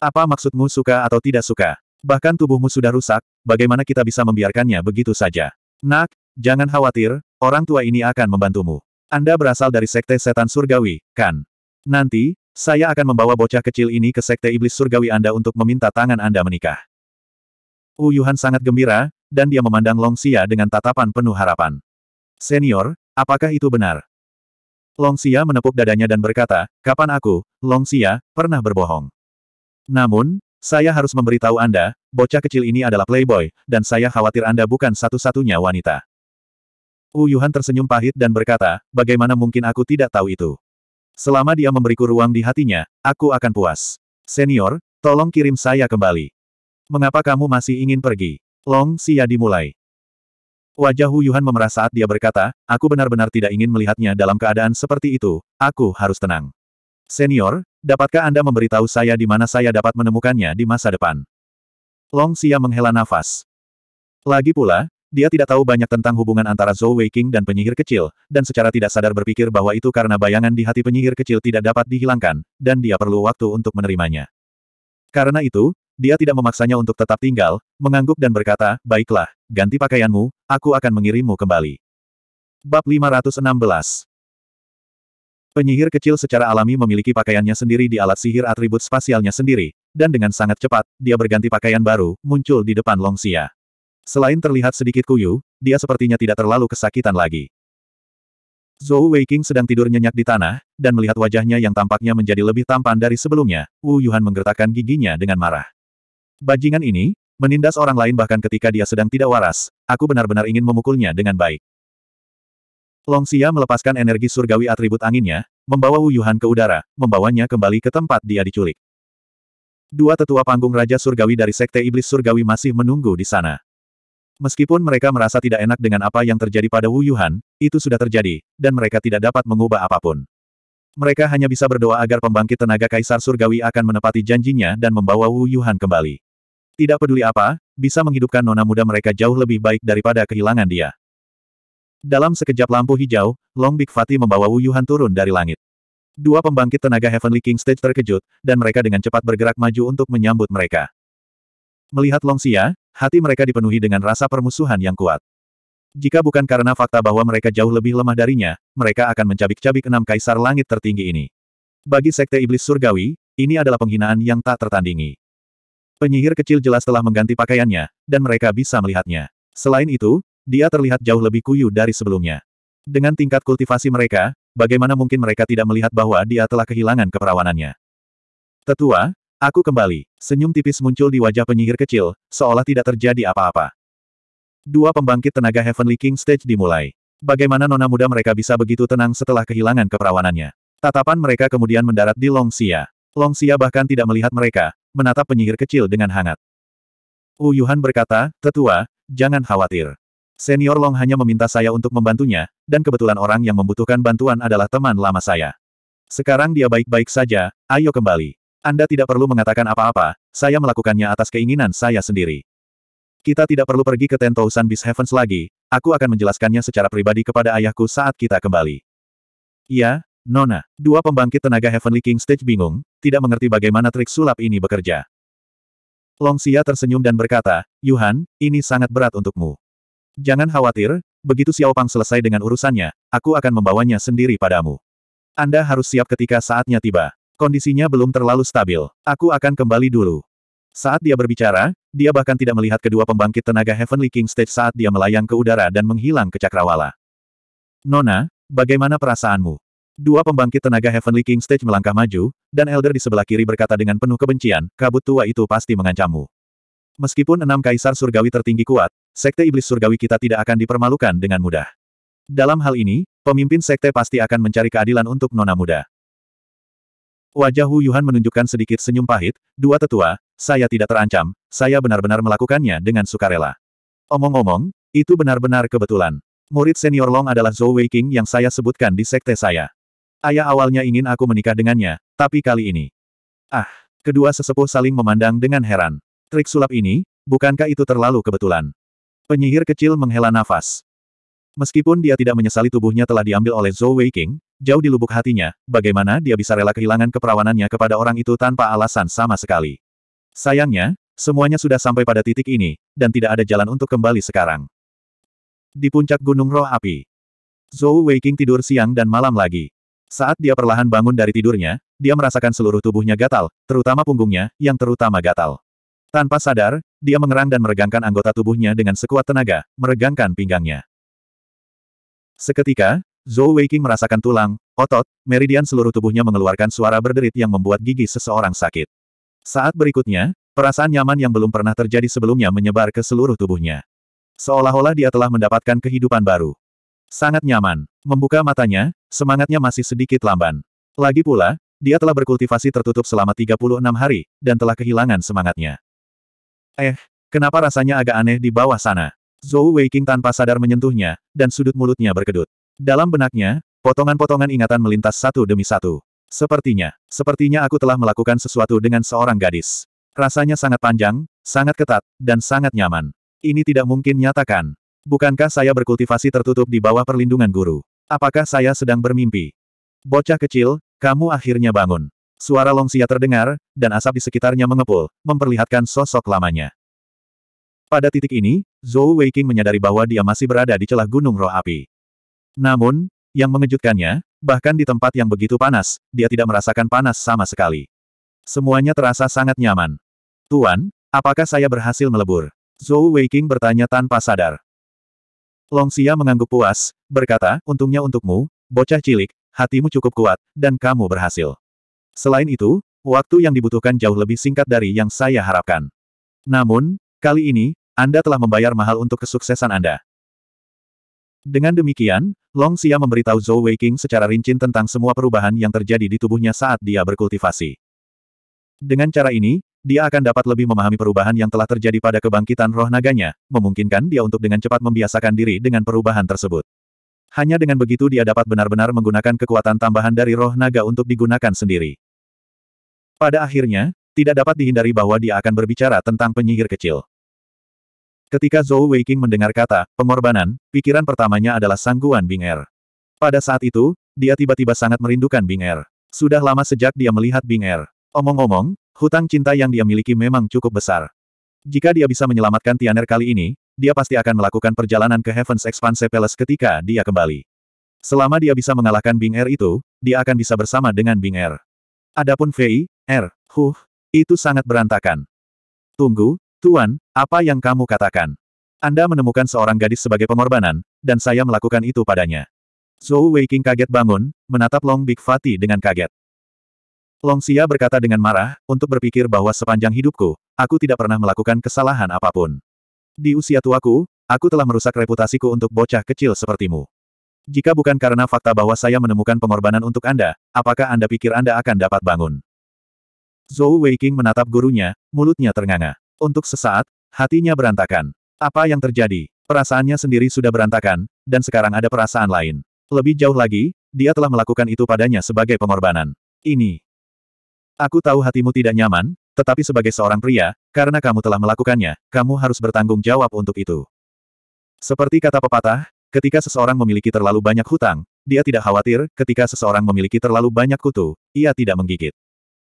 Apa maksudmu suka atau tidak suka? Bahkan tubuhmu sudah rusak, bagaimana kita bisa membiarkannya begitu saja? Nak, jangan khawatir, orang tua ini akan membantumu. Anda berasal dari sekte setan surgawi, kan? Nanti, saya akan membawa bocah kecil ini ke sekte iblis surgawi Anda untuk meminta tangan Anda menikah. Uyuhan sangat gembira, dan dia memandang Long Xia dengan tatapan penuh harapan. Senior, Apakah itu benar? Long Xia menepuk dadanya dan berkata, kapan aku, Long Xia, pernah berbohong. Namun, saya harus memberitahu Anda, bocah kecil ini adalah playboy, dan saya khawatir Anda bukan satu-satunya wanita. Uyuhan tersenyum pahit dan berkata, bagaimana mungkin aku tidak tahu itu? Selama dia memberiku ruang di hatinya, aku akan puas. Senior, tolong kirim saya kembali. Mengapa kamu masih ingin pergi? Long Xia dimulai. Wajah Hu Yuhan memerah saat dia berkata, aku benar-benar tidak ingin melihatnya dalam keadaan seperti itu, aku harus tenang. Senior, dapatkah Anda memberitahu saya di mana saya dapat menemukannya di masa depan? Long Xia menghela nafas. Lagi pula, dia tidak tahu banyak tentang hubungan antara Zhou Weiqing dan penyihir kecil, dan secara tidak sadar berpikir bahwa itu karena bayangan di hati penyihir kecil tidak dapat dihilangkan, dan dia perlu waktu untuk menerimanya. Karena itu, dia tidak memaksanya untuk tetap tinggal, mengangguk dan berkata, baiklah, ganti pakaianmu, aku akan mengirimmu kembali. Bab 516 Penyihir kecil secara alami memiliki pakaiannya sendiri di alat sihir atribut spasialnya sendiri, dan dengan sangat cepat, dia berganti pakaian baru, muncul di depan Longxia. Selain terlihat sedikit kuyu, dia sepertinya tidak terlalu kesakitan lagi. Zhou Weiqing sedang tidur nyenyak di tanah, dan melihat wajahnya yang tampaknya menjadi lebih tampan dari sebelumnya, Wu Yuhan menggertakkan giginya dengan marah. Bajingan ini, Menindas orang lain bahkan ketika dia sedang tidak waras, aku benar-benar ingin memukulnya dengan baik. Long Xia melepaskan energi surgawi atribut anginnya, membawa Wu Yuhan ke udara, membawanya kembali ke tempat dia diculik. Dua tetua panggung Raja Surgawi dari Sekte Iblis Surgawi masih menunggu di sana. Meskipun mereka merasa tidak enak dengan apa yang terjadi pada Wu Yuhan, itu sudah terjadi, dan mereka tidak dapat mengubah apapun. Mereka hanya bisa berdoa agar pembangkit tenaga Kaisar Surgawi akan menepati janjinya dan membawa Wu Yuhan kembali. Tidak peduli apa, bisa menghidupkan nona muda mereka jauh lebih baik daripada kehilangan dia. Dalam sekejap lampu hijau, Long Big Fatih membawa Wu Yuhan turun dari langit. Dua pembangkit tenaga Heavenly King Stage terkejut, dan mereka dengan cepat bergerak maju untuk menyambut mereka. Melihat Long Xia, hati mereka dipenuhi dengan rasa permusuhan yang kuat. Jika bukan karena fakta bahwa mereka jauh lebih lemah darinya, mereka akan mencabik-cabik enam kaisar langit tertinggi ini. Bagi Sekte Iblis Surgawi, ini adalah penghinaan yang tak tertandingi. Penyihir kecil jelas telah mengganti pakaiannya, dan mereka bisa melihatnya. Selain itu, dia terlihat jauh lebih kuyu dari sebelumnya. Dengan tingkat kultivasi mereka, bagaimana mungkin mereka tidak melihat bahwa dia telah kehilangan keperawanannya? Tetua, aku kembali. Senyum tipis muncul di wajah penyihir kecil, seolah tidak terjadi apa-apa. Dua pembangkit tenaga Heavenly King Stage dimulai. Bagaimana nona muda mereka bisa begitu tenang setelah kehilangan keperawanannya? Tatapan mereka kemudian mendarat di Longxia. Long Xia bahkan tidak melihat mereka, menatap penyihir kecil dengan hangat. Wu Uyuhan berkata, Tetua, jangan khawatir. Senior Long hanya meminta saya untuk membantunya, dan kebetulan orang yang membutuhkan bantuan adalah teman lama saya. Sekarang dia baik-baik saja, ayo kembali. Anda tidak perlu mengatakan apa-apa, saya melakukannya atas keinginan saya sendiri. Kita tidak perlu pergi ke Thousand Beast Heavens lagi, aku akan menjelaskannya secara pribadi kepada ayahku saat kita kembali. Ya, Nona. Dua pembangkit tenaga Heavenly King Stage bingung, tidak mengerti bagaimana trik sulap ini bekerja. Long Xia tersenyum dan berkata, Yuhan, ini sangat berat untukmu. Jangan khawatir, begitu Xiao Pang selesai dengan urusannya, aku akan membawanya sendiri padamu. Anda harus siap ketika saatnya tiba. Kondisinya belum terlalu stabil. Aku akan kembali dulu. Saat dia berbicara, dia bahkan tidak melihat kedua pembangkit tenaga Heavenly King Stage saat dia melayang ke udara dan menghilang ke cakrawala. Nona, bagaimana perasaanmu? Dua pembangkit tenaga Heavenly King Stage melangkah maju, dan Elder di sebelah kiri berkata dengan penuh kebencian, kabut tua itu pasti mengancammu. Meskipun enam kaisar surgawi tertinggi kuat, sekte iblis surgawi kita tidak akan dipermalukan dengan mudah. Dalam hal ini, pemimpin sekte pasti akan mencari keadilan untuk nona muda. Wajah Hu Yuhan menunjukkan sedikit senyum pahit, dua tetua, saya tidak terancam, saya benar-benar melakukannya dengan sukarela. Omong-omong, itu benar-benar kebetulan. Murid senior Long adalah Zhou Wei King yang saya sebutkan di sekte saya. Ayah awalnya ingin aku menikah dengannya, tapi kali ini. Ah, kedua sesepuh saling memandang dengan heran. Trik sulap ini, bukankah itu terlalu kebetulan? Penyihir kecil menghela nafas. Meskipun dia tidak menyesali tubuhnya telah diambil oleh Zhou Weiqing, jauh di lubuk hatinya, bagaimana dia bisa rela kehilangan keperawanannya kepada orang itu tanpa alasan sama sekali. Sayangnya, semuanya sudah sampai pada titik ini, dan tidak ada jalan untuk kembali sekarang. Di puncak Gunung Roh Api, Zhou Weiqing tidur siang dan malam lagi. Saat dia perlahan bangun dari tidurnya, dia merasakan seluruh tubuhnya gatal, terutama punggungnya, yang terutama gatal. Tanpa sadar, dia mengerang dan meregangkan anggota tubuhnya dengan sekuat tenaga, meregangkan pinggangnya. Seketika, Zhou Weiqing merasakan tulang, otot, meridian seluruh tubuhnya mengeluarkan suara berderit yang membuat gigi seseorang sakit. Saat berikutnya, perasaan nyaman yang belum pernah terjadi sebelumnya menyebar ke seluruh tubuhnya. Seolah-olah dia telah mendapatkan kehidupan baru. Sangat nyaman. Membuka matanya, Semangatnya masih sedikit lamban. Lagi pula, dia telah berkultivasi tertutup selama 36 hari, dan telah kehilangan semangatnya. Eh, kenapa rasanya agak aneh di bawah sana? Zhou Weiking tanpa sadar menyentuhnya, dan sudut mulutnya berkedut. Dalam benaknya, potongan-potongan ingatan melintas satu demi satu. Sepertinya, sepertinya aku telah melakukan sesuatu dengan seorang gadis. Rasanya sangat panjang, sangat ketat, dan sangat nyaman. Ini tidak mungkin nyatakan. Bukankah saya berkultivasi tertutup di bawah perlindungan guru? Apakah saya sedang bermimpi? Bocah kecil, kamu akhirnya bangun. Suara Longsia terdengar, dan asap di sekitarnya mengepul, memperlihatkan sosok lamanya. Pada titik ini, Zhou Weiqing menyadari bahwa dia masih berada di celah gunung roh api. Namun, yang mengejutkannya, bahkan di tempat yang begitu panas, dia tidak merasakan panas sama sekali. Semuanya terasa sangat nyaman. Tuan, apakah saya berhasil melebur? Zhou Weiqing bertanya tanpa sadar. Long Xia mengangguk puas, berkata, untungnya untukmu, bocah cilik, hatimu cukup kuat, dan kamu berhasil. Selain itu, waktu yang dibutuhkan jauh lebih singkat dari yang saya harapkan. Namun, kali ini, Anda telah membayar mahal untuk kesuksesan Anda. Dengan demikian, Long Xia memberitahu Zhou Weiqing secara rinci tentang semua perubahan yang terjadi di tubuhnya saat dia berkultivasi. Dengan cara ini, dia akan dapat lebih memahami perubahan yang telah terjadi pada kebangkitan roh naganya, memungkinkan dia untuk dengan cepat membiasakan diri dengan perubahan tersebut. Hanya dengan begitu dia dapat benar-benar menggunakan kekuatan tambahan dari roh naga untuk digunakan sendiri. Pada akhirnya, tidak dapat dihindari bahwa dia akan berbicara tentang penyihir kecil. Ketika Zhou Weiqing mendengar kata, pengorbanan, pikiran pertamanya adalah sangguan Bing Er. Pada saat itu, dia tiba-tiba sangat merindukan Bing Er. Sudah lama sejak dia melihat Bing Er. Omong-omong, Hutang cinta yang dia miliki memang cukup besar. Jika dia bisa menyelamatkan Tianer kali ini, dia pasti akan melakukan perjalanan ke Heaven's Expanse Palace ketika dia kembali. Selama dia bisa mengalahkan Bing Er itu, dia akan bisa bersama dengan Bing Er. Adapun Fei, Er, Huh, itu sangat berantakan. Tunggu, Tuan, apa yang kamu katakan? Anda menemukan seorang gadis sebagai pengorbanan, dan saya melakukan itu padanya. Zhou Weiqing kaget bangun, menatap Long Big Fati dengan kaget. Long Xia berkata dengan marah, untuk berpikir bahwa sepanjang hidupku, aku tidak pernah melakukan kesalahan apapun. Di usia tuaku, aku telah merusak reputasiku untuk bocah kecil sepertimu. Jika bukan karena fakta bahwa saya menemukan pengorbanan untuk Anda, apakah Anda pikir Anda akan dapat bangun? Zhou Weiqing menatap gurunya, mulutnya ternganga. Untuk sesaat, hatinya berantakan. Apa yang terjadi? Perasaannya sendiri sudah berantakan, dan sekarang ada perasaan lain. Lebih jauh lagi, dia telah melakukan itu padanya sebagai pengorbanan. Ini, Aku tahu hatimu tidak nyaman, tetapi sebagai seorang pria, karena kamu telah melakukannya, kamu harus bertanggung jawab untuk itu. Seperti kata pepatah, ketika seseorang memiliki terlalu banyak hutang, dia tidak khawatir, ketika seseorang memiliki terlalu banyak kutu, ia tidak menggigit.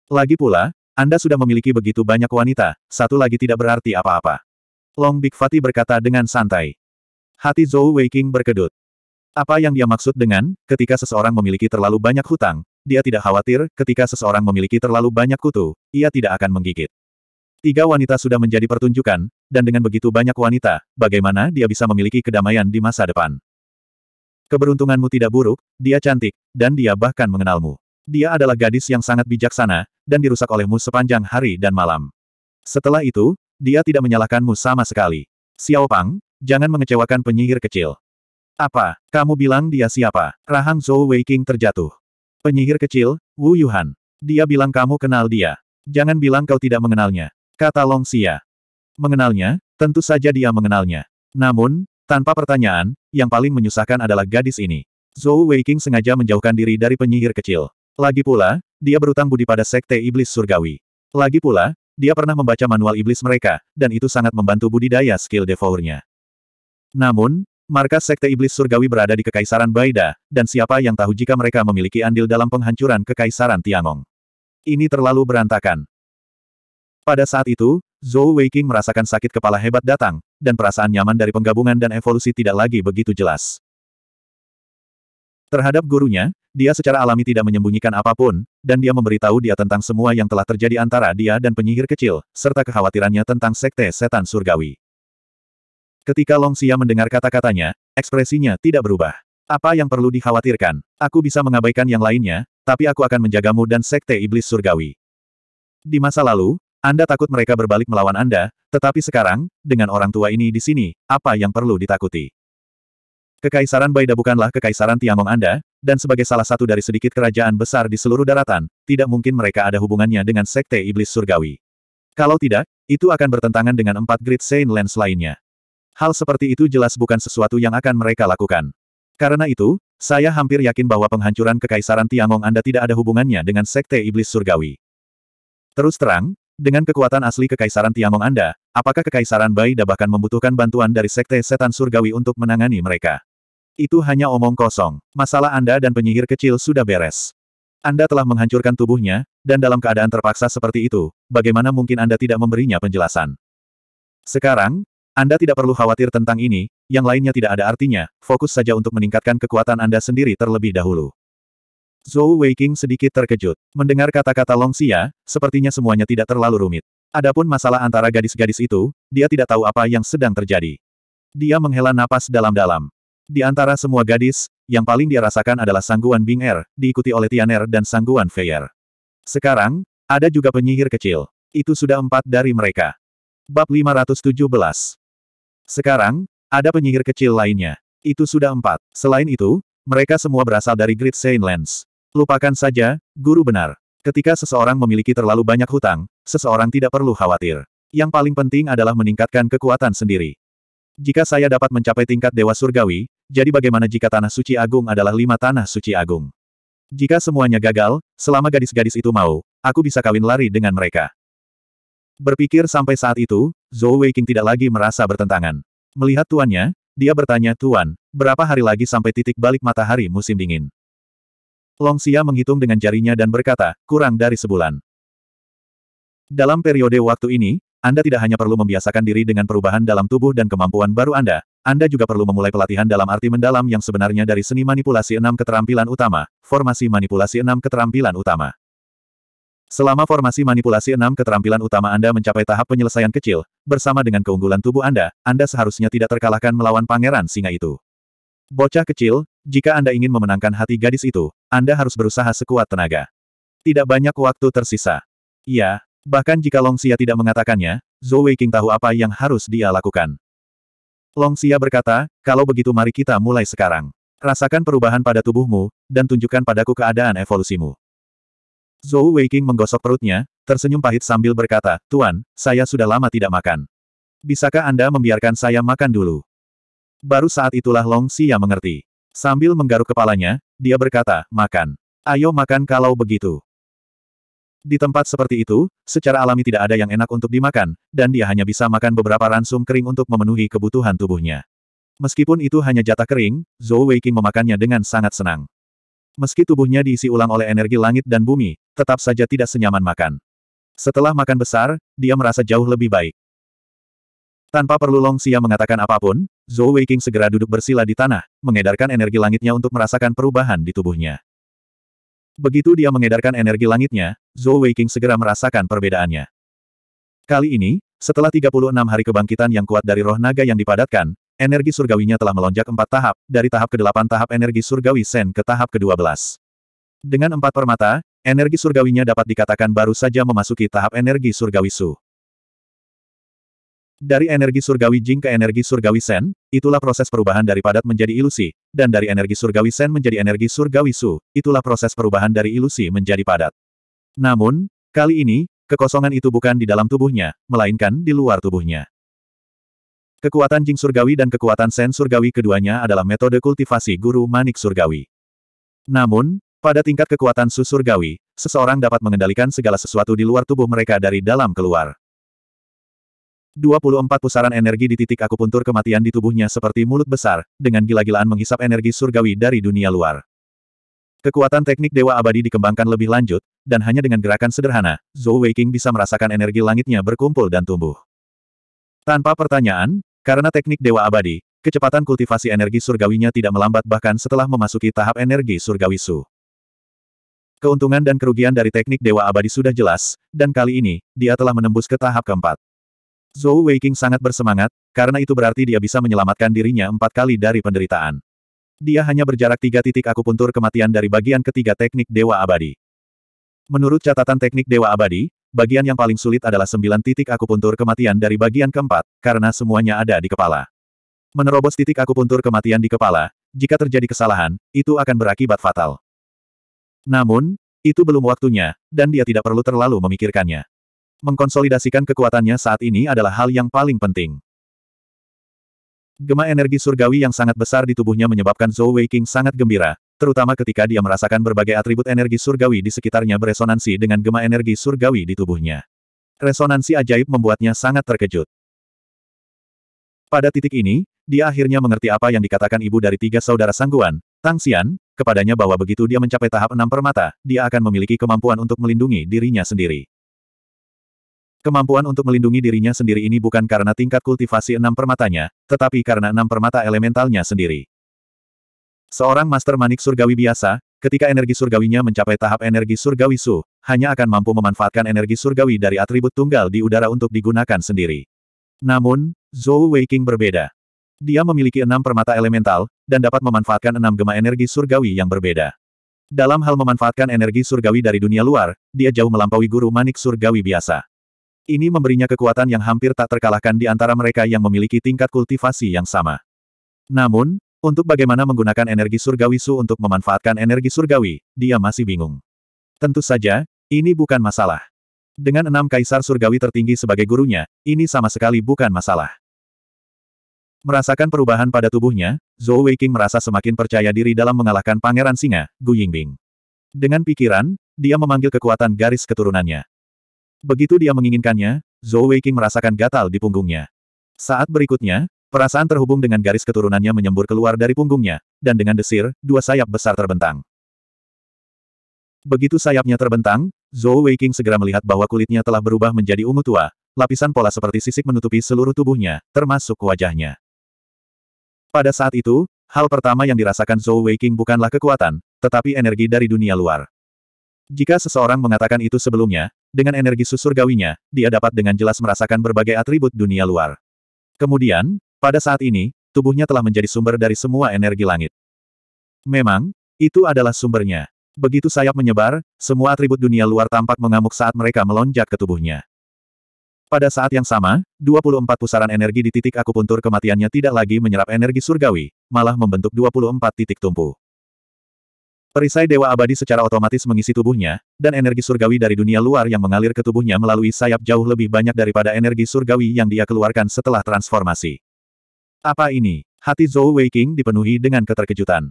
Lagi pula, Anda sudah memiliki begitu banyak wanita, satu lagi tidak berarti apa-apa. Long Big Fatih berkata dengan santai. Hati Zhou Weiking berkedut. Apa yang dia maksud dengan, ketika seseorang memiliki terlalu banyak hutang, dia tidak khawatir, ketika seseorang memiliki terlalu banyak kutu, ia tidak akan menggigit. Tiga wanita sudah menjadi pertunjukan, dan dengan begitu banyak wanita, bagaimana dia bisa memiliki kedamaian di masa depan? Keberuntunganmu tidak buruk, dia cantik, dan dia bahkan mengenalmu. Dia adalah gadis yang sangat bijaksana, dan dirusak olehmu sepanjang hari dan malam. Setelah itu, dia tidak menyalahkanmu sama sekali. Xiao jangan mengecewakan penyihir kecil. Apa? Kamu bilang dia siapa? Rahang Zhou Weiking terjatuh. Penyihir kecil, Wu Yuhan. Dia bilang kamu kenal dia. Jangan bilang kau tidak mengenalnya. Kata Long Xia. Mengenalnya? Tentu saja dia mengenalnya. Namun, tanpa pertanyaan, yang paling menyusahkan adalah gadis ini. Zhou Weiking sengaja menjauhkan diri dari penyihir kecil. Lagi pula, dia berutang budi pada Sekte Iblis Surgawi. Lagi pula, dia pernah membaca manual iblis mereka, dan itu sangat membantu budidaya skill devournya. Namun, Markas Sekte Iblis Surgawi berada di Kekaisaran Baida, dan siapa yang tahu jika mereka memiliki andil dalam penghancuran Kekaisaran Tiangong. Ini terlalu berantakan. Pada saat itu, Zhou Weiqing merasakan sakit kepala hebat datang, dan perasaan nyaman dari penggabungan dan evolusi tidak lagi begitu jelas. Terhadap gurunya, dia secara alami tidak menyembunyikan apapun, dan dia memberitahu dia tentang semua yang telah terjadi antara dia dan penyihir kecil, serta kekhawatirannya tentang sekte setan surgawi. Ketika Long Xia mendengar kata-katanya, ekspresinya tidak berubah. Apa yang perlu dikhawatirkan? Aku bisa mengabaikan yang lainnya, tapi aku akan menjagamu dan Sekte Iblis Surgawi. Di masa lalu, Anda takut mereka berbalik melawan Anda, tetapi sekarang, dengan orang tua ini di sini, apa yang perlu ditakuti? Kekaisaran Baida bukanlah kekaisaran Tiangong Anda, dan sebagai salah satu dari sedikit kerajaan besar di seluruh daratan, tidak mungkin mereka ada hubungannya dengan Sekte Iblis Surgawi. Kalau tidak, itu akan bertentangan dengan empat Grid Saint Lens lainnya hal seperti itu jelas bukan sesuatu yang akan mereka lakukan. Karena itu, saya hampir yakin bahwa penghancuran Kekaisaran Tiangong Anda tidak ada hubungannya dengan Sekte Iblis Surgawi. Terus terang, dengan kekuatan asli Kekaisaran Tiangong Anda, apakah Kekaisaran Da bahkan membutuhkan bantuan dari Sekte Setan Surgawi untuk menangani mereka? Itu hanya omong kosong. Masalah Anda dan penyihir kecil sudah beres. Anda telah menghancurkan tubuhnya, dan dalam keadaan terpaksa seperti itu, bagaimana mungkin Anda tidak memberinya penjelasan? Sekarang, anda tidak perlu khawatir tentang ini, yang lainnya tidak ada artinya, fokus saja untuk meningkatkan kekuatan Anda sendiri terlebih dahulu. Zhou Weiqing sedikit terkejut. Mendengar kata-kata Long Xia, sepertinya semuanya tidak terlalu rumit. Adapun masalah antara gadis-gadis itu, dia tidak tahu apa yang sedang terjadi. Dia menghela napas dalam-dalam. Di antara semua gadis, yang paling dia rasakan adalah Sangguan Bing Er, diikuti oleh Tian Er dan Sangguan Feier. Sekarang, ada juga penyihir kecil. Itu sudah empat dari mereka. Bab 517 sekarang, ada penyihir kecil lainnya. Itu sudah empat. Selain itu, mereka semua berasal dari Great Saint Lands. Lupakan saja, guru benar. Ketika seseorang memiliki terlalu banyak hutang, seseorang tidak perlu khawatir. Yang paling penting adalah meningkatkan kekuatan sendiri. Jika saya dapat mencapai tingkat Dewa Surgawi, jadi bagaimana jika Tanah Suci Agung adalah lima Tanah Suci Agung? Jika semuanya gagal, selama gadis-gadis itu mau, aku bisa kawin lari dengan mereka. Berpikir sampai saat itu, Zhou Weiqing tidak lagi merasa bertentangan. Melihat tuannya, dia bertanya, Tuan, berapa hari lagi sampai titik balik matahari musim dingin? Long Xia menghitung dengan jarinya dan berkata, kurang dari sebulan. Dalam periode waktu ini, Anda tidak hanya perlu membiasakan diri dengan perubahan dalam tubuh dan kemampuan baru Anda, Anda juga perlu memulai pelatihan dalam arti mendalam yang sebenarnya dari seni manipulasi enam keterampilan utama, formasi manipulasi enam keterampilan utama. Selama formasi manipulasi enam keterampilan utama Anda mencapai tahap penyelesaian kecil, bersama dengan keunggulan tubuh Anda, Anda seharusnya tidak terkalahkan melawan pangeran singa itu. Bocah kecil, jika Anda ingin memenangkan hati gadis itu, Anda harus berusaha sekuat tenaga. Tidak banyak waktu tersisa. Iya, bahkan jika Long Xia tidak mengatakannya, Zhou Weiqing tahu apa yang harus dia lakukan. Long Xia berkata, kalau begitu mari kita mulai sekarang. Rasakan perubahan pada tubuhmu, dan tunjukkan padaku keadaan evolusimu. Zhou Weiqing menggosok perutnya, tersenyum pahit sambil berkata, Tuan, saya sudah lama tidak makan. Bisakah Anda membiarkan saya makan dulu? Baru saat itulah Long Xia mengerti. Sambil menggaruk kepalanya, dia berkata, makan. Ayo makan kalau begitu. Di tempat seperti itu, secara alami tidak ada yang enak untuk dimakan, dan dia hanya bisa makan beberapa ransum kering untuk memenuhi kebutuhan tubuhnya. Meskipun itu hanya jatah kering, Zhou Weiqing memakannya dengan sangat senang. Meski tubuhnya diisi ulang oleh energi langit dan bumi, tetap saja tidak senyaman makan. Setelah makan besar, dia merasa jauh lebih baik. Tanpa perlu Long Xia mengatakan apapun, Zhou Weiqing segera duduk bersila di tanah, mengedarkan energi langitnya untuk merasakan perubahan di tubuhnya. Begitu dia mengedarkan energi langitnya, Zhou Weiqing segera merasakan perbedaannya. Kali ini, setelah 36 hari kebangkitan yang kuat dari roh naga yang dipadatkan, Energi surgawinya telah melonjak empat tahap, dari tahap ke-8 tahap energi surgawi Sen ke tahap ke-12. Dengan empat permata, energi surgawinya dapat dikatakan baru saja memasuki tahap energi surgawi Su. Dari energi surgawi Jing ke energi surgawi Sen, itulah proses perubahan dari padat menjadi ilusi, dan dari energi surgawi Sen menjadi energi surgawi Su, itulah proses perubahan dari ilusi menjadi padat. Namun, kali ini, kekosongan itu bukan di dalam tubuhnya, melainkan di luar tubuhnya. Kekuatan Jing Surgawi dan kekuatan Sen Surgawi keduanya adalah metode kultivasi guru manik surgawi. Namun, pada tingkat kekuatan Su Surgawi, seseorang dapat mengendalikan segala sesuatu di luar tubuh mereka dari dalam keluar. 24 pusaran energi di titik akupuntur kematian di tubuhnya seperti mulut besar, dengan gila-gilaan menghisap energi surgawi dari dunia luar. Kekuatan teknik Dewa Abadi dikembangkan lebih lanjut, dan hanya dengan gerakan sederhana, Zhou Weiqing bisa merasakan energi langitnya berkumpul dan tumbuh. Tanpa pertanyaan, karena teknik Dewa Abadi, kecepatan kultivasi energi surgawinya tidak melambat bahkan setelah memasuki tahap energi surgawi Su. Keuntungan dan kerugian dari teknik Dewa Abadi sudah jelas, dan kali ini, dia telah menembus ke tahap keempat. Zhou Weiqing sangat bersemangat, karena itu berarti dia bisa menyelamatkan dirinya empat kali dari penderitaan. Dia hanya berjarak tiga titik akupuntur kematian dari bagian ketiga teknik Dewa Abadi. Menurut catatan teknik Dewa Abadi, bagian yang paling sulit adalah sembilan titik akupuntur kematian dari bagian keempat, karena semuanya ada di kepala. Menerobos titik akupuntur kematian di kepala, jika terjadi kesalahan, itu akan berakibat fatal. Namun, itu belum waktunya, dan dia tidak perlu terlalu memikirkannya. Mengkonsolidasikan kekuatannya saat ini adalah hal yang paling penting. Gema energi surgawi yang sangat besar di tubuhnya menyebabkan Zhou Weiqing sangat gembira, terutama ketika dia merasakan berbagai atribut energi surgawi di sekitarnya beresonansi dengan gema energi surgawi di tubuhnya. Resonansi ajaib membuatnya sangat terkejut. Pada titik ini, dia akhirnya mengerti apa yang dikatakan ibu dari tiga saudara sangguan, Tang Xian, kepadanya bahwa begitu dia mencapai tahap enam permata, dia akan memiliki kemampuan untuk melindungi dirinya sendiri. Kemampuan untuk melindungi dirinya sendiri ini bukan karena tingkat kultivasi enam permatanya, tetapi karena enam permata elementalnya sendiri. Seorang Master Manik Surgawi biasa, ketika energi surgawinya mencapai tahap energi surgawi su, hanya akan mampu memanfaatkan energi surgawi dari atribut tunggal di udara untuk digunakan sendiri. Namun, Zhou Weiqing berbeda. Dia memiliki enam permata elemental, dan dapat memanfaatkan enam gema energi surgawi yang berbeda. Dalam hal memanfaatkan energi surgawi dari dunia luar, dia jauh melampaui guru manik surgawi biasa. Ini memberinya kekuatan yang hampir tak terkalahkan di antara mereka yang memiliki tingkat kultivasi yang sama. Namun, untuk bagaimana menggunakan energi surgawi Su untuk memanfaatkan energi surgawi, dia masih bingung. Tentu saja, ini bukan masalah. Dengan enam kaisar surgawi tertinggi sebagai gurunya, ini sama sekali bukan masalah. Merasakan perubahan pada tubuhnya, Zhou Weiqing merasa semakin percaya diri dalam mengalahkan Pangeran Singa, Gu Yingbing. Dengan pikiran, dia memanggil kekuatan garis keturunannya. Begitu dia menginginkannya, Zhou Weiqing merasakan gatal di punggungnya. Saat berikutnya, Perasaan terhubung dengan garis keturunannya menyembur keluar dari punggungnya, dan dengan desir, dua sayap besar terbentang. Begitu sayapnya terbentang, Zhou Weiqing segera melihat bahwa kulitnya telah berubah menjadi ungu tua, lapisan pola seperti sisik menutupi seluruh tubuhnya, termasuk wajahnya. Pada saat itu, hal pertama yang dirasakan Zhou Weiqing bukanlah kekuatan, tetapi energi dari dunia luar. Jika seseorang mengatakan itu sebelumnya, dengan energi susur dia dapat dengan jelas merasakan berbagai atribut dunia luar. Kemudian, pada saat ini, tubuhnya telah menjadi sumber dari semua energi langit. Memang, itu adalah sumbernya. Begitu sayap menyebar, semua atribut dunia luar tampak mengamuk saat mereka melonjak ke tubuhnya. Pada saat yang sama, 24 pusaran energi di titik akupuntur kematiannya tidak lagi menyerap energi surgawi, malah membentuk 24 titik tumpu. Perisai Dewa Abadi secara otomatis mengisi tubuhnya, dan energi surgawi dari dunia luar yang mengalir ke tubuhnya melalui sayap jauh lebih banyak daripada energi surgawi yang dia keluarkan setelah transformasi. Apa ini? Hati Zhou Weiqing dipenuhi dengan keterkejutan.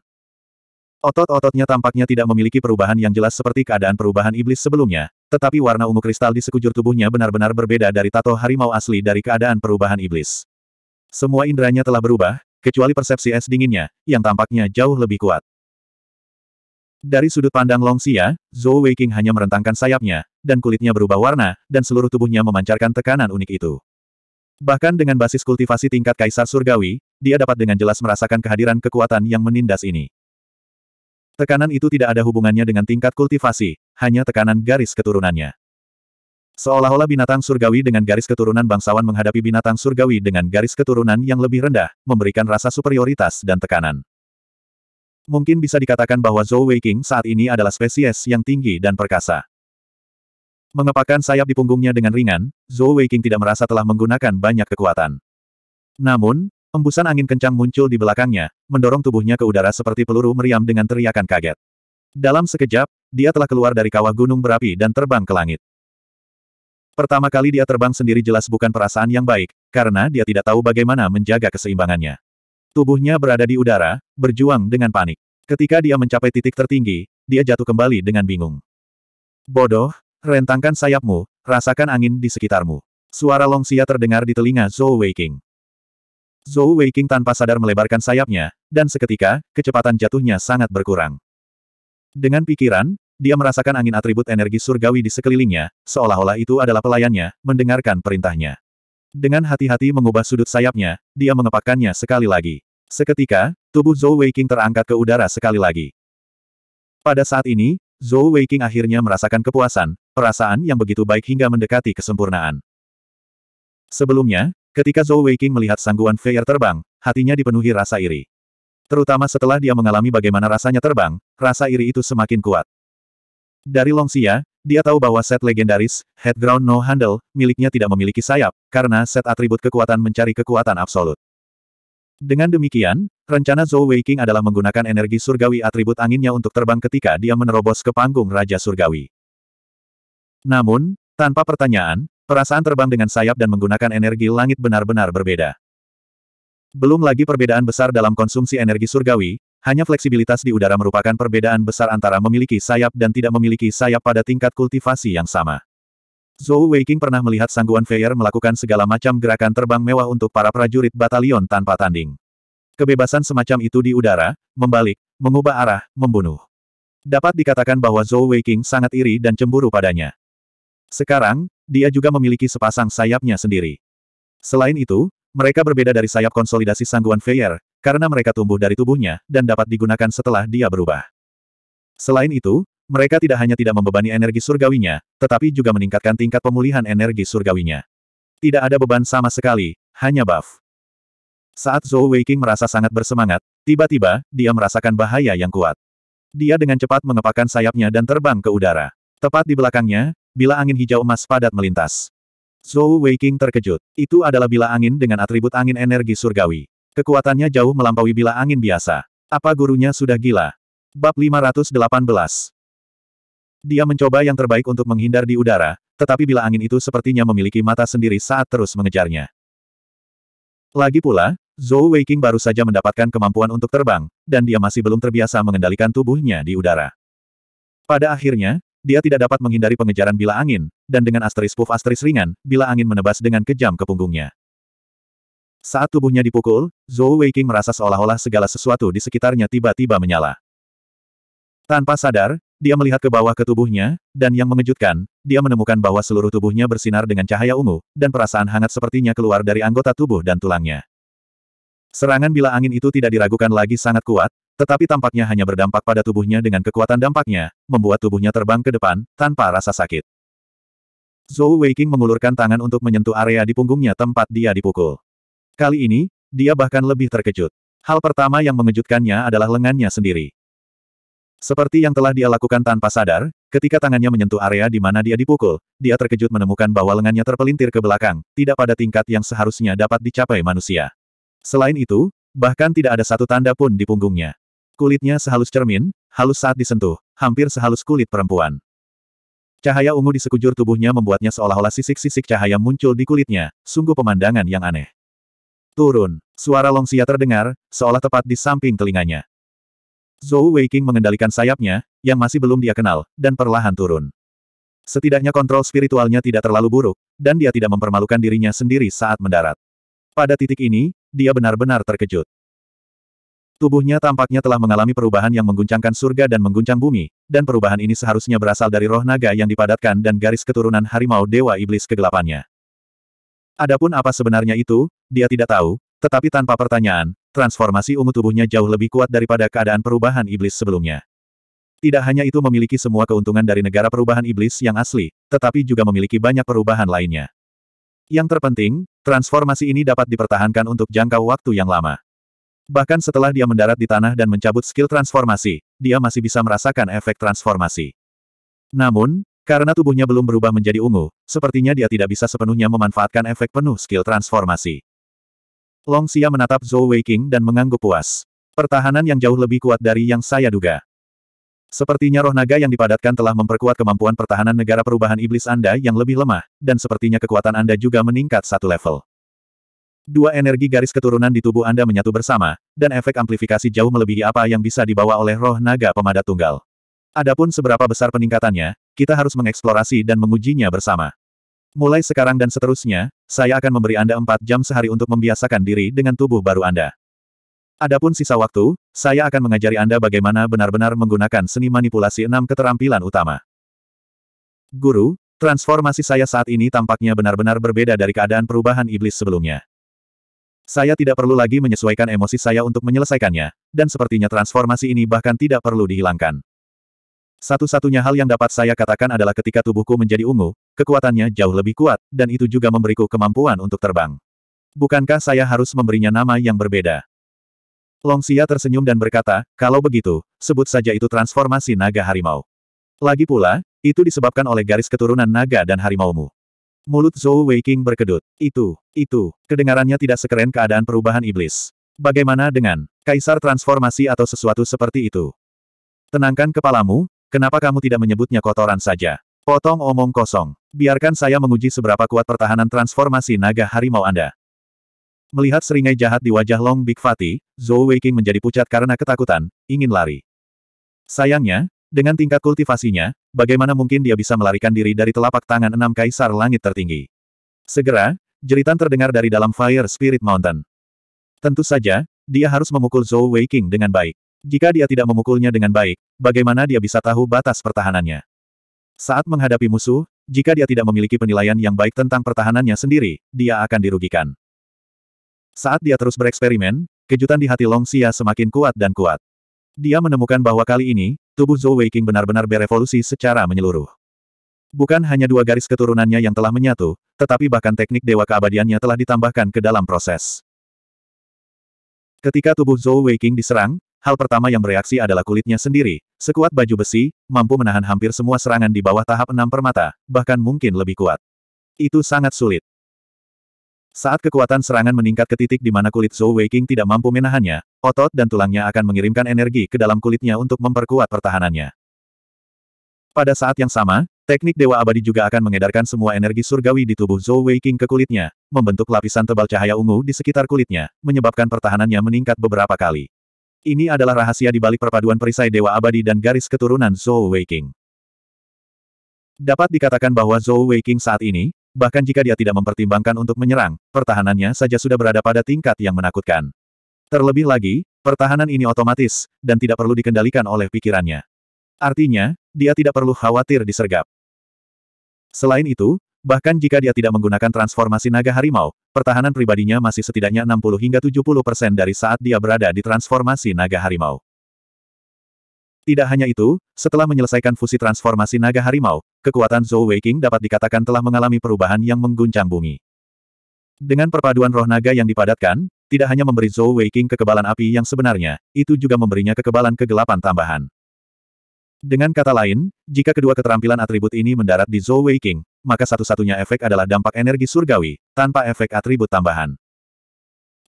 Otot-ototnya tampaknya tidak memiliki perubahan yang jelas seperti keadaan perubahan iblis sebelumnya, tetapi warna ungu kristal di sekujur tubuhnya benar-benar berbeda dari tato harimau asli dari keadaan perubahan iblis. Semua inderanya telah berubah, kecuali persepsi es dinginnya, yang tampaknya jauh lebih kuat. Dari sudut pandang Long Xia, Zhou Weiqing hanya merentangkan sayapnya, dan kulitnya berubah warna, dan seluruh tubuhnya memancarkan tekanan unik itu. Bahkan dengan basis kultivasi tingkat Kaisar Surgawi, dia dapat dengan jelas merasakan kehadiran kekuatan yang menindas ini. Tekanan itu tidak ada hubungannya dengan tingkat kultivasi, hanya tekanan garis keturunannya. Seolah-olah binatang surgawi dengan garis keturunan bangsawan menghadapi binatang surgawi dengan garis keturunan yang lebih rendah, memberikan rasa superioritas dan tekanan. Mungkin bisa dikatakan bahwa Zhou Weiqing saat ini adalah spesies yang tinggi dan perkasa. Mengepakkan sayap di punggungnya dengan ringan, Zhou Weiqing tidak merasa telah menggunakan banyak kekuatan. Namun, embusan angin kencang muncul di belakangnya, mendorong tubuhnya ke udara seperti peluru meriam dengan teriakan kaget. Dalam sekejap, dia telah keluar dari kawah gunung berapi dan terbang ke langit. Pertama kali dia terbang sendiri jelas bukan perasaan yang baik, karena dia tidak tahu bagaimana menjaga keseimbangannya. Tubuhnya berada di udara, berjuang dengan panik. Ketika dia mencapai titik tertinggi, dia jatuh kembali dengan bingung. Bodoh, Rentangkan sayapmu, rasakan angin di sekitarmu. Suara Longxia terdengar di telinga Zhou Weiqing. Zhou Weiqing tanpa sadar melebarkan sayapnya, dan seketika, kecepatan jatuhnya sangat berkurang. Dengan pikiran, dia merasakan angin atribut energi surgawi di sekelilingnya, seolah-olah itu adalah pelayannya, mendengarkan perintahnya. Dengan hati-hati mengubah sudut sayapnya, dia mengepakkannya sekali lagi. Seketika, tubuh Zhou Weiqing terangkat ke udara sekali lagi. Pada saat ini, Zhou Weiqing akhirnya merasakan kepuasan, perasaan yang begitu baik hingga mendekati kesempurnaan. Sebelumnya, ketika Zhou Weiqing melihat sangguan Feier terbang, hatinya dipenuhi rasa iri. Terutama setelah dia mengalami bagaimana rasanya terbang, rasa iri itu semakin kuat. Dari Longxia, dia tahu bahwa set legendaris, Headground No Handle, miliknya tidak memiliki sayap, karena set atribut kekuatan mencari kekuatan absolut. Dengan demikian, Rencana Zhou Weiqing adalah menggunakan energi surgawi atribut anginnya untuk terbang ketika dia menerobos ke panggung Raja Surgawi. Namun, tanpa pertanyaan, perasaan terbang dengan sayap dan menggunakan energi langit benar-benar berbeda. Belum lagi perbedaan besar dalam konsumsi energi surgawi, hanya fleksibilitas di udara merupakan perbedaan besar antara memiliki sayap dan tidak memiliki sayap pada tingkat kultivasi yang sama. Zhou Weiqing pernah melihat Sangguan Feier melakukan segala macam gerakan terbang mewah untuk para prajurit batalion tanpa tanding. Kebebasan semacam itu di udara, membalik, mengubah arah, membunuh. Dapat dikatakan bahwa Zhou Weiqing sangat iri dan cemburu padanya. Sekarang, dia juga memiliki sepasang sayapnya sendiri. Selain itu, mereka berbeda dari sayap konsolidasi sangguan Feier, karena mereka tumbuh dari tubuhnya dan dapat digunakan setelah dia berubah. Selain itu, mereka tidak hanya tidak membebani energi surgawinya, tetapi juga meningkatkan tingkat pemulihan energi surgawinya. Tidak ada beban sama sekali, hanya buff. Saat Zhou Weiqing merasa sangat bersemangat, tiba-tiba, dia merasakan bahaya yang kuat. Dia dengan cepat mengepakkan sayapnya dan terbang ke udara. Tepat di belakangnya, bila angin hijau emas padat melintas. Zhou Weiqing terkejut. Itu adalah bila angin dengan atribut angin energi surgawi. Kekuatannya jauh melampaui bila angin biasa. Apa gurunya sudah gila? Bab 518 Dia mencoba yang terbaik untuk menghindar di udara, tetapi bila angin itu sepertinya memiliki mata sendiri saat terus mengejarnya. Lagi pula, Zhou Weiqing baru saja mendapatkan kemampuan untuk terbang, dan dia masih belum terbiasa mengendalikan tubuhnya di udara. Pada akhirnya, dia tidak dapat menghindari pengejaran bila angin, dan dengan asteris puff asteris ringan, bila angin menebas dengan kejam ke punggungnya. Saat tubuhnya dipukul, Zhou Weiqing merasa seolah-olah segala sesuatu di sekitarnya tiba-tiba menyala. Tanpa sadar, dia melihat ke bawah ke tubuhnya, dan yang mengejutkan, dia menemukan bahwa seluruh tubuhnya bersinar dengan cahaya ungu, dan perasaan hangat sepertinya keluar dari anggota tubuh dan tulangnya. Serangan bila angin itu tidak diragukan lagi sangat kuat, tetapi tampaknya hanya berdampak pada tubuhnya dengan kekuatan dampaknya, membuat tubuhnya terbang ke depan, tanpa rasa sakit. Zhou Weiqing mengulurkan tangan untuk menyentuh area di punggungnya tempat dia dipukul. Kali ini, dia bahkan lebih terkejut. Hal pertama yang mengejutkannya adalah lengannya sendiri. Seperti yang telah dia lakukan tanpa sadar, ketika tangannya menyentuh area di mana dia dipukul, dia terkejut menemukan bahwa lengannya terpelintir ke belakang, tidak pada tingkat yang seharusnya dapat dicapai manusia. Selain itu, bahkan tidak ada satu tanda pun di punggungnya. Kulitnya sehalus cermin, halus saat disentuh, hampir sehalus kulit perempuan. Cahaya ungu di sekujur tubuhnya membuatnya seolah-olah sisik-sisik cahaya muncul di kulitnya, sungguh pemandangan yang aneh. Turun, suara Longsia terdengar, seolah tepat di samping telinganya. Zhou Weiqing mengendalikan sayapnya, yang masih belum dia kenal, dan perlahan turun. Setidaknya kontrol spiritualnya tidak terlalu buruk, dan dia tidak mempermalukan dirinya sendiri saat mendarat. Pada titik ini, dia benar-benar terkejut. Tubuhnya tampaknya telah mengalami perubahan yang mengguncangkan surga dan mengguncang bumi, dan perubahan ini seharusnya berasal dari roh naga yang dipadatkan dan garis keturunan harimau dewa iblis kegelapannya. Adapun apa sebenarnya itu, dia tidak tahu, tetapi tanpa pertanyaan, transformasi ungu tubuhnya jauh lebih kuat daripada keadaan perubahan iblis sebelumnya. Tidak hanya itu memiliki semua keuntungan dari negara perubahan iblis yang asli, tetapi juga memiliki banyak perubahan lainnya. Yang terpenting, transformasi ini dapat dipertahankan untuk jangka waktu yang lama. Bahkan setelah dia mendarat di tanah dan mencabut skill transformasi, dia masih bisa merasakan efek transformasi. Namun, karena tubuhnya belum berubah menjadi ungu, sepertinya dia tidak bisa sepenuhnya memanfaatkan efek penuh skill transformasi. Long Xia menatap Zhou Weiqing dan mengangguk puas. Pertahanan yang jauh lebih kuat dari yang saya duga. Sepertinya roh naga yang dipadatkan telah memperkuat kemampuan pertahanan negara perubahan iblis Anda yang lebih lemah, dan sepertinya kekuatan Anda juga meningkat satu level. Dua energi garis keturunan di tubuh Anda menyatu bersama, dan efek amplifikasi jauh melebihi apa yang bisa dibawa oleh roh naga pemadat tunggal. Adapun seberapa besar peningkatannya, kita harus mengeksplorasi dan mengujinya bersama. Mulai sekarang dan seterusnya, saya akan memberi Anda empat jam sehari untuk membiasakan diri dengan tubuh baru Anda. Adapun sisa waktu, saya akan mengajari Anda bagaimana benar-benar menggunakan seni manipulasi enam keterampilan utama. Guru, transformasi saya saat ini tampaknya benar-benar berbeda dari keadaan perubahan iblis sebelumnya. Saya tidak perlu lagi menyesuaikan emosi saya untuk menyelesaikannya, dan sepertinya transformasi ini bahkan tidak perlu dihilangkan. Satu-satunya hal yang dapat saya katakan adalah ketika tubuhku menjadi ungu, kekuatannya jauh lebih kuat, dan itu juga memberiku kemampuan untuk terbang. Bukankah saya harus memberinya nama yang berbeda? Longxia tersenyum dan berkata, kalau begitu, sebut saja itu transformasi naga harimau. Lagi pula, itu disebabkan oleh garis keturunan naga dan harimaumu. Mulut Zhou Weiqing berkedut. Itu, itu, kedengarannya tidak sekeren keadaan perubahan iblis. Bagaimana dengan kaisar transformasi atau sesuatu seperti itu? Tenangkan kepalamu, Kenapa kamu tidak menyebutnya kotoran saja? Potong omong kosong. Biarkan saya menguji seberapa kuat pertahanan transformasi naga harimau Anda. Melihat seringai jahat di wajah Long Big Fati, Zhou Weiking menjadi pucat karena ketakutan, ingin lari. Sayangnya, dengan tingkat kultivasinya, bagaimana mungkin dia bisa melarikan diri dari telapak tangan enam kaisar langit tertinggi? Segera, jeritan terdengar dari dalam Fire Spirit Mountain. Tentu saja, dia harus memukul Zhou Weiking dengan baik. Jika dia tidak memukulnya dengan baik, bagaimana dia bisa tahu batas pertahanannya? Saat menghadapi musuh, jika dia tidak memiliki penilaian yang baik tentang pertahanannya sendiri, dia akan dirugikan. Saat dia terus bereksperimen, kejutan di hati Long Xia semakin kuat dan kuat. Dia menemukan bahwa kali ini, tubuh Zhou Weiqing benar-benar berevolusi secara menyeluruh. Bukan hanya dua garis keturunannya yang telah menyatu, tetapi bahkan teknik dewa keabadiannya telah ditambahkan ke dalam proses. Ketika tubuh Zhou Weiqing diserang, hal pertama yang bereaksi adalah kulitnya sendiri, sekuat baju besi, mampu menahan hampir semua serangan di bawah tahap enam permata, bahkan mungkin lebih kuat. Itu sangat sulit. Saat kekuatan serangan meningkat ke titik di mana kulit Zhou Weiqing tidak mampu menahannya, otot dan tulangnya akan mengirimkan energi ke dalam kulitnya untuk memperkuat pertahanannya. Pada saat yang sama, teknik Dewa Abadi juga akan mengedarkan semua energi surgawi di tubuh Zhou Weiqing ke kulitnya, membentuk lapisan tebal cahaya ungu di sekitar kulitnya, menyebabkan pertahanannya meningkat beberapa kali. Ini adalah rahasia di balik perpaduan perisai Dewa Abadi dan garis keturunan Zhou Weiqing. Dapat dikatakan bahwa Zhou Weiqing saat ini, bahkan jika dia tidak mempertimbangkan untuk menyerang, pertahanannya saja sudah berada pada tingkat yang menakutkan. Terlebih lagi, pertahanan ini otomatis, dan tidak perlu dikendalikan oleh pikirannya. Artinya, dia tidak perlu khawatir disergap. Selain itu, Bahkan jika dia tidak menggunakan transformasi naga harimau, pertahanan pribadinya masih setidaknya 60 hingga 70 persen dari saat dia berada di transformasi naga harimau. Tidak hanya itu, setelah menyelesaikan fusi transformasi naga harimau, kekuatan Zhou Weiqing dapat dikatakan telah mengalami perubahan yang mengguncang bumi. Dengan perpaduan roh naga yang dipadatkan, tidak hanya memberi Zhou Weiqing kekebalan api yang sebenarnya, itu juga memberinya kekebalan kegelapan tambahan. Dengan kata lain, jika kedua keterampilan atribut ini mendarat di Zhou Wei King, maka satu-satunya efek adalah dampak energi surgawi, tanpa efek atribut tambahan.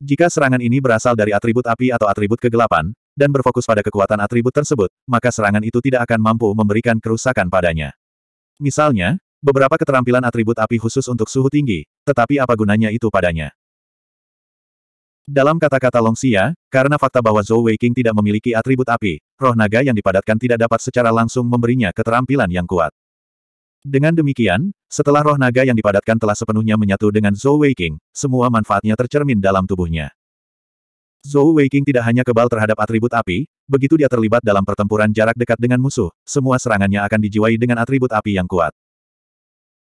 Jika serangan ini berasal dari atribut api atau atribut kegelapan, dan berfokus pada kekuatan atribut tersebut, maka serangan itu tidak akan mampu memberikan kerusakan padanya. Misalnya, beberapa keterampilan atribut api khusus untuk suhu tinggi, tetapi apa gunanya itu padanya? Dalam kata-kata Longxia, karena fakta bahwa Zhou Weiqing tidak memiliki atribut api, roh naga yang dipadatkan tidak dapat secara langsung memberinya keterampilan yang kuat. Dengan demikian, setelah roh naga yang dipadatkan telah sepenuhnya menyatu dengan Zhou Weiqing, semua manfaatnya tercermin dalam tubuhnya. Zhou Weiqing tidak hanya kebal terhadap atribut api, begitu dia terlibat dalam pertempuran jarak dekat dengan musuh, semua serangannya akan dijiwai dengan atribut api yang kuat.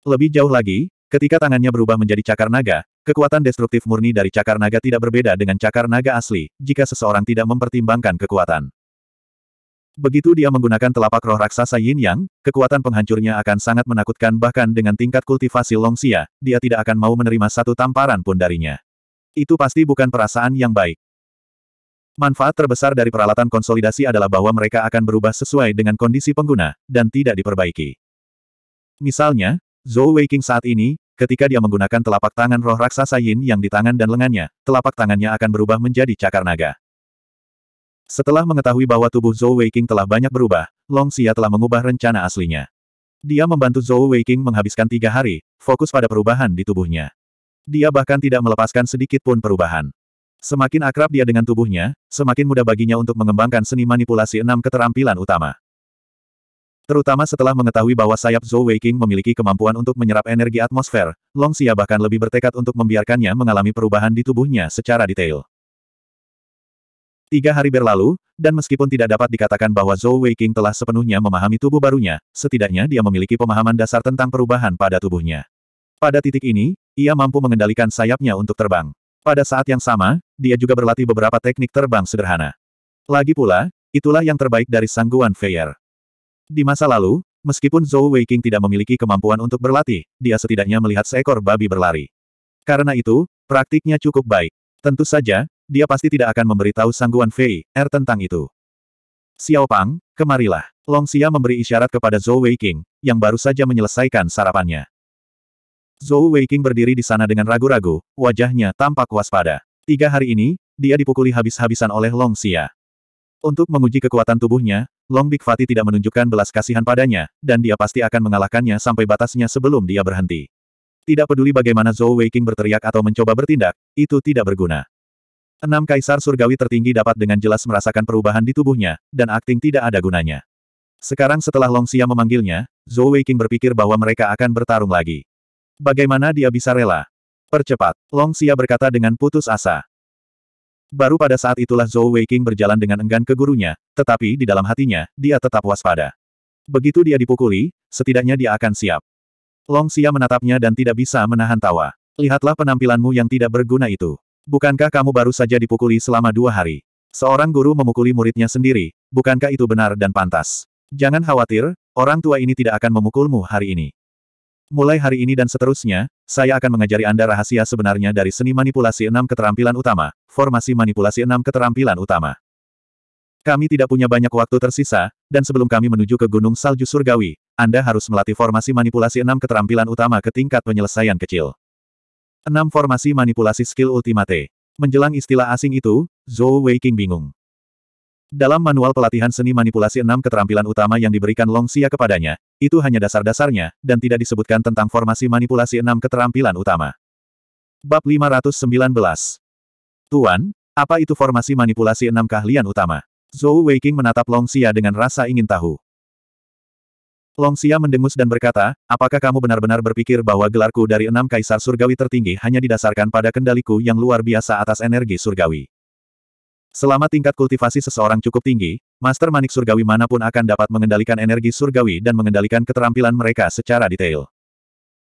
Lebih jauh lagi, Ketika tangannya berubah menjadi cakar naga, kekuatan destruktif murni dari cakar naga tidak berbeda dengan cakar naga asli, jika seseorang tidak mempertimbangkan kekuatan. Begitu dia menggunakan telapak roh raksasa Yin Yang, kekuatan penghancurnya akan sangat menakutkan bahkan dengan tingkat kultivasi Longxia, dia tidak akan mau menerima satu tamparan pun darinya. Itu pasti bukan perasaan yang baik. Manfaat terbesar dari peralatan konsolidasi adalah bahwa mereka akan berubah sesuai dengan kondisi pengguna, dan tidak diperbaiki. Misalnya, Zhou Weiqing saat ini, ketika dia menggunakan telapak tangan roh raksasa Yin yang di tangan dan lengannya, telapak tangannya akan berubah menjadi cakar naga. Setelah mengetahui bahwa tubuh Zhou Weiqing telah banyak berubah, Long Xia telah mengubah rencana aslinya. Dia membantu Zhou Weiqing menghabiskan tiga hari, fokus pada perubahan di tubuhnya. Dia bahkan tidak melepaskan sedikit pun perubahan. Semakin akrab dia dengan tubuhnya, semakin mudah baginya untuk mengembangkan seni manipulasi enam keterampilan utama. Terutama setelah mengetahui bahwa sayap Zhou Weiqing memiliki kemampuan untuk menyerap energi atmosfer, Long Xia bahkan lebih bertekad untuk membiarkannya mengalami perubahan di tubuhnya secara detail. Tiga hari berlalu, dan meskipun tidak dapat dikatakan bahwa Zhou Weiqing telah sepenuhnya memahami tubuh barunya, setidaknya dia memiliki pemahaman dasar tentang perubahan pada tubuhnya. Pada titik ini, ia mampu mengendalikan sayapnya untuk terbang. Pada saat yang sama, dia juga berlatih beberapa teknik terbang sederhana. Lagi pula, itulah yang terbaik dari Sangguan Feier. Di masa lalu, meskipun Zhou Weiking tidak memiliki kemampuan untuk berlatih, dia setidaknya melihat seekor babi berlari. Karena itu, praktiknya cukup baik. Tentu saja, dia pasti tidak akan memberitahu Sangguan Fei, Er tentang itu. Xiao Pang, kemarilah. Long Xia memberi isyarat kepada Zhou Weiking, yang baru saja menyelesaikan sarapannya. Zhou Weiking berdiri di sana dengan ragu-ragu, wajahnya tampak waspada. Tiga hari ini, dia dipukuli habis-habisan oleh Long Xia. Untuk menguji kekuatan tubuhnya, Long Big tidak menunjukkan belas kasihan padanya, dan dia pasti akan mengalahkannya sampai batasnya sebelum dia berhenti. Tidak peduli bagaimana Zhou Weiqing berteriak atau mencoba bertindak, itu tidak berguna. Enam kaisar surgawi tertinggi dapat dengan jelas merasakan perubahan di tubuhnya, dan akting tidak ada gunanya. Sekarang setelah Long Xia memanggilnya, Zhou Weiqing berpikir bahwa mereka akan bertarung lagi. Bagaimana dia bisa rela? Percepat, Long Xia berkata dengan putus asa. Baru pada saat itulah Zhou Weiqing berjalan dengan enggan ke gurunya, tetapi di dalam hatinya, dia tetap waspada. Begitu dia dipukuli, setidaknya dia akan siap. Long Xia menatapnya dan tidak bisa menahan tawa. Lihatlah penampilanmu yang tidak berguna itu. Bukankah kamu baru saja dipukuli selama dua hari? Seorang guru memukuli muridnya sendiri, bukankah itu benar dan pantas? Jangan khawatir, orang tua ini tidak akan memukulmu hari ini. Mulai hari ini dan seterusnya, saya akan mengajari Anda rahasia sebenarnya dari seni manipulasi enam keterampilan utama, formasi manipulasi enam keterampilan utama. Kami tidak punya banyak waktu tersisa, dan sebelum kami menuju ke Gunung Salju Surgawi, Anda harus melatih formasi manipulasi enam keterampilan utama ke tingkat penyelesaian kecil. 6. Formasi Manipulasi Skill Ultimate Menjelang istilah asing itu, Zhou Wei King bingung. Dalam manual pelatihan seni manipulasi enam keterampilan utama yang diberikan Long Xia kepadanya, itu hanya dasar-dasarnya, dan tidak disebutkan tentang formasi manipulasi enam keterampilan utama. Bab 519 Tuan, apa itu formasi manipulasi enam keahlian utama? Zhou Weiqing menatap Long Xia dengan rasa ingin tahu. Long Xia mendengus dan berkata, apakah kamu benar-benar berpikir bahwa gelarku dari enam kaisar surgawi tertinggi hanya didasarkan pada kendaliku yang luar biasa atas energi surgawi? Selama tingkat kultivasi seseorang cukup tinggi, Master Manik Surgawi manapun akan dapat mengendalikan energi surgawi dan mengendalikan keterampilan mereka secara detail.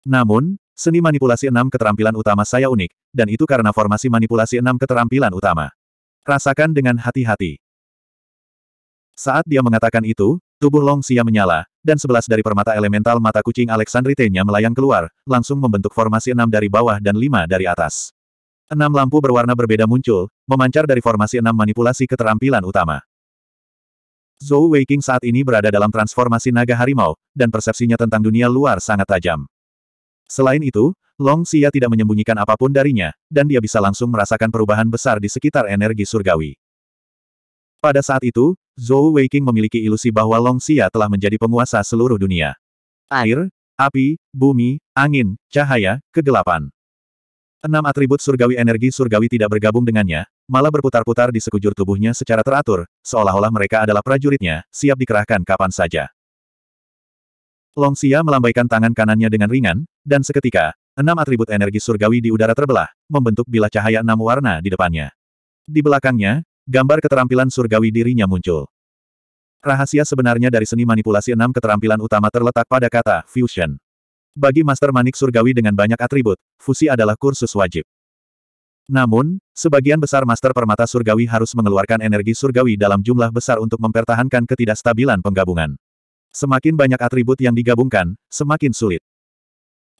Namun, seni manipulasi enam keterampilan utama saya unik, dan itu karena formasi manipulasi enam keterampilan utama. Rasakan dengan hati-hati. Saat dia mengatakan itu, tubuh Long Xia menyala, dan sebelas dari permata elemental mata kucing Alexandritenya melayang keluar, langsung membentuk formasi enam dari bawah dan lima dari atas. Enam lampu berwarna berbeda muncul, memancar dari formasi enam manipulasi keterampilan utama. Zhou Weiqing saat ini berada dalam transformasi naga harimau, dan persepsinya tentang dunia luar sangat tajam. Selain itu, Long Xia tidak menyembunyikan apapun darinya, dan dia bisa langsung merasakan perubahan besar di sekitar energi surgawi. Pada saat itu, Zhou Weiqing memiliki ilusi bahwa Long Xia telah menjadi penguasa seluruh dunia. Air, api, bumi, angin, cahaya, kegelapan. Enam atribut surgawi energi surgawi tidak bergabung dengannya, malah berputar-putar di sekujur tubuhnya secara teratur, seolah-olah mereka adalah prajuritnya, siap dikerahkan kapan saja. Long Xia melambaikan tangan kanannya dengan ringan, dan seketika, enam atribut energi surgawi di udara terbelah, membentuk bilah cahaya enam warna di depannya. Di belakangnya, gambar keterampilan surgawi dirinya muncul. Rahasia sebenarnya dari seni manipulasi enam keterampilan utama terletak pada kata fusion. Bagi Master Manik Surgawi dengan banyak atribut, fusi adalah kursus wajib. Namun, sebagian besar Master Permata Surgawi harus mengeluarkan energi surgawi dalam jumlah besar untuk mempertahankan ketidakstabilan penggabungan. Semakin banyak atribut yang digabungkan, semakin sulit.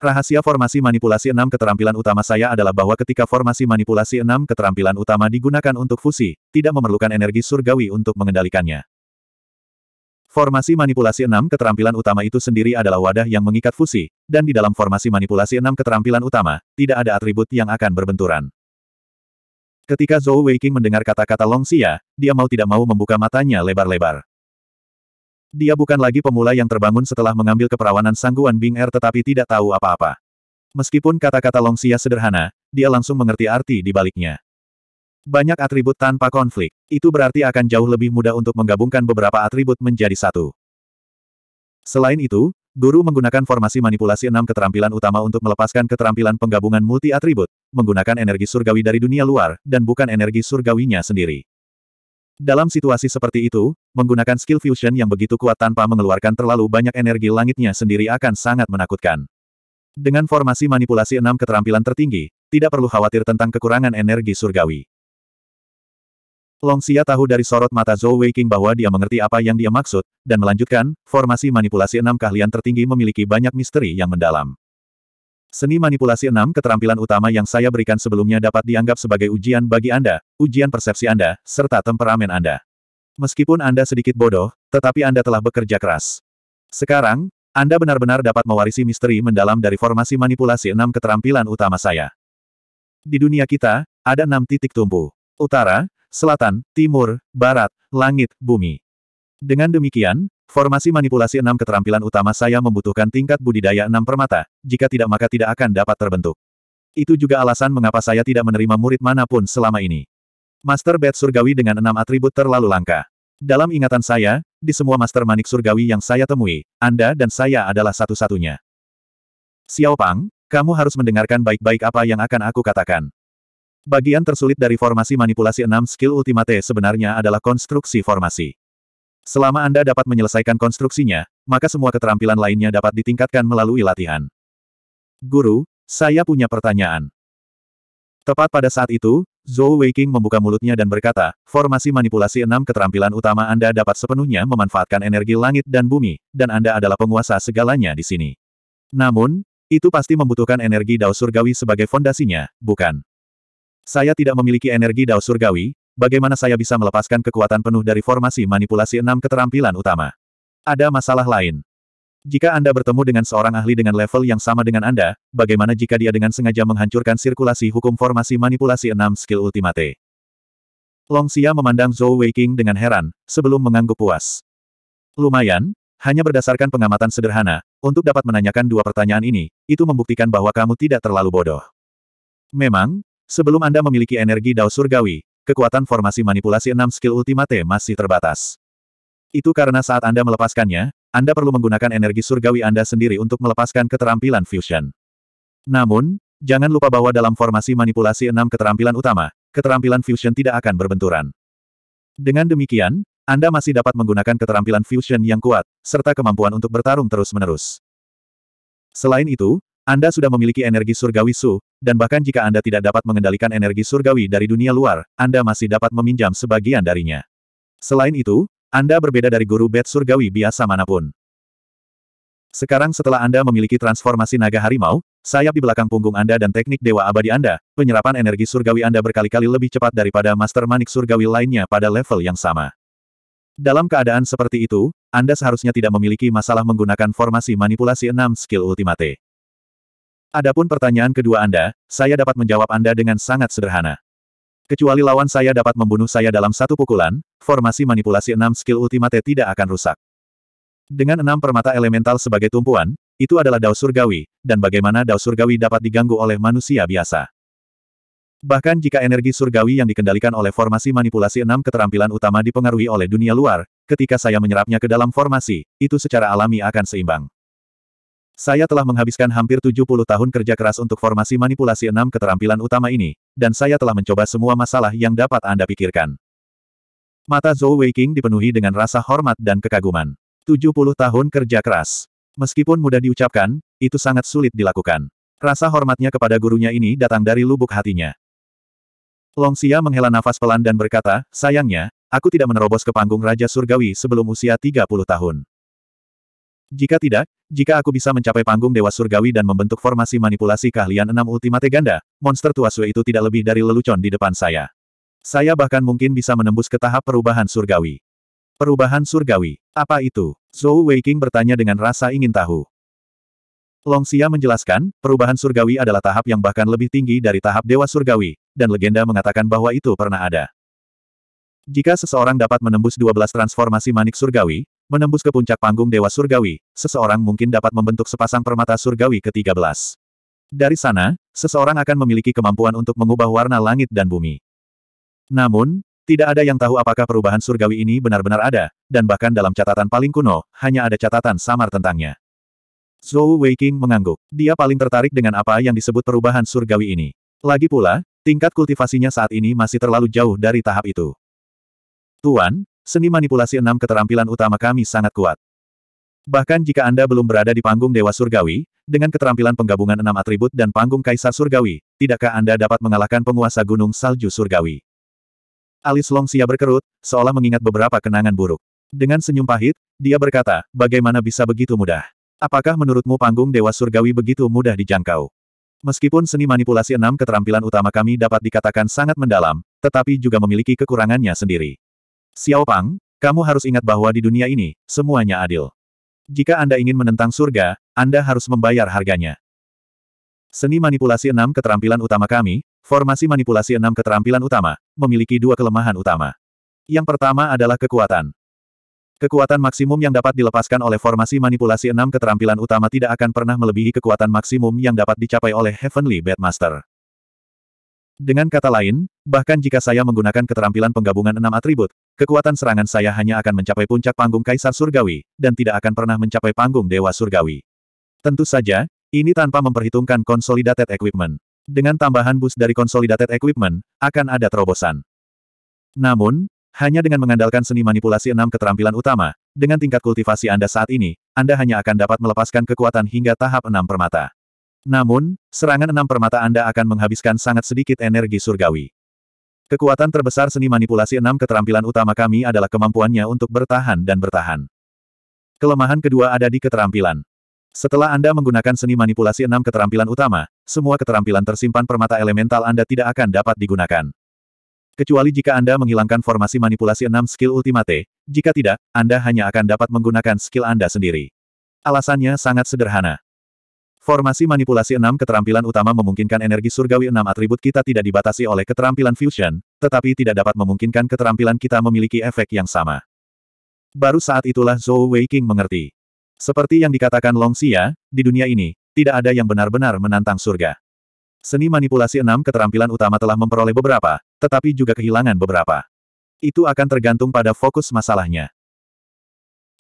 Rahasia formasi manipulasi enam keterampilan utama saya adalah bahwa ketika formasi manipulasi enam keterampilan utama digunakan untuk fusi, tidak memerlukan energi surgawi untuk mengendalikannya. Formasi manipulasi enam keterampilan utama itu sendiri adalah wadah yang mengikat fusi, dan di dalam formasi manipulasi enam keterampilan utama, tidak ada atribut yang akan berbenturan. Ketika Zhou Weiqing mendengar kata-kata Long Xia, dia mau tidak mau membuka matanya lebar-lebar. Dia bukan lagi pemula yang terbangun setelah mengambil keperawanan sangguan Bing Er tetapi tidak tahu apa-apa. Meskipun kata-kata Long Xia sederhana, dia langsung mengerti arti di baliknya. Banyak atribut tanpa konflik. Itu berarti akan jauh lebih mudah untuk menggabungkan beberapa atribut menjadi satu. Selain itu, Guru menggunakan formasi manipulasi enam keterampilan utama untuk melepaskan keterampilan penggabungan multi-atribut, menggunakan energi surgawi dari dunia luar, dan bukan energi surgawinya sendiri. Dalam situasi seperti itu, menggunakan skill fusion yang begitu kuat tanpa mengeluarkan terlalu banyak energi langitnya sendiri akan sangat menakutkan. Dengan formasi manipulasi enam keterampilan tertinggi, tidak perlu khawatir tentang kekurangan energi surgawi. Long Xia tahu dari sorot mata Zhou Weiqing bahwa dia mengerti apa yang dia maksud, dan melanjutkan, formasi manipulasi enam keahlian tertinggi memiliki banyak misteri yang mendalam. Seni manipulasi enam keterampilan utama yang saya berikan sebelumnya dapat dianggap sebagai ujian bagi Anda, ujian persepsi Anda, serta temperamen Anda. Meskipun Anda sedikit bodoh, tetapi Anda telah bekerja keras. Sekarang, Anda benar-benar dapat mewarisi misteri mendalam dari formasi manipulasi enam keterampilan utama saya. Di dunia kita, ada enam titik tumbuh, Utara, selatan, timur, barat, langit, bumi. Dengan demikian, formasi manipulasi enam keterampilan utama saya membutuhkan tingkat budidaya enam permata, jika tidak maka tidak akan dapat terbentuk. Itu juga alasan mengapa saya tidak menerima murid manapun selama ini. Master Bed Surgawi dengan enam atribut terlalu langka. Dalam ingatan saya, di semua Master Manik Surgawi yang saya temui, Anda dan saya adalah satu-satunya. Xiao Pang, kamu harus mendengarkan baik-baik apa yang akan aku katakan. Bagian tersulit dari formasi manipulasi enam skill ultimate sebenarnya adalah konstruksi formasi. Selama Anda dapat menyelesaikan konstruksinya, maka semua keterampilan lainnya dapat ditingkatkan melalui latihan. Guru, saya punya pertanyaan. Tepat pada saat itu, Zhou Weiqing membuka mulutnya dan berkata, formasi manipulasi enam keterampilan utama Anda dapat sepenuhnya memanfaatkan energi langit dan bumi, dan Anda adalah penguasa segalanya di sini. Namun, itu pasti membutuhkan energi dao surgawi sebagai fondasinya, bukan? Saya tidak memiliki energi dao surgawi, bagaimana saya bisa melepaskan kekuatan penuh dari formasi manipulasi enam keterampilan utama? Ada masalah lain. Jika Anda bertemu dengan seorang ahli dengan level yang sama dengan Anda, bagaimana jika dia dengan sengaja menghancurkan sirkulasi hukum formasi manipulasi enam skill ultimate? Long Xia memandang Zhou Weiqing dengan heran, sebelum mengangguk puas. Lumayan, hanya berdasarkan pengamatan sederhana, untuk dapat menanyakan dua pertanyaan ini, itu membuktikan bahwa kamu tidak terlalu bodoh. Memang, Sebelum Anda memiliki energi Dao Surgawi, kekuatan formasi manipulasi enam skill ultimate masih terbatas. Itu karena saat Anda melepaskannya, Anda perlu menggunakan energi surgawi Anda sendiri untuk melepaskan keterampilan fusion. Namun, jangan lupa bahwa dalam formasi manipulasi enam keterampilan utama, keterampilan fusion tidak akan berbenturan. Dengan demikian, Anda masih dapat menggunakan keterampilan fusion yang kuat, serta kemampuan untuk bertarung terus-menerus. Selain itu, anda sudah memiliki energi surgawi Su, dan bahkan jika Anda tidak dapat mengendalikan energi surgawi dari dunia luar, Anda masih dapat meminjam sebagian darinya. Selain itu, Anda berbeda dari guru bed surgawi biasa manapun. Sekarang setelah Anda memiliki transformasi naga harimau, sayap di belakang punggung Anda dan teknik dewa abadi Anda, penyerapan energi surgawi Anda berkali-kali lebih cepat daripada master manik surgawi lainnya pada level yang sama. Dalam keadaan seperti itu, Anda seharusnya tidak memiliki masalah menggunakan formasi manipulasi 6 skill ultimate. Adapun pertanyaan kedua Anda, saya dapat menjawab Anda dengan sangat sederhana. Kecuali lawan saya dapat membunuh saya dalam satu pukulan, formasi manipulasi enam skill ultimate tidak akan rusak. Dengan enam permata elemental sebagai tumpuan, itu adalah Dao Surgawi, dan bagaimana Dao Surgawi dapat diganggu oleh manusia biasa. Bahkan jika energi surgawi yang dikendalikan oleh formasi manipulasi enam keterampilan utama dipengaruhi oleh dunia luar, ketika saya menyerapnya ke dalam formasi, itu secara alami akan seimbang. Saya telah menghabiskan hampir 70 tahun kerja keras untuk formasi manipulasi enam keterampilan utama ini, dan saya telah mencoba semua masalah yang dapat Anda pikirkan. Mata Zhou Weiqing dipenuhi dengan rasa hormat dan kekaguman. 70 tahun kerja keras. Meskipun mudah diucapkan, itu sangat sulit dilakukan. Rasa hormatnya kepada gurunya ini datang dari lubuk hatinya. Long Xia menghela nafas pelan dan berkata, sayangnya, aku tidak menerobos ke panggung Raja Surgawi sebelum usia 30 tahun. Jika tidak, jika aku bisa mencapai panggung Dewa Surgawi dan membentuk formasi manipulasi keahlian enam ultimate ganda, monster tua Sue itu tidak lebih dari lelucon di depan saya. Saya bahkan mungkin bisa menembus ke tahap perubahan surgawi. Perubahan surgawi, apa itu? Zhou Weiqing bertanya dengan rasa ingin tahu. Long Xia menjelaskan, perubahan surgawi adalah tahap yang bahkan lebih tinggi dari tahap Dewa Surgawi, dan legenda mengatakan bahwa itu pernah ada. Jika seseorang dapat menembus 12 transformasi manik surgawi, Menembus ke puncak panggung Dewa Surgawi, seseorang mungkin dapat membentuk sepasang permata surgawi ke-13. Dari sana, seseorang akan memiliki kemampuan untuk mengubah warna langit dan bumi. Namun, tidak ada yang tahu apakah perubahan surgawi ini benar-benar ada, dan bahkan dalam catatan paling kuno, hanya ada catatan samar tentangnya. Zhou Weiqing mengangguk. Dia paling tertarik dengan apa yang disebut perubahan surgawi ini. Lagi pula, tingkat kultivasinya saat ini masih terlalu jauh dari tahap itu. Tuan, Seni manipulasi enam keterampilan utama kami sangat kuat. Bahkan jika Anda belum berada di panggung Dewa Surgawi, dengan keterampilan penggabungan enam atribut dan panggung Kaisar Surgawi, tidakkah Anda dapat mengalahkan penguasa Gunung Salju Surgawi? Alis Longsia berkerut, seolah mengingat beberapa kenangan buruk. Dengan senyum pahit, dia berkata, bagaimana bisa begitu mudah? Apakah menurutmu panggung Dewa Surgawi begitu mudah dijangkau? Meskipun seni manipulasi enam keterampilan utama kami dapat dikatakan sangat mendalam, tetapi juga memiliki kekurangannya sendiri. Xiao Pang, kamu harus ingat bahwa di dunia ini, semuanya adil. Jika Anda ingin menentang surga, Anda harus membayar harganya. Seni manipulasi enam keterampilan utama kami, formasi manipulasi enam keterampilan utama, memiliki dua kelemahan utama. Yang pertama adalah kekuatan. Kekuatan maksimum yang dapat dilepaskan oleh formasi manipulasi enam keterampilan utama tidak akan pernah melebihi kekuatan maksimum yang dapat dicapai oleh Heavenly Bedmaster. Dengan kata lain, bahkan jika saya menggunakan keterampilan penggabungan enam atribut, Kekuatan serangan saya hanya akan mencapai puncak panggung Kaisar Surgawi, dan tidak akan pernah mencapai panggung Dewa Surgawi. Tentu saja, ini tanpa memperhitungkan Consolidated Equipment. Dengan tambahan bus dari Consolidated Equipment, akan ada terobosan. Namun, hanya dengan mengandalkan seni manipulasi enam keterampilan utama, dengan tingkat kultivasi Anda saat ini, Anda hanya akan dapat melepaskan kekuatan hingga tahap enam permata. Namun, serangan enam permata Anda akan menghabiskan sangat sedikit energi surgawi. Kekuatan terbesar seni manipulasi enam keterampilan utama kami adalah kemampuannya untuk bertahan dan bertahan. Kelemahan kedua ada di keterampilan. Setelah Anda menggunakan seni manipulasi enam keterampilan utama, semua keterampilan tersimpan permata elemental Anda tidak akan dapat digunakan. Kecuali jika Anda menghilangkan formasi manipulasi enam skill ultimate, jika tidak, Anda hanya akan dapat menggunakan skill Anda sendiri. Alasannya sangat sederhana. Formasi manipulasi enam keterampilan utama memungkinkan energi surgawi enam atribut kita tidak dibatasi oleh keterampilan fusion, tetapi tidak dapat memungkinkan keterampilan kita memiliki efek yang sama. Baru saat itulah Zhou Weiqing mengerti. Seperti yang dikatakan Long Xia, di dunia ini, tidak ada yang benar-benar menantang surga. Seni manipulasi enam keterampilan utama telah memperoleh beberapa, tetapi juga kehilangan beberapa. Itu akan tergantung pada fokus masalahnya.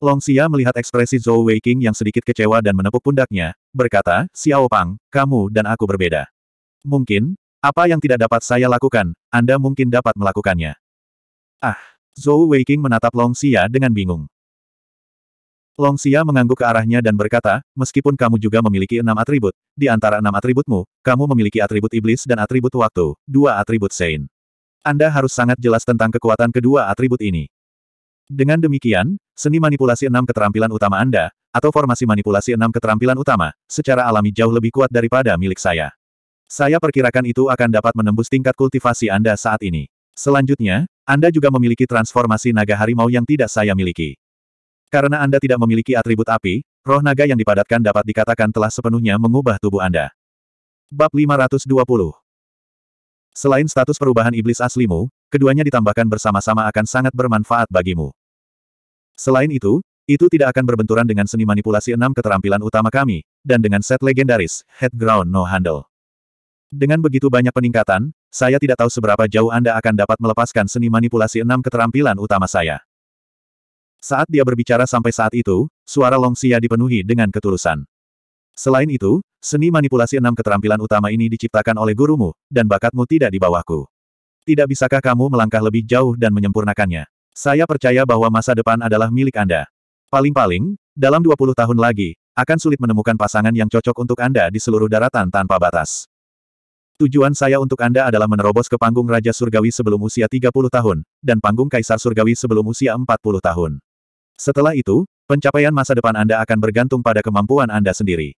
Long Xia melihat ekspresi Zhou Weiqing yang sedikit kecewa dan menepuk pundaknya, berkata, Xiao Pang, kamu dan aku berbeda. Mungkin, apa yang tidak dapat saya lakukan, Anda mungkin dapat melakukannya. Ah, Zhou Weiqing menatap Long Xia dengan bingung. Long Xia mengangguk ke arahnya dan berkata, meskipun kamu juga memiliki enam atribut, di antara enam atributmu, kamu memiliki atribut iblis dan atribut waktu, dua atribut sein. Anda harus sangat jelas tentang kekuatan kedua atribut ini. Dengan demikian, seni manipulasi enam keterampilan utama Anda, atau formasi manipulasi enam keterampilan utama, secara alami jauh lebih kuat daripada milik saya. Saya perkirakan itu akan dapat menembus tingkat kultivasi Anda saat ini. Selanjutnya, Anda juga memiliki transformasi naga harimau yang tidak saya miliki. Karena Anda tidak memiliki atribut api, roh naga yang dipadatkan dapat dikatakan telah sepenuhnya mengubah tubuh Anda. Bab 520 Selain status perubahan iblis aslimu, keduanya ditambahkan bersama-sama akan sangat bermanfaat bagimu. Selain itu, itu tidak akan berbenturan dengan seni manipulasi enam keterampilan utama kami, dan dengan set legendaris, head ground No Handle. Dengan begitu banyak peningkatan, saya tidak tahu seberapa jauh Anda akan dapat melepaskan seni manipulasi enam keterampilan utama saya. Saat dia berbicara sampai saat itu, suara Long Xia dipenuhi dengan ketulusan. Selain itu, seni manipulasi enam keterampilan utama ini diciptakan oleh gurumu, dan bakatmu tidak di bawahku. Tidak bisakah kamu melangkah lebih jauh dan menyempurnakannya? Saya percaya bahwa masa depan adalah milik Anda. Paling-paling, dalam 20 tahun lagi, akan sulit menemukan pasangan yang cocok untuk Anda di seluruh daratan tanpa batas. Tujuan saya untuk Anda adalah menerobos ke panggung Raja Surgawi sebelum usia 30 tahun, dan panggung Kaisar Surgawi sebelum usia 40 tahun. Setelah itu, pencapaian masa depan Anda akan bergantung pada kemampuan Anda sendiri.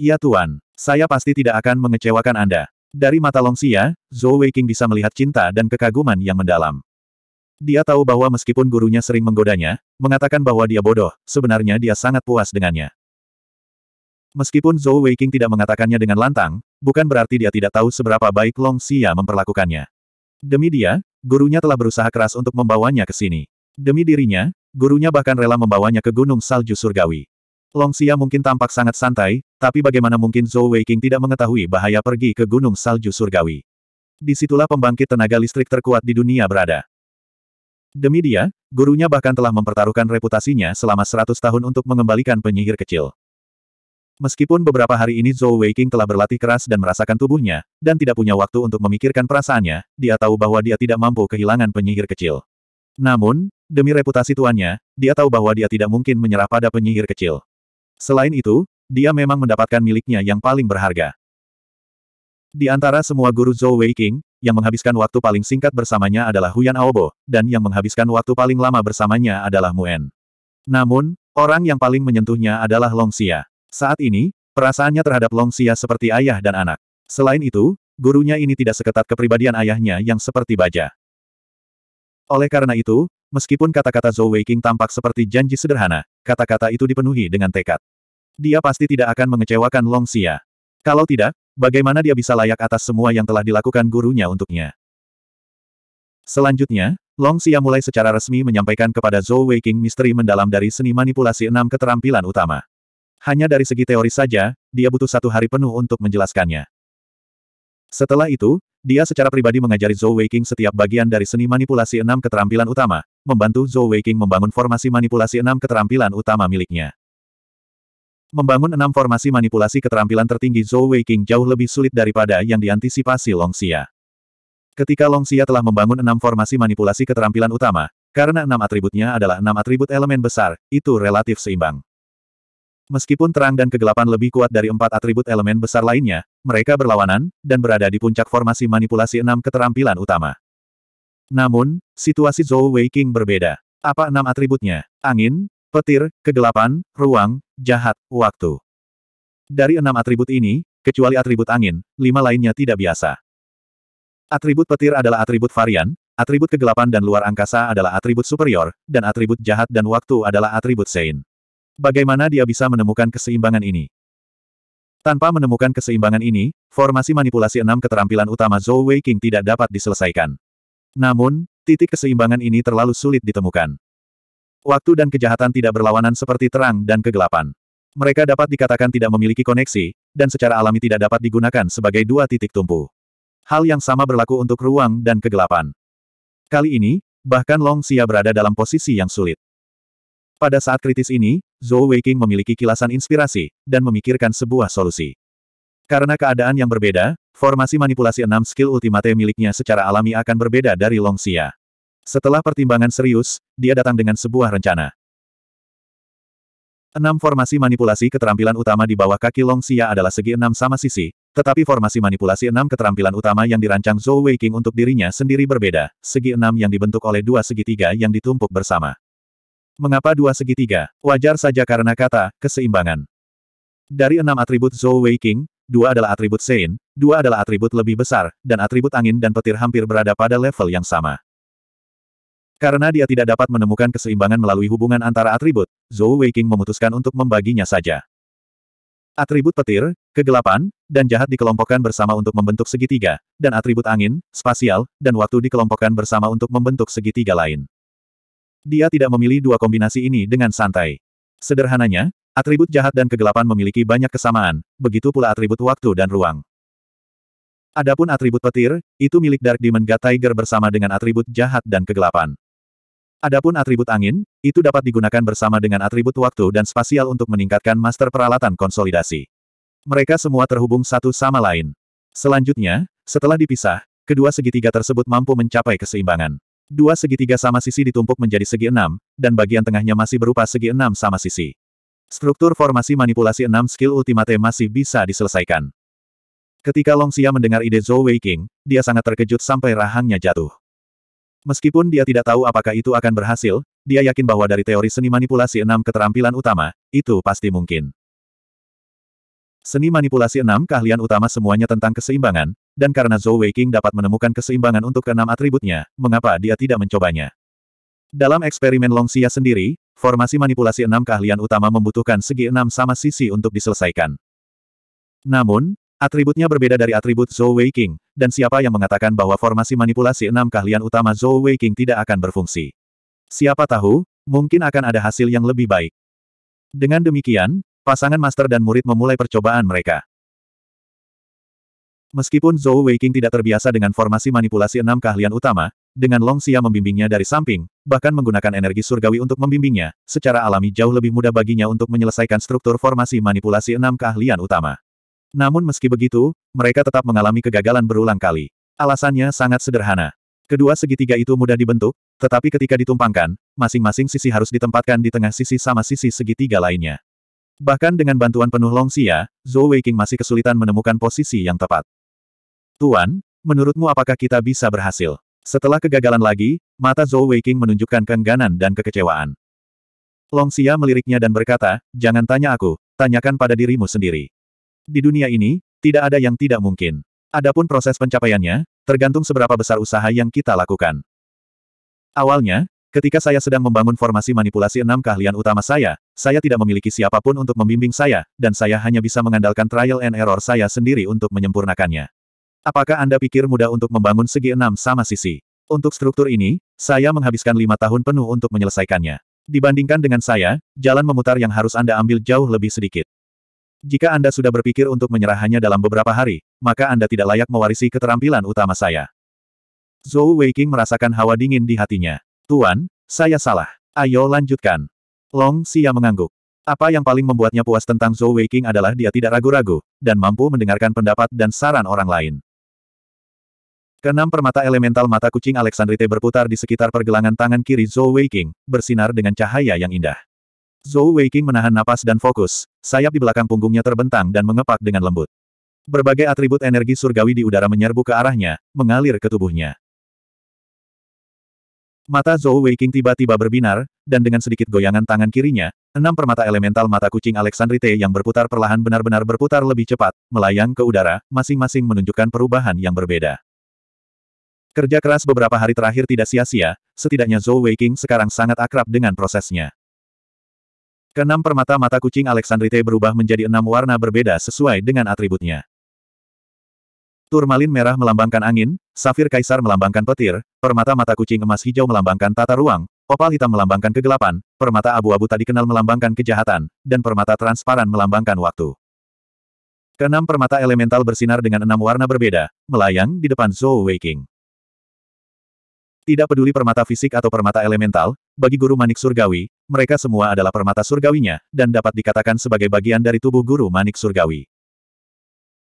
Ya Tuan, saya pasti tidak akan mengecewakan Anda. Dari mata Long Xia, Zhou Weiqing bisa melihat cinta dan kekaguman yang mendalam. Dia tahu bahwa meskipun gurunya sering menggodanya, mengatakan bahwa dia bodoh, sebenarnya dia sangat puas dengannya. Meskipun Zhou Weiqing tidak mengatakannya dengan lantang, bukan berarti dia tidak tahu seberapa baik Long Xia memperlakukannya. Demi dia, gurunya telah berusaha keras untuk membawanya ke sini. Demi dirinya, gurunya bahkan rela membawanya ke Gunung Salju Surgawi. Long Xia mungkin tampak sangat santai, tapi bagaimana mungkin Zhou Weiqing tidak mengetahui bahaya pergi ke Gunung Salju Surgawi. Disitulah pembangkit tenaga listrik terkuat di dunia berada. Demi dia, gurunya bahkan telah mempertaruhkan reputasinya selama 100 tahun untuk mengembalikan penyihir kecil. Meskipun beberapa hari ini Zhou Weiqing telah berlatih keras dan merasakan tubuhnya, dan tidak punya waktu untuk memikirkan perasaannya, dia tahu bahwa dia tidak mampu kehilangan penyihir kecil. Namun, demi reputasi tuannya, dia tahu bahwa dia tidak mungkin menyerah pada penyihir kecil. Selain itu, dia memang mendapatkan miliknya yang paling berharga. Di antara semua guru Zhou Weiqing, yang menghabiskan waktu paling singkat bersamanya adalah Huyan Aobo, dan yang menghabiskan waktu paling lama bersamanya adalah Muen. Namun, orang yang paling menyentuhnya adalah Long Xia. Saat ini, perasaannya terhadap Long Xia seperti ayah dan anak. Selain itu, gurunya ini tidak seketat kepribadian ayahnya yang seperti baja. Oleh karena itu, meskipun kata-kata Zhou Weiqing tampak seperti janji sederhana, kata-kata itu dipenuhi dengan tekad. Dia pasti tidak akan mengecewakan Long Xia. Kalau tidak, bagaimana dia bisa layak atas semua yang telah dilakukan gurunya untuknya? Selanjutnya, Long Xia mulai secara resmi menyampaikan kepada Zhou Weiqing misteri mendalam dari seni manipulasi enam keterampilan utama. Hanya dari segi teori saja, dia butuh satu hari penuh untuk menjelaskannya. Setelah itu, dia secara pribadi mengajari Zhou Weiqing setiap bagian dari seni manipulasi enam keterampilan utama, membantu Zhou Weiqing membangun formasi manipulasi enam keterampilan utama miliknya. Membangun enam formasi manipulasi keterampilan tertinggi Zhou Weiqing jauh lebih sulit daripada yang diantisipasi Long Xia. Ketika Long Xia telah membangun enam formasi manipulasi keterampilan utama, karena enam atributnya adalah enam atribut elemen besar, itu relatif seimbang. Meskipun terang dan kegelapan lebih kuat dari empat atribut elemen besar lainnya, mereka berlawanan, dan berada di puncak formasi manipulasi enam keterampilan utama. Namun, situasi Zhou Weiqing berbeda. Apa enam atributnya? Angin, Petir, kegelapan, ruang, jahat, waktu. Dari enam atribut ini, kecuali atribut angin, lima lainnya tidak biasa. Atribut petir adalah atribut varian, atribut kegelapan dan luar angkasa adalah atribut superior, dan atribut jahat dan waktu adalah atribut sein. Bagaimana dia bisa menemukan keseimbangan ini? Tanpa menemukan keseimbangan ini, formasi manipulasi enam keterampilan utama Zhou Wei King tidak dapat diselesaikan. Namun, titik keseimbangan ini terlalu sulit ditemukan. Waktu dan kejahatan tidak berlawanan seperti terang dan kegelapan. Mereka dapat dikatakan tidak memiliki koneksi, dan secara alami tidak dapat digunakan sebagai dua titik tumpu. Hal yang sama berlaku untuk ruang dan kegelapan. Kali ini, bahkan Long Xia berada dalam posisi yang sulit. Pada saat kritis ini, Zhou Weiqing memiliki kilasan inspirasi, dan memikirkan sebuah solusi. Karena keadaan yang berbeda, formasi manipulasi enam skill ultimate miliknya secara alami akan berbeda dari Long Xia. Setelah pertimbangan serius, dia datang dengan sebuah rencana. Enam formasi manipulasi keterampilan utama di bawah kaki Long Xia adalah segi enam sama sisi, tetapi formasi manipulasi enam keterampilan utama yang dirancang Zhou Weiqing untuk dirinya sendiri berbeda, segi enam yang dibentuk oleh dua segitiga yang ditumpuk bersama. Mengapa dua segitiga? Wajar saja karena kata, keseimbangan. Dari enam atribut Zhou Weiqing, dua adalah atribut Sein, dua adalah atribut lebih besar, dan atribut angin dan petir hampir berada pada level yang sama. Karena dia tidak dapat menemukan keseimbangan melalui hubungan antara atribut, Zhou Weiqing memutuskan untuk membaginya saja. Atribut petir, kegelapan, dan jahat dikelompokkan bersama untuk membentuk segitiga, dan atribut angin, spasial, dan waktu dikelompokkan bersama untuk membentuk segitiga lain. Dia tidak memilih dua kombinasi ini dengan santai. Sederhananya, atribut jahat dan kegelapan memiliki banyak kesamaan, begitu pula atribut waktu dan ruang. Adapun atribut petir, itu milik Dark Demon God Tiger bersama dengan atribut jahat dan kegelapan. Adapun atribut angin, itu dapat digunakan bersama dengan atribut waktu dan spasial untuk meningkatkan master peralatan konsolidasi. Mereka semua terhubung satu sama lain. Selanjutnya, setelah dipisah, kedua segitiga tersebut mampu mencapai keseimbangan. Dua segitiga sama sisi ditumpuk menjadi segi enam, dan bagian tengahnya masih berupa segi enam sama sisi. Struktur formasi manipulasi enam skill ultimate masih bisa diselesaikan. Ketika Long Xia mendengar ide Zhou Wei King, dia sangat terkejut sampai rahangnya jatuh. Meskipun dia tidak tahu apakah itu akan berhasil, dia yakin bahwa dari teori seni manipulasi enam keterampilan utama, itu pasti mungkin. Seni manipulasi enam keahlian utama semuanya tentang keseimbangan, dan karena Zhou Weiqing dapat menemukan keseimbangan untuk keenam atributnya, mengapa dia tidak mencobanya? Dalam eksperimen Long Xia sendiri, formasi manipulasi enam keahlian utama membutuhkan segi enam sama sisi untuk diselesaikan. Namun, Atributnya berbeda dari atribut Zhou Wei King, dan siapa yang mengatakan bahwa formasi manipulasi enam keahlian utama Zhou Wei King tidak akan berfungsi? Siapa tahu, mungkin akan ada hasil yang lebih baik. Dengan demikian, pasangan master dan murid memulai percobaan mereka. Meskipun Zhou Wei King tidak terbiasa dengan formasi manipulasi enam keahlian utama, dengan Long Xia membimbingnya dari samping, bahkan menggunakan energi surgawi untuk membimbingnya, secara alami jauh lebih mudah baginya untuk menyelesaikan struktur formasi manipulasi enam keahlian utama. Namun meski begitu, mereka tetap mengalami kegagalan berulang kali. Alasannya sangat sederhana. Kedua segitiga itu mudah dibentuk, tetapi ketika ditumpangkan, masing-masing sisi harus ditempatkan di tengah sisi sama sisi segitiga lainnya. Bahkan dengan bantuan penuh Xia, Zhou Weiqing masih kesulitan menemukan posisi yang tepat. Tuan, menurutmu apakah kita bisa berhasil? Setelah kegagalan lagi, mata Zhou Weiqing menunjukkan keengganan dan kekecewaan. Longxia meliriknya dan berkata, jangan tanya aku, tanyakan pada dirimu sendiri. Di dunia ini, tidak ada yang tidak mungkin. Adapun proses pencapaiannya, tergantung seberapa besar usaha yang kita lakukan. Awalnya, ketika saya sedang membangun formasi manipulasi enam keahlian utama saya, saya tidak memiliki siapapun untuk membimbing saya, dan saya hanya bisa mengandalkan trial and error saya sendiri untuk menyempurnakannya. Apakah Anda pikir mudah untuk membangun segi enam sama sisi? Untuk struktur ini, saya menghabiskan lima tahun penuh untuk menyelesaikannya. Dibandingkan dengan saya, jalan memutar yang harus Anda ambil jauh lebih sedikit. Jika Anda sudah berpikir untuk menyerah hanya dalam beberapa hari, maka Anda tidak layak mewarisi keterampilan utama saya. Zhou Weiqing merasakan hawa dingin di hatinya. Tuan, saya salah. Ayo lanjutkan. Long Xia mengangguk. Apa yang paling membuatnya puas tentang Zhou Weiqing adalah dia tidak ragu-ragu, dan mampu mendengarkan pendapat dan saran orang lain. Kenam permata elemental mata kucing Alexandrite berputar di sekitar pergelangan tangan kiri Zhou Weiqing, bersinar dengan cahaya yang indah. Zhou Weiqing menahan napas dan fokus, sayap di belakang punggungnya terbentang dan mengepak dengan lembut. Berbagai atribut energi surgawi di udara menyerbu ke arahnya, mengalir ke tubuhnya. Mata Zhou Weiqing tiba-tiba berbinar, dan dengan sedikit goyangan tangan kirinya, enam permata elemental mata kucing Alexandrite yang berputar perlahan benar-benar berputar lebih cepat, melayang ke udara, masing-masing menunjukkan perubahan yang berbeda. Kerja keras beberapa hari terakhir tidak sia-sia, setidaknya Zhou Weiqing sekarang sangat akrab dengan prosesnya. Keenam permata mata kucing Alexandrite berubah menjadi enam warna berbeda sesuai dengan atributnya. Turmalin merah melambangkan angin, safir kaisar melambangkan petir, permata mata kucing emas hijau melambangkan tata ruang, opal hitam melambangkan kegelapan, permata abu-abu tadi kenal melambangkan kejahatan, dan permata transparan melambangkan waktu. Keenam permata elemental bersinar dengan enam warna berbeda, melayang di depan Zhou Weiqing. Tidak peduli permata fisik atau permata elemental, bagi guru manik surgawi, mereka semua adalah permata surgawinya, dan dapat dikatakan sebagai bagian dari tubuh guru manik surgawi.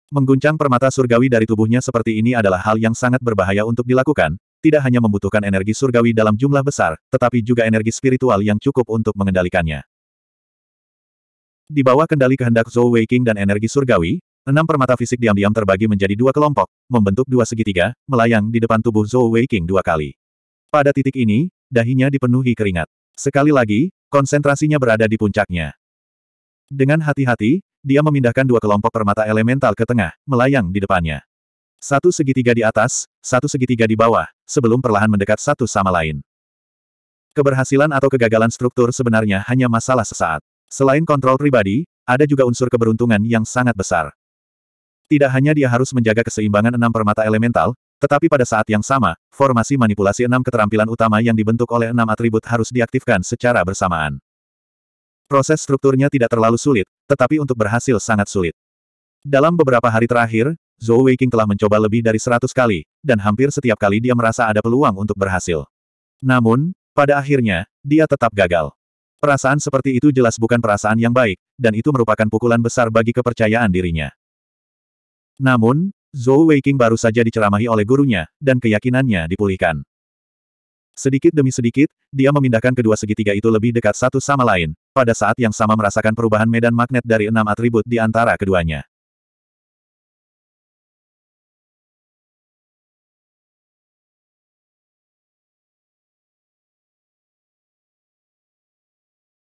Mengguncang permata surgawi dari tubuhnya seperti ini adalah hal yang sangat berbahaya untuk dilakukan, tidak hanya membutuhkan energi surgawi dalam jumlah besar, tetapi juga energi spiritual yang cukup untuk mengendalikannya. Di bawah kendali kehendak Zhou Weiqing dan energi surgawi, enam permata fisik diam-diam terbagi menjadi dua kelompok, membentuk dua segitiga, melayang di depan tubuh Zhou Weiqing dua kali. Pada titik ini, dahinya dipenuhi keringat. Sekali lagi, konsentrasinya berada di puncaknya. Dengan hati-hati, dia memindahkan dua kelompok permata elemental ke tengah, melayang di depannya. Satu segitiga di atas, satu segitiga di bawah, sebelum perlahan mendekat satu sama lain. Keberhasilan atau kegagalan struktur sebenarnya hanya masalah sesaat. Selain kontrol pribadi, ada juga unsur keberuntungan yang sangat besar. Tidak hanya dia harus menjaga keseimbangan enam permata elemental, tetapi pada saat yang sama, formasi manipulasi enam keterampilan utama yang dibentuk oleh enam atribut harus diaktifkan secara bersamaan. Proses strukturnya tidak terlalu sulit, tetapi untuk berhasil sangat sulit. Dalam beberapa hari terakhir, Zhou Weiqing telah mencoba lebih dari seratus kali, dan hampir setiap kali dia merasa ada peluang untuk berhasil. Namun, pada akhirnya, dia tetap gagal. Perasaan seperti itu jelas bukan perasaan yang baik, dan itu merupakan pukulan besar bagi kepercayaan dirinya. Namun, Zhou Weiqing baru saja diceramahi oleh gurunya, dan keyakinannya dipulihkan. Sedikit demi sedikit, dia memindahkan kedua segitiga itu lebih dekat satu sama lain, pada saat yang sama merasakan perubahan medan magnet dari enam atribut di antara keduanya.